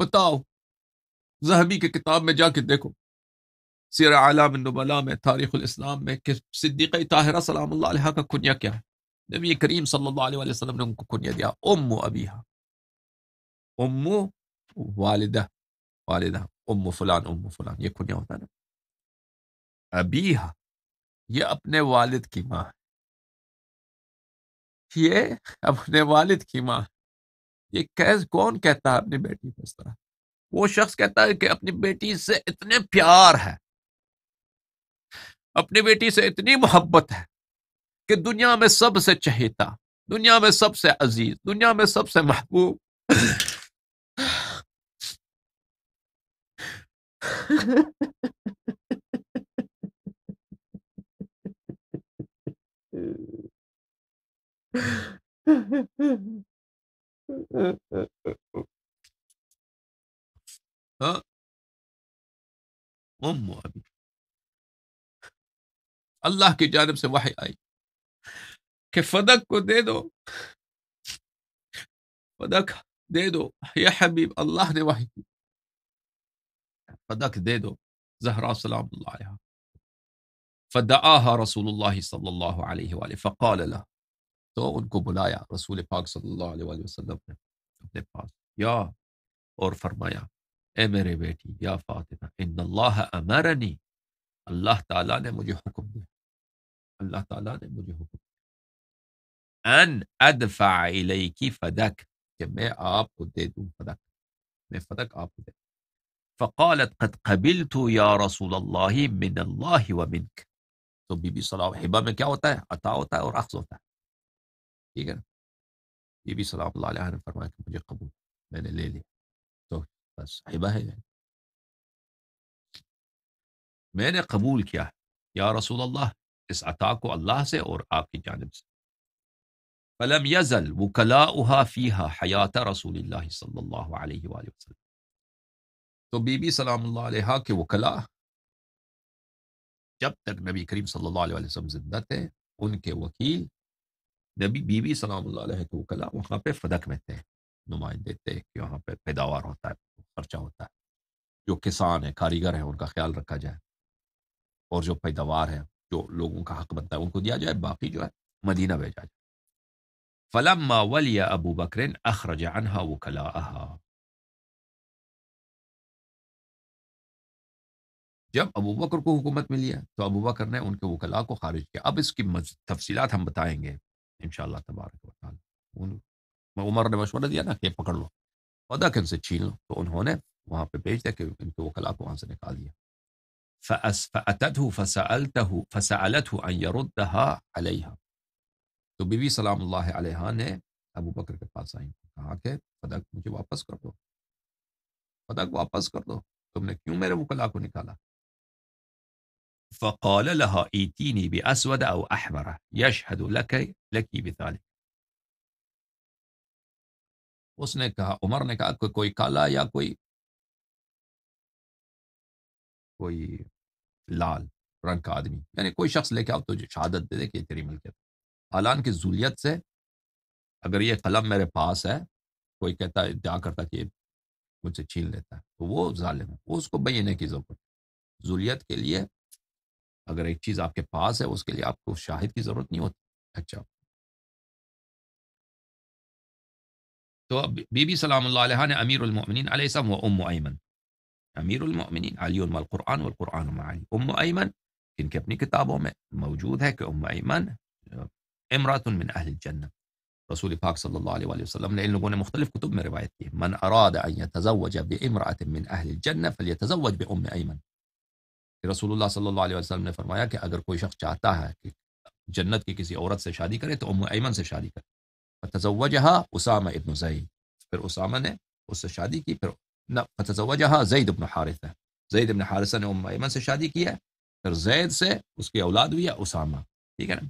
D: بتاؤ زہبی کی کتاب میں جا کے دیکھو سیر عالم نب میں تاریخ الاسلام میں کہ صدیقی طاہرہ سلام اللہ علیہ کا کنیا کیا ہے نبی کریم صلی اللہ علیہ وسلم نے ان کو کنیا دیا ام ابیہ ام والدہ والدہ ام فلان ام فلان یہ کنیا ہوتا ہے نا ابیہ یہ اپنے والد کی ماں یہ اپنے والد کی ماں یہ کیس کون کہتا ہے اپنی بیٹی کو اس طرح وہ شخص کہتا ہے کہ اپنی بیٹی سے اتنے پیار ہے اپنی بیٹی سے اتنی محبت ہے کہ دنیا میں سب سے چہیتا دنیا میں سب سے عزیز دنیا میں سب سے محبوب [LAUGHS]
C: ها امه ابي الله کی جانب سے وحی آئی
D: کہ فدق کو دے دو فدق دے دو یا حبیب اللہ نے وحی کی فدق دے دو زہرا سلام اللہ علیہ فدعاها رسول الله صلى الله عليه وآله فقال له تو ان کو بلایا رسول پاک صلی اللہ علیہ وآلہ وسلم نے اپنے پاس یا اور فرمایا اے میرے بیٹی یا فاطمہ ان اللہ امرنی اللہ تعالیٰ نے مجھے حکم دیا اللہ تعالیٰ نے مجھے حکم دیا ان ادفع الیکی فدک فدک فدک کہ میں میں آپ آپ کو کو دے دے دوں دوں فقالت قد قبلت یا رسول اللہ صلی اللہ میں کیا ہوتا ہے عطا ہوتا ہے اور اخذ ہوتا ہے ٹھیک ہے یہ بی سلام فرمایا کہ مجھے قبول میں نے لے لیا تو بس حبہ ہے میں نے قبول کیا یا رسول اللہ اس عطا کو اللہ سے اور آپ کی جانب سے فلم یزل حیات رسول اللہ صلی اللہ علیہ وآلہ وسلم تو بی بی سلام اللہ علیہ کے وہ کلا جب تک نبی کریم صلی اللہ علیہ وسلم زندہ تھے ان کے وکیل نبی بی بی سلام اللہ علیہ ہے کلا وہاں پہ فدق میں نمائند دیتے ہیں کہ وہاں پہ پیداوار ہوتا ہے خرچہ ہوتا ہے جو کسان ہیں کاریگر ہیں ان کا خیال رکھا جائے اور جو پیداوار ہیں جو لوگوں کا حق بنتا ہے ان کو دیا جائے باقی جو ہے مدینہ بھیجا جائے فلما ولی ابو بکرین اخرج عنہا و جب ابو بکر کو حکومت ملی ہے تو ابو بکر نے ان کے وکلاء کو خارج کیا اب اس کی تفصیلات ہم بتائیں گے ان شاء اللہ تبارک میں عمر نے مشورہ دیا نا کہ پکڑ لو خدا کے ان سے چھین لو تو انہوں نے وہاں پہ بھیج دیا کہ ان کو وکلا کو وہاں سے نکال دیا تو بی بی سلام اللہ علیہ نے ابو بکر کے پاس کہا کہ فدق مجھے واپس کر دو فدق واپس کر دو تم نے کیوں میرے وکلا کو نکالا فقال لها
C: یشهد لک لک بذلك
D: اس نے کہا عمر نے کہا کوئی کالا یا کوئی کوئی لال رنگ کا آدمی یعنی کوئی شخص لے کے آؤ تو شہادت دے دے کہ تیری ملکیت حالان کی زولیت سے اگر یہ قلم میرے پاس ہے کوئی کہتا ہے جا کرتا کہ مجھ سے چھین لیتا ہے تو وہ ظالم ہے وہ اس کو بینے کی ضرورت ہے کے لیے اگر ایک چیز آپ کے پاس ہے اس کے لیے آپ کو شاہد کی
C: ضرورت نہیں ہوتی اچھا تو
D: بی بی سلام اللہ علیہ نے امیر المؤمنین علیہ السلام و ام ایمن امیر المؤمنین علی الم القرآن والقرآن ام ایمن ان کی اپنی کتابوں میں موجود ہے کہ ام ایمن امرات من اہل الجنہ رسول پاک صلی اللہ علیہ وسلم نے ان لوگوں نے مختلف کتب میں روایت کی من اراد ان تضوجب امراۃ من اہل جن تضوجب ام ایمن رسول اللہ صلی اللہ علیہ وسلم نے فرمایا کہ اگر کوئی شخص چاہتا ہے کہ جنت کی کسی عورت سے شادی کرے تو ام ایمن سے شادی کرے اسامہ ابن پھر اسامہ نے اس سے شادی کی پھر زید ابن حارثہ زید ابن حارثہ نے ام ایمن سے شادی کی ہے پھر زید سے اس کی اولاد ہوئی ہے اسامہ ٹھیک ہے نا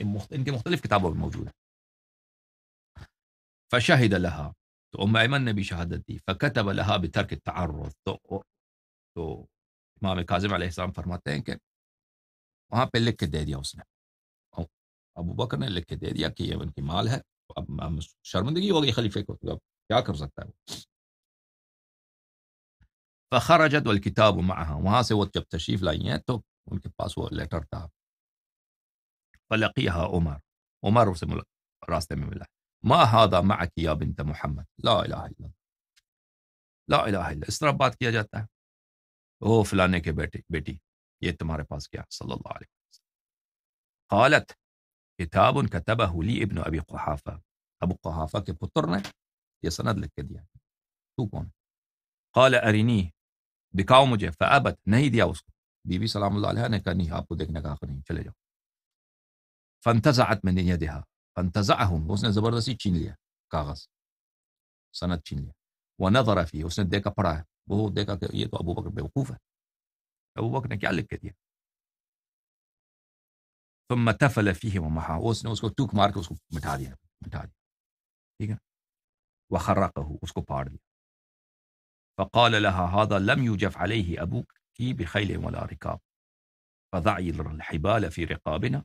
D: یہ مخت... ان کی مختلف کتابوں میں موجود ہے فشاہد اللہ تو ام ایمن نے بھی شہادت دی فقط اب اللہ تعارف تو تو امام کاظم علیہ السلام فرماتے ہیں کہ وہاں پہ لکھ کے دے دیا اس نے ابو بکر نے لکھ کے دے دیا کہ یہ ان کی مال ہے اب شرمندگی ہو گئی خلیفے کو اب کیا کر سکتا ہے فخا رجت ولکتا وہاں سے وہ جب تشریف لائی ہیں تو ان کے پاس وہ لیٹر تھا فلعقی عمر عمر اسے راستے میں ملا ما هذا معک یا بنت محمد لا الہ اللہ اس طرح بات کیا جاتا ہے اوہ فلانے کے بیٹے بیٹی یہ تمہارے پاس کیا صلی اللہ علیہ قالت کتاب ان کا تبہلی ابن ابی قحافہ ابو قحافہ کے پتر نے یہ سند لکھ کے دیا تو کون قال ارینی دکھاؤ مجھے فعبت نہیں دیا اس کو بی بی سلام اللہ علیہ نے کہا نہیں آپ کو دیکھنے کا حق نہیں چلے جاؤ فنتزعت میں نے دیہا فنتزا ہوں اس نے زبردستی چھین لیا کاغذ سند چھین لیا وہ نہ اس نے دیکھا کر ہے وهو كان كيده ابو بكر بوقوفه ابو بكر كان يعلق كده ثم تفل فيهما معه उसने उसको टूक मार के उसको मिटा दिया मिटा दिया ठीक है وخرقه उसको फाड़ दिया فقال لها هذا لم يجف عليه ابوك بخيل ولا ركاب فضعي الحبال في رقابنا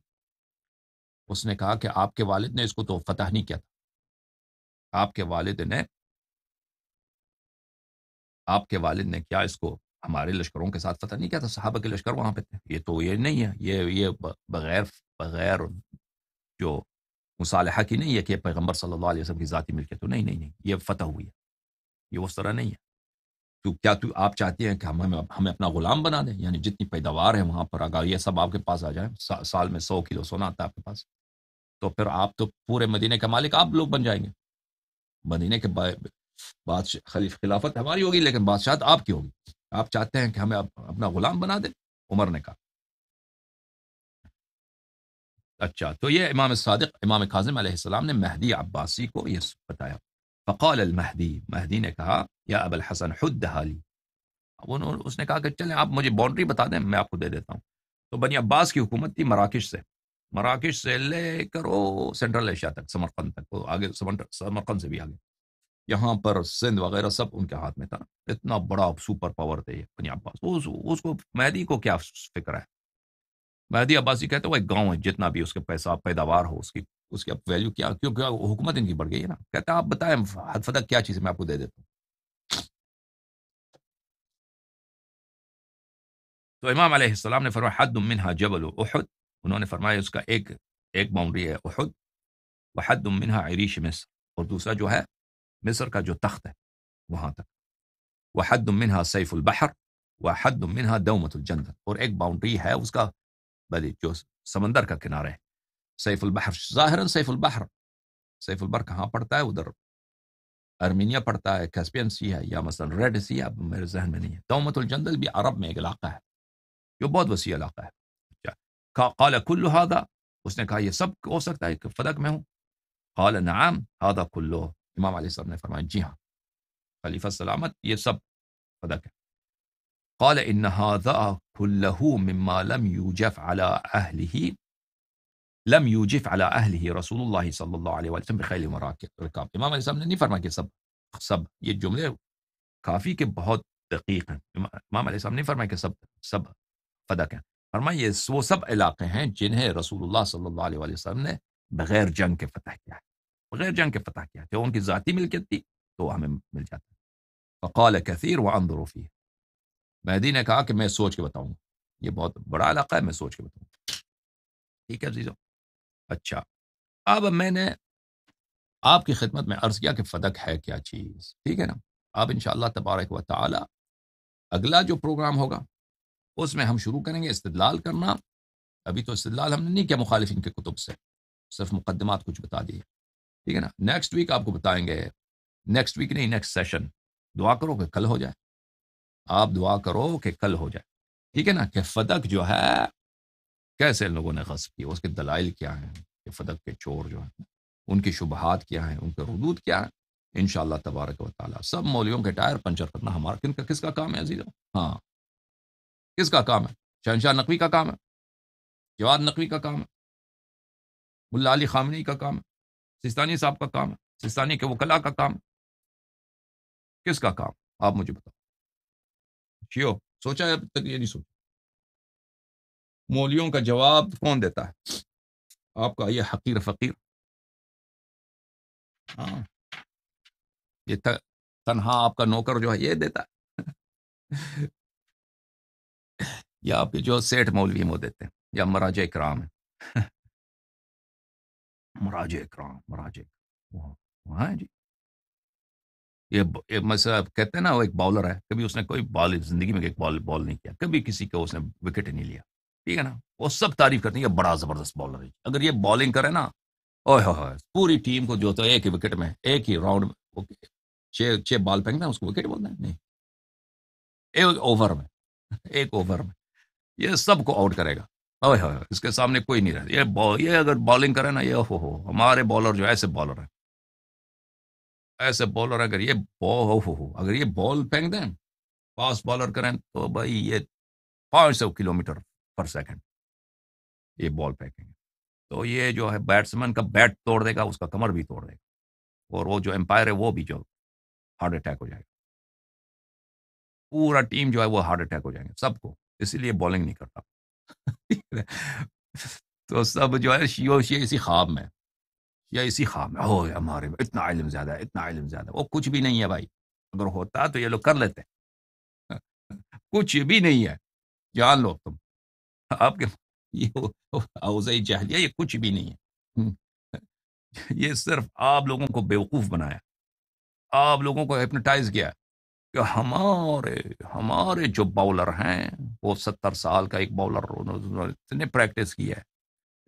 D: उसने कहा कि आपके वालिद ने इसको तो फतह नहीं किया آپ کے والد نے آپ کے والد نے کیا اس کو ہمارے لشکروں کے ساتھ فتح نہیں کیا تھا صحابہ کے لشکر وہاں پہ یہ تو یہ نہیں ہے یہ یہ بغیر بغیر جو مصالحہ کی نہیں ہے کہ پیغمبر صلی اللہ علیہ وسلم کی ذاتی ملکیت تو نہیں نہیں نہیں یہ فتح ہوئی ہے یہ اس طرح نہیں ہے تو کیا تو آپ چاہتے ہیں کہ ہمیں ہمیں اپنا غلام بنا دیں یعنی جتنی پیداوار ہے وہاں پر اگر یہ سب آپ کے پاس آ جائیں سال میں سو کلو سونا آتا ہے آپ کے پاس تو پھر آپ تو پورے مدینہ کا مالک آپ لوگ بن جائیں گے مدینے کے خلیف خلافت ہماری ہوگی لیکن بادشاہ آپ کی ہوگی آپ چاہتے ہیں کہ ہمیں اپنا غلام بنا دیں عمر نے کہا اچھا تو یہ امام صادق امام کاظم علیہ السلام نے مہدی عباسی کو یہ بتایا فقال المہدی مہدی نے کہا یا اب الحسن اس نے کہا کہ چلیں آپ مجھے باؤنڈری بتا دیں میں آپ کو دے دیتا ہوں تو بنی عباس کی حکومت تھی مراکش سے مراکش سے لے کر وہ سینٹرل ایشیا تک سمرقند تک آگے سمرقند سے بھی آگے یہاں پر سندھ وغیرہ سب ان کے ہاتھ میں تھا اتنا بڑا سپر پاور تھے یہ عباس آباس اس کو مہدی کو کیا فکر ہے مہدی عباسی جی کہتے ہیں وہ ایک گاؤں ہے جتنا بھی اس کے پیسہ پیداوار ہو اس کی اس کی ویلیو کیا کیوں کیا حکومت ان کی بڑھ گئی ہے نا کہتے ہیں آپ بتائیں حد فتح کیا چیز میں آپ کو دے دیتا ہوں تو امام علیہ السلام نے فرمایا حد حدمنحا جبل احد انہوں نے فرمایا اس کا ایک ایک باؤنڈری ہے احد حد منہا عریش مصر اور دوسرا جو ہے مصر کا جو تخت ہے وہاں تک وحد منہا سیف البحر وحد منہا دومت الجندل اور ایک باؤنڈری ہے اس کا بلی جو سمندر کا کنارہ ہے سیف البحر البحرظاہر سیف البحر سیف البحر کہاں پڑتا ہے ادھر ارمینیا پڑتا ہے کیسپین سی ہے یا مثلاً ریڈ سی ہے میرے ذہن میں نہیں ہے دومت الجندل بھی عرب میں ایک علاقہ ہے جو بہت وسیع علاقہ ہے اچھا، قال کل ہادہ اس نے کہا یہ سب ہو سکتا ہے کہ فدق میں ہوں قال نعم ہادہ کلو امام علیہ السلام نے فرمایا جی ہاں خلیفہ سلامت یہ سب پتا کیا قال ان هذا كله مما لم يوجف على اهله لم يوجف على اهله رسول الله صلى الله عليه وسلم بخيل ركاب امام علیہ السلام نے نہیں فرمایا کہ سب سب یہ جملے کافی کہ بہت دقیق ہیں امام علیہ السلام نے فرمایا کہ سب سب فدا کیا فرمایا یہ وہ سب علاقے ہیں جنہیں رسول اللہ صلی اللہ علیہ وسلم نے بغیر جنگ کے فتح کیا ہے بغیر جنگ کے فتح کیا کہ ان کی ذاتی ملکیت تھی تو وہ ہمیں مل جاتا بقول کیفیع رند و اندروفی مہدی نے کہا کہ میں سوچ کے بتاؤں گا یہ بہت بڑا علاقہ ہے میں سوچ کے بتاؤں گا ٹھیک ہے اچھا اب میں نے آپ کی خدمت میں عرض کیا کہ فدق ہے کیا چیز ٹھیک ہے نا اب ان شاء اللہ تبارک و تعالی اگلا جو پروگرام ہوگا اس میں ہم شروع کریں گے استدلال کرنا ابھی تو استدلال ہم نے نہیں کیا مخالفین کے کتب سے صرف مقدمات کچھ بتا دیے ٹھیک ہے نا نیکسٹ ویک آپ کو بتائیں گے نیکسٹ ویک نہیں نیکسٹ سیشن دعا کرو کہ کل ہو جائے آپ دعا کرو کہ کل ہو جائے ٹھیک ہے نا کہ فدق جو ہے کیسے لوگوں نے غصب کیا اس کے دلائل کیا ہیں کہ فدق کے چور جو ہیں ان کی شبہات کیا ہیں ان کے حدود کیا ہیں ان شاء اللہ تبارک و تعالیٰ سب مولیوں کے ٹائر پنچر کرنا ہمارا کن کا کس کا کام ہے عزیز ہاں کس کا کام ہے شہنشاہ نقوی کا کام ہے جواد نقوی کا کام ہے ملا علی خامنی کا کام ہے سستانی صاحب کا کام ہے سستانی کے وکلا کا کام ہے کس کا کام آپ مجھے بتاؤ شیو سوچا ہے اب
C: تک یہ نہیں سوچا مولیوں کا جواب کون دیتا ہے آپ کا یہ حقیر فقیر ہاں
D: یہ تنہا آپ کا نوکر جو ہے یہ دیتا ہے یا آپ کے جو سیٹھ مولوی وہ دیتے ہیں یا مراج اکرام ہے مراجع کرام مراجع وہاں جی یہ میں کہتے ہیں نا وہ ایک باؤلر ہے کبھی اس نے کوئی بال زندگی میں ایک بال بال نہیں کیا کبھی کسی کو اس نے وکٹ نہیں لیا ٹھیک ہے نا وہ سب تعریف کرتے ہیں یہ بڑا زبردست بالر ہے اگر یہ بالنگ کرے نا اوہ ہو پوری ٹیم کو جو ہوتا ہے ایک ہی وکٹ میں ایک ہی راؤنڈ میں چھ چھ بال پھینکتا ہے اس کو وکٹ بولتے ہیں نہیں ایک اوور میں ایک اوور میں یہ سب کو آؤٹ کرے گا اس کے سامنے کوئی نہیں رہتا یہ اگر بالنگ کرے نا یہ اوہ ہو ہمارے بالر جو ایسے بالر ہیں ایسے بالر اگر یہ ہو اگر یہ بال پھینک دیں فاسٹ بالر کریں تو بھائی یہ پانچ سو کلو میٹر پر سیکنڈ یہ بال پھینکیں گے تو یہ جو ہے بیٹس مین کا بیٹ توڑ دے گا اس کا کمر بھی توڑ دے گا اور وہ جو امپائر ہے وہ بھی جو ہارٹ اٹیک ہو جائے گا پورا ٹیم جو ہے وہ ہارٹ اٹیک ہو جائیں گے سب کو اسی لیے بالنگ نہیں کرتا تو سب جو ہے اسی خواب میں یا اسی خواب میں او ہمارے میں اتنا علم زیادہ ہے اتنا علم زیادہ وہ کچھ بھی نہیں ہے بھائی اگر ہوتا تو یہ لوگ کر لیتے کچھ بھی نہیں ہے جان لو تم آپ کے اوزی [LAUGHS] جہلیہ یہ کچھ بھی نہیں ہے یہ صرف آپ لوگوں کو بیوقوف بنایا آپ لوگوں کو ایپنٹائز کیا کہ ہمارے ہمارے جو باولر ہیں وہ ستر سال کا ایک باولر اتنے پریکٹس کی ہے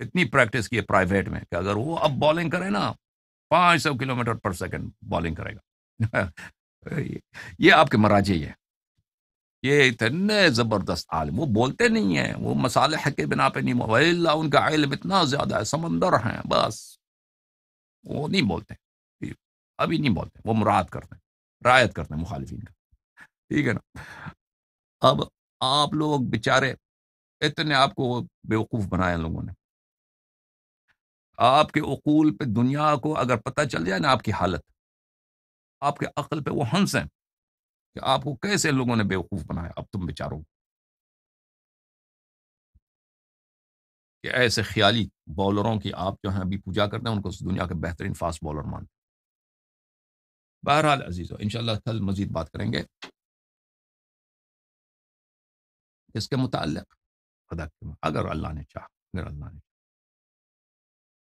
D: اتنی پریکٹس کی ہے پرائیویٹ میں کہ اگر وہ اب بالنگ کرے نا پانچ سو kilometre per second bowling کرے گا [LAUGHS] یہ آپ کے مراج ہی ہے یہ اتنے زبردست عالم وہ بولتے نہیں ہیں وہ مسالح کے بنا پہ نہیں اللہ ان کا علم اتنا زیادہ ہے سمندر ہیں بس وہ نہیں بولتے ابھی نہیں بولتے وہ مراد کرتے ہیں رعایت کرتے ہیں مخالفین کا ٹھیک ہے نا اب آپ لوگ بچارے اتنے آپ کو بیوقوف بنایا لوگوں نے آپ کے اقول پہ دنیا کو اگر پتہ چل جائے نا آپ کی حالت آپ کے عقل پہ وہ ہنس ہیں کہ آپ کو کیسے لوگوں نے بیوقوف بنایا اب تم بیچاروں کہ ایسے خیالی بالروں کی آپ جو ہیں ابھی پوجا کرتے ہیں ان کو دنیا کے بہترین فاسٹ بالر مانتے بہرحال عزیز ان شاء اللہ کل مزید بات کریں گے كيسك متعلق هذاك اقر الله نجاح اقر الله نجاح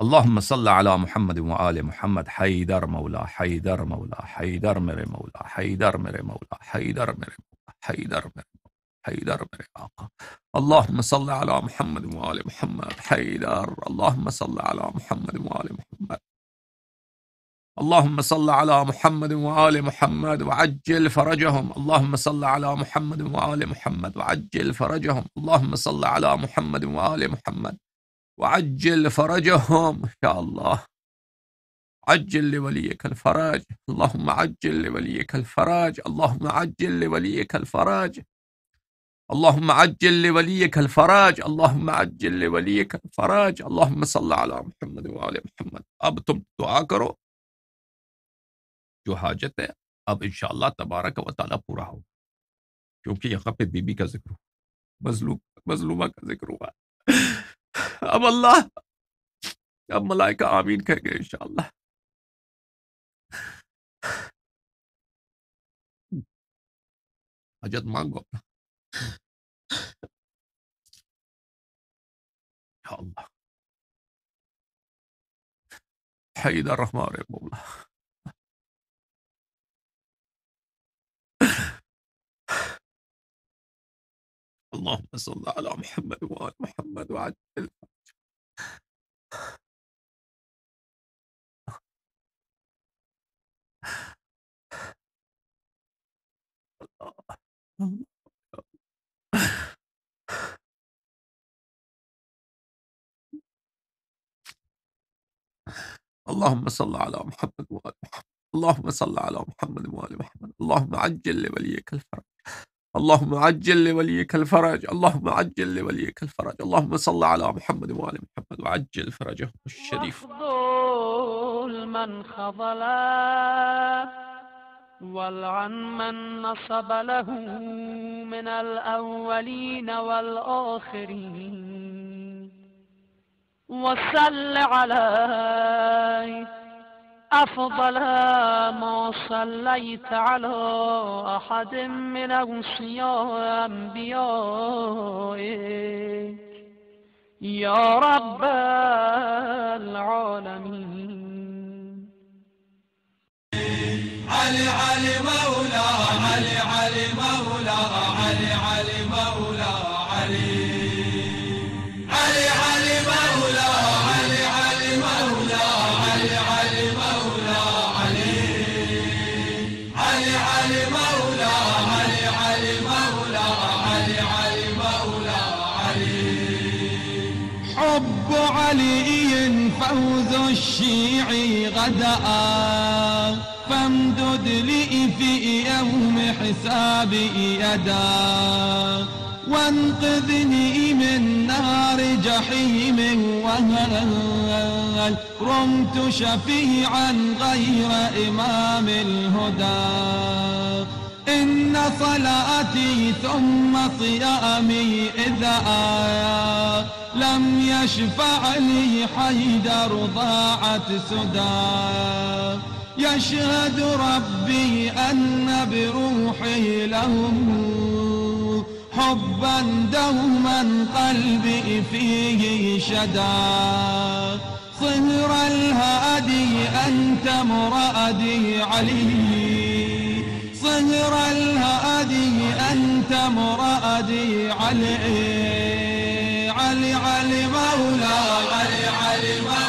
D: اللهم صل على محمد وآل محمد حيدر مولا حيدر مولا حيدر مري مولا حيدر مري مولا حيدر مري مولا حيدر مري حيدر مري آقا اللهم صل على محمد وآل محمد حيدر اللهم صل على محمد وآل محمد اللهم صل على محمد وآل محمد وعجل فرجهم اللهم صل على محمد وآل محمد وعجل فرجهم اللهم صل على محمد وآل محمد وعجل فرجهم إن شاء الله عجل لوليك الفرج اللهم عجل لوليك الفرج اللهم عجل لوليك الفرج اللهم عجل لوليك الفرج اللهم عجل لوليك الفرج اللهم صل على محمد وآل محمد أبتم دعاء جو حاجت ہے اب انشاءاللہ تبارک و تعالیٰ پورا ہو کیونکہ یہاں پہ خبر بی کا ذکر ہوا مظلوم مظلومہ کا ذکر ہوا اب اب اللہ
C: ملائکہ آمین ان شاء انشاءاللہ حجت مانگو اپنا اللہ بولا اللهم صل على محمد وآل محمد وعجل الله
D: اللهم صل على محمد وآل محمد اللهم صل على محمد وآل محمد اللهم عجل لوليك الفرج اللهم عجل لوليك الفرج اللهم عجل لوليك الفرج اللهم صل على محمد وآل محمد وعجل فرجه الشريف
B: من خضلا والعن من نصب له من الأولين والآخرين وصل عليه أفضل ما صليت على أحد من أوصياء أنبيائك يا رب العالمين علي علي
A: مولا علي علي مولا علي علي مولا الشيعي غدا فامدد لي في يوم حسابي يدا وانقذني من نار جحيم وهل رمت شفيعا غير إمام الهدى إن صلاتي ثم صيامي إذا آيات لم يشفع لي حيدر ضاعت سدى يشهد ربي أن بروحي لهم حبا دوما قلبي فيه شدى صهر الهادي أنت مرادي علي صهر الهادي أنت مرادي
C: علي للموت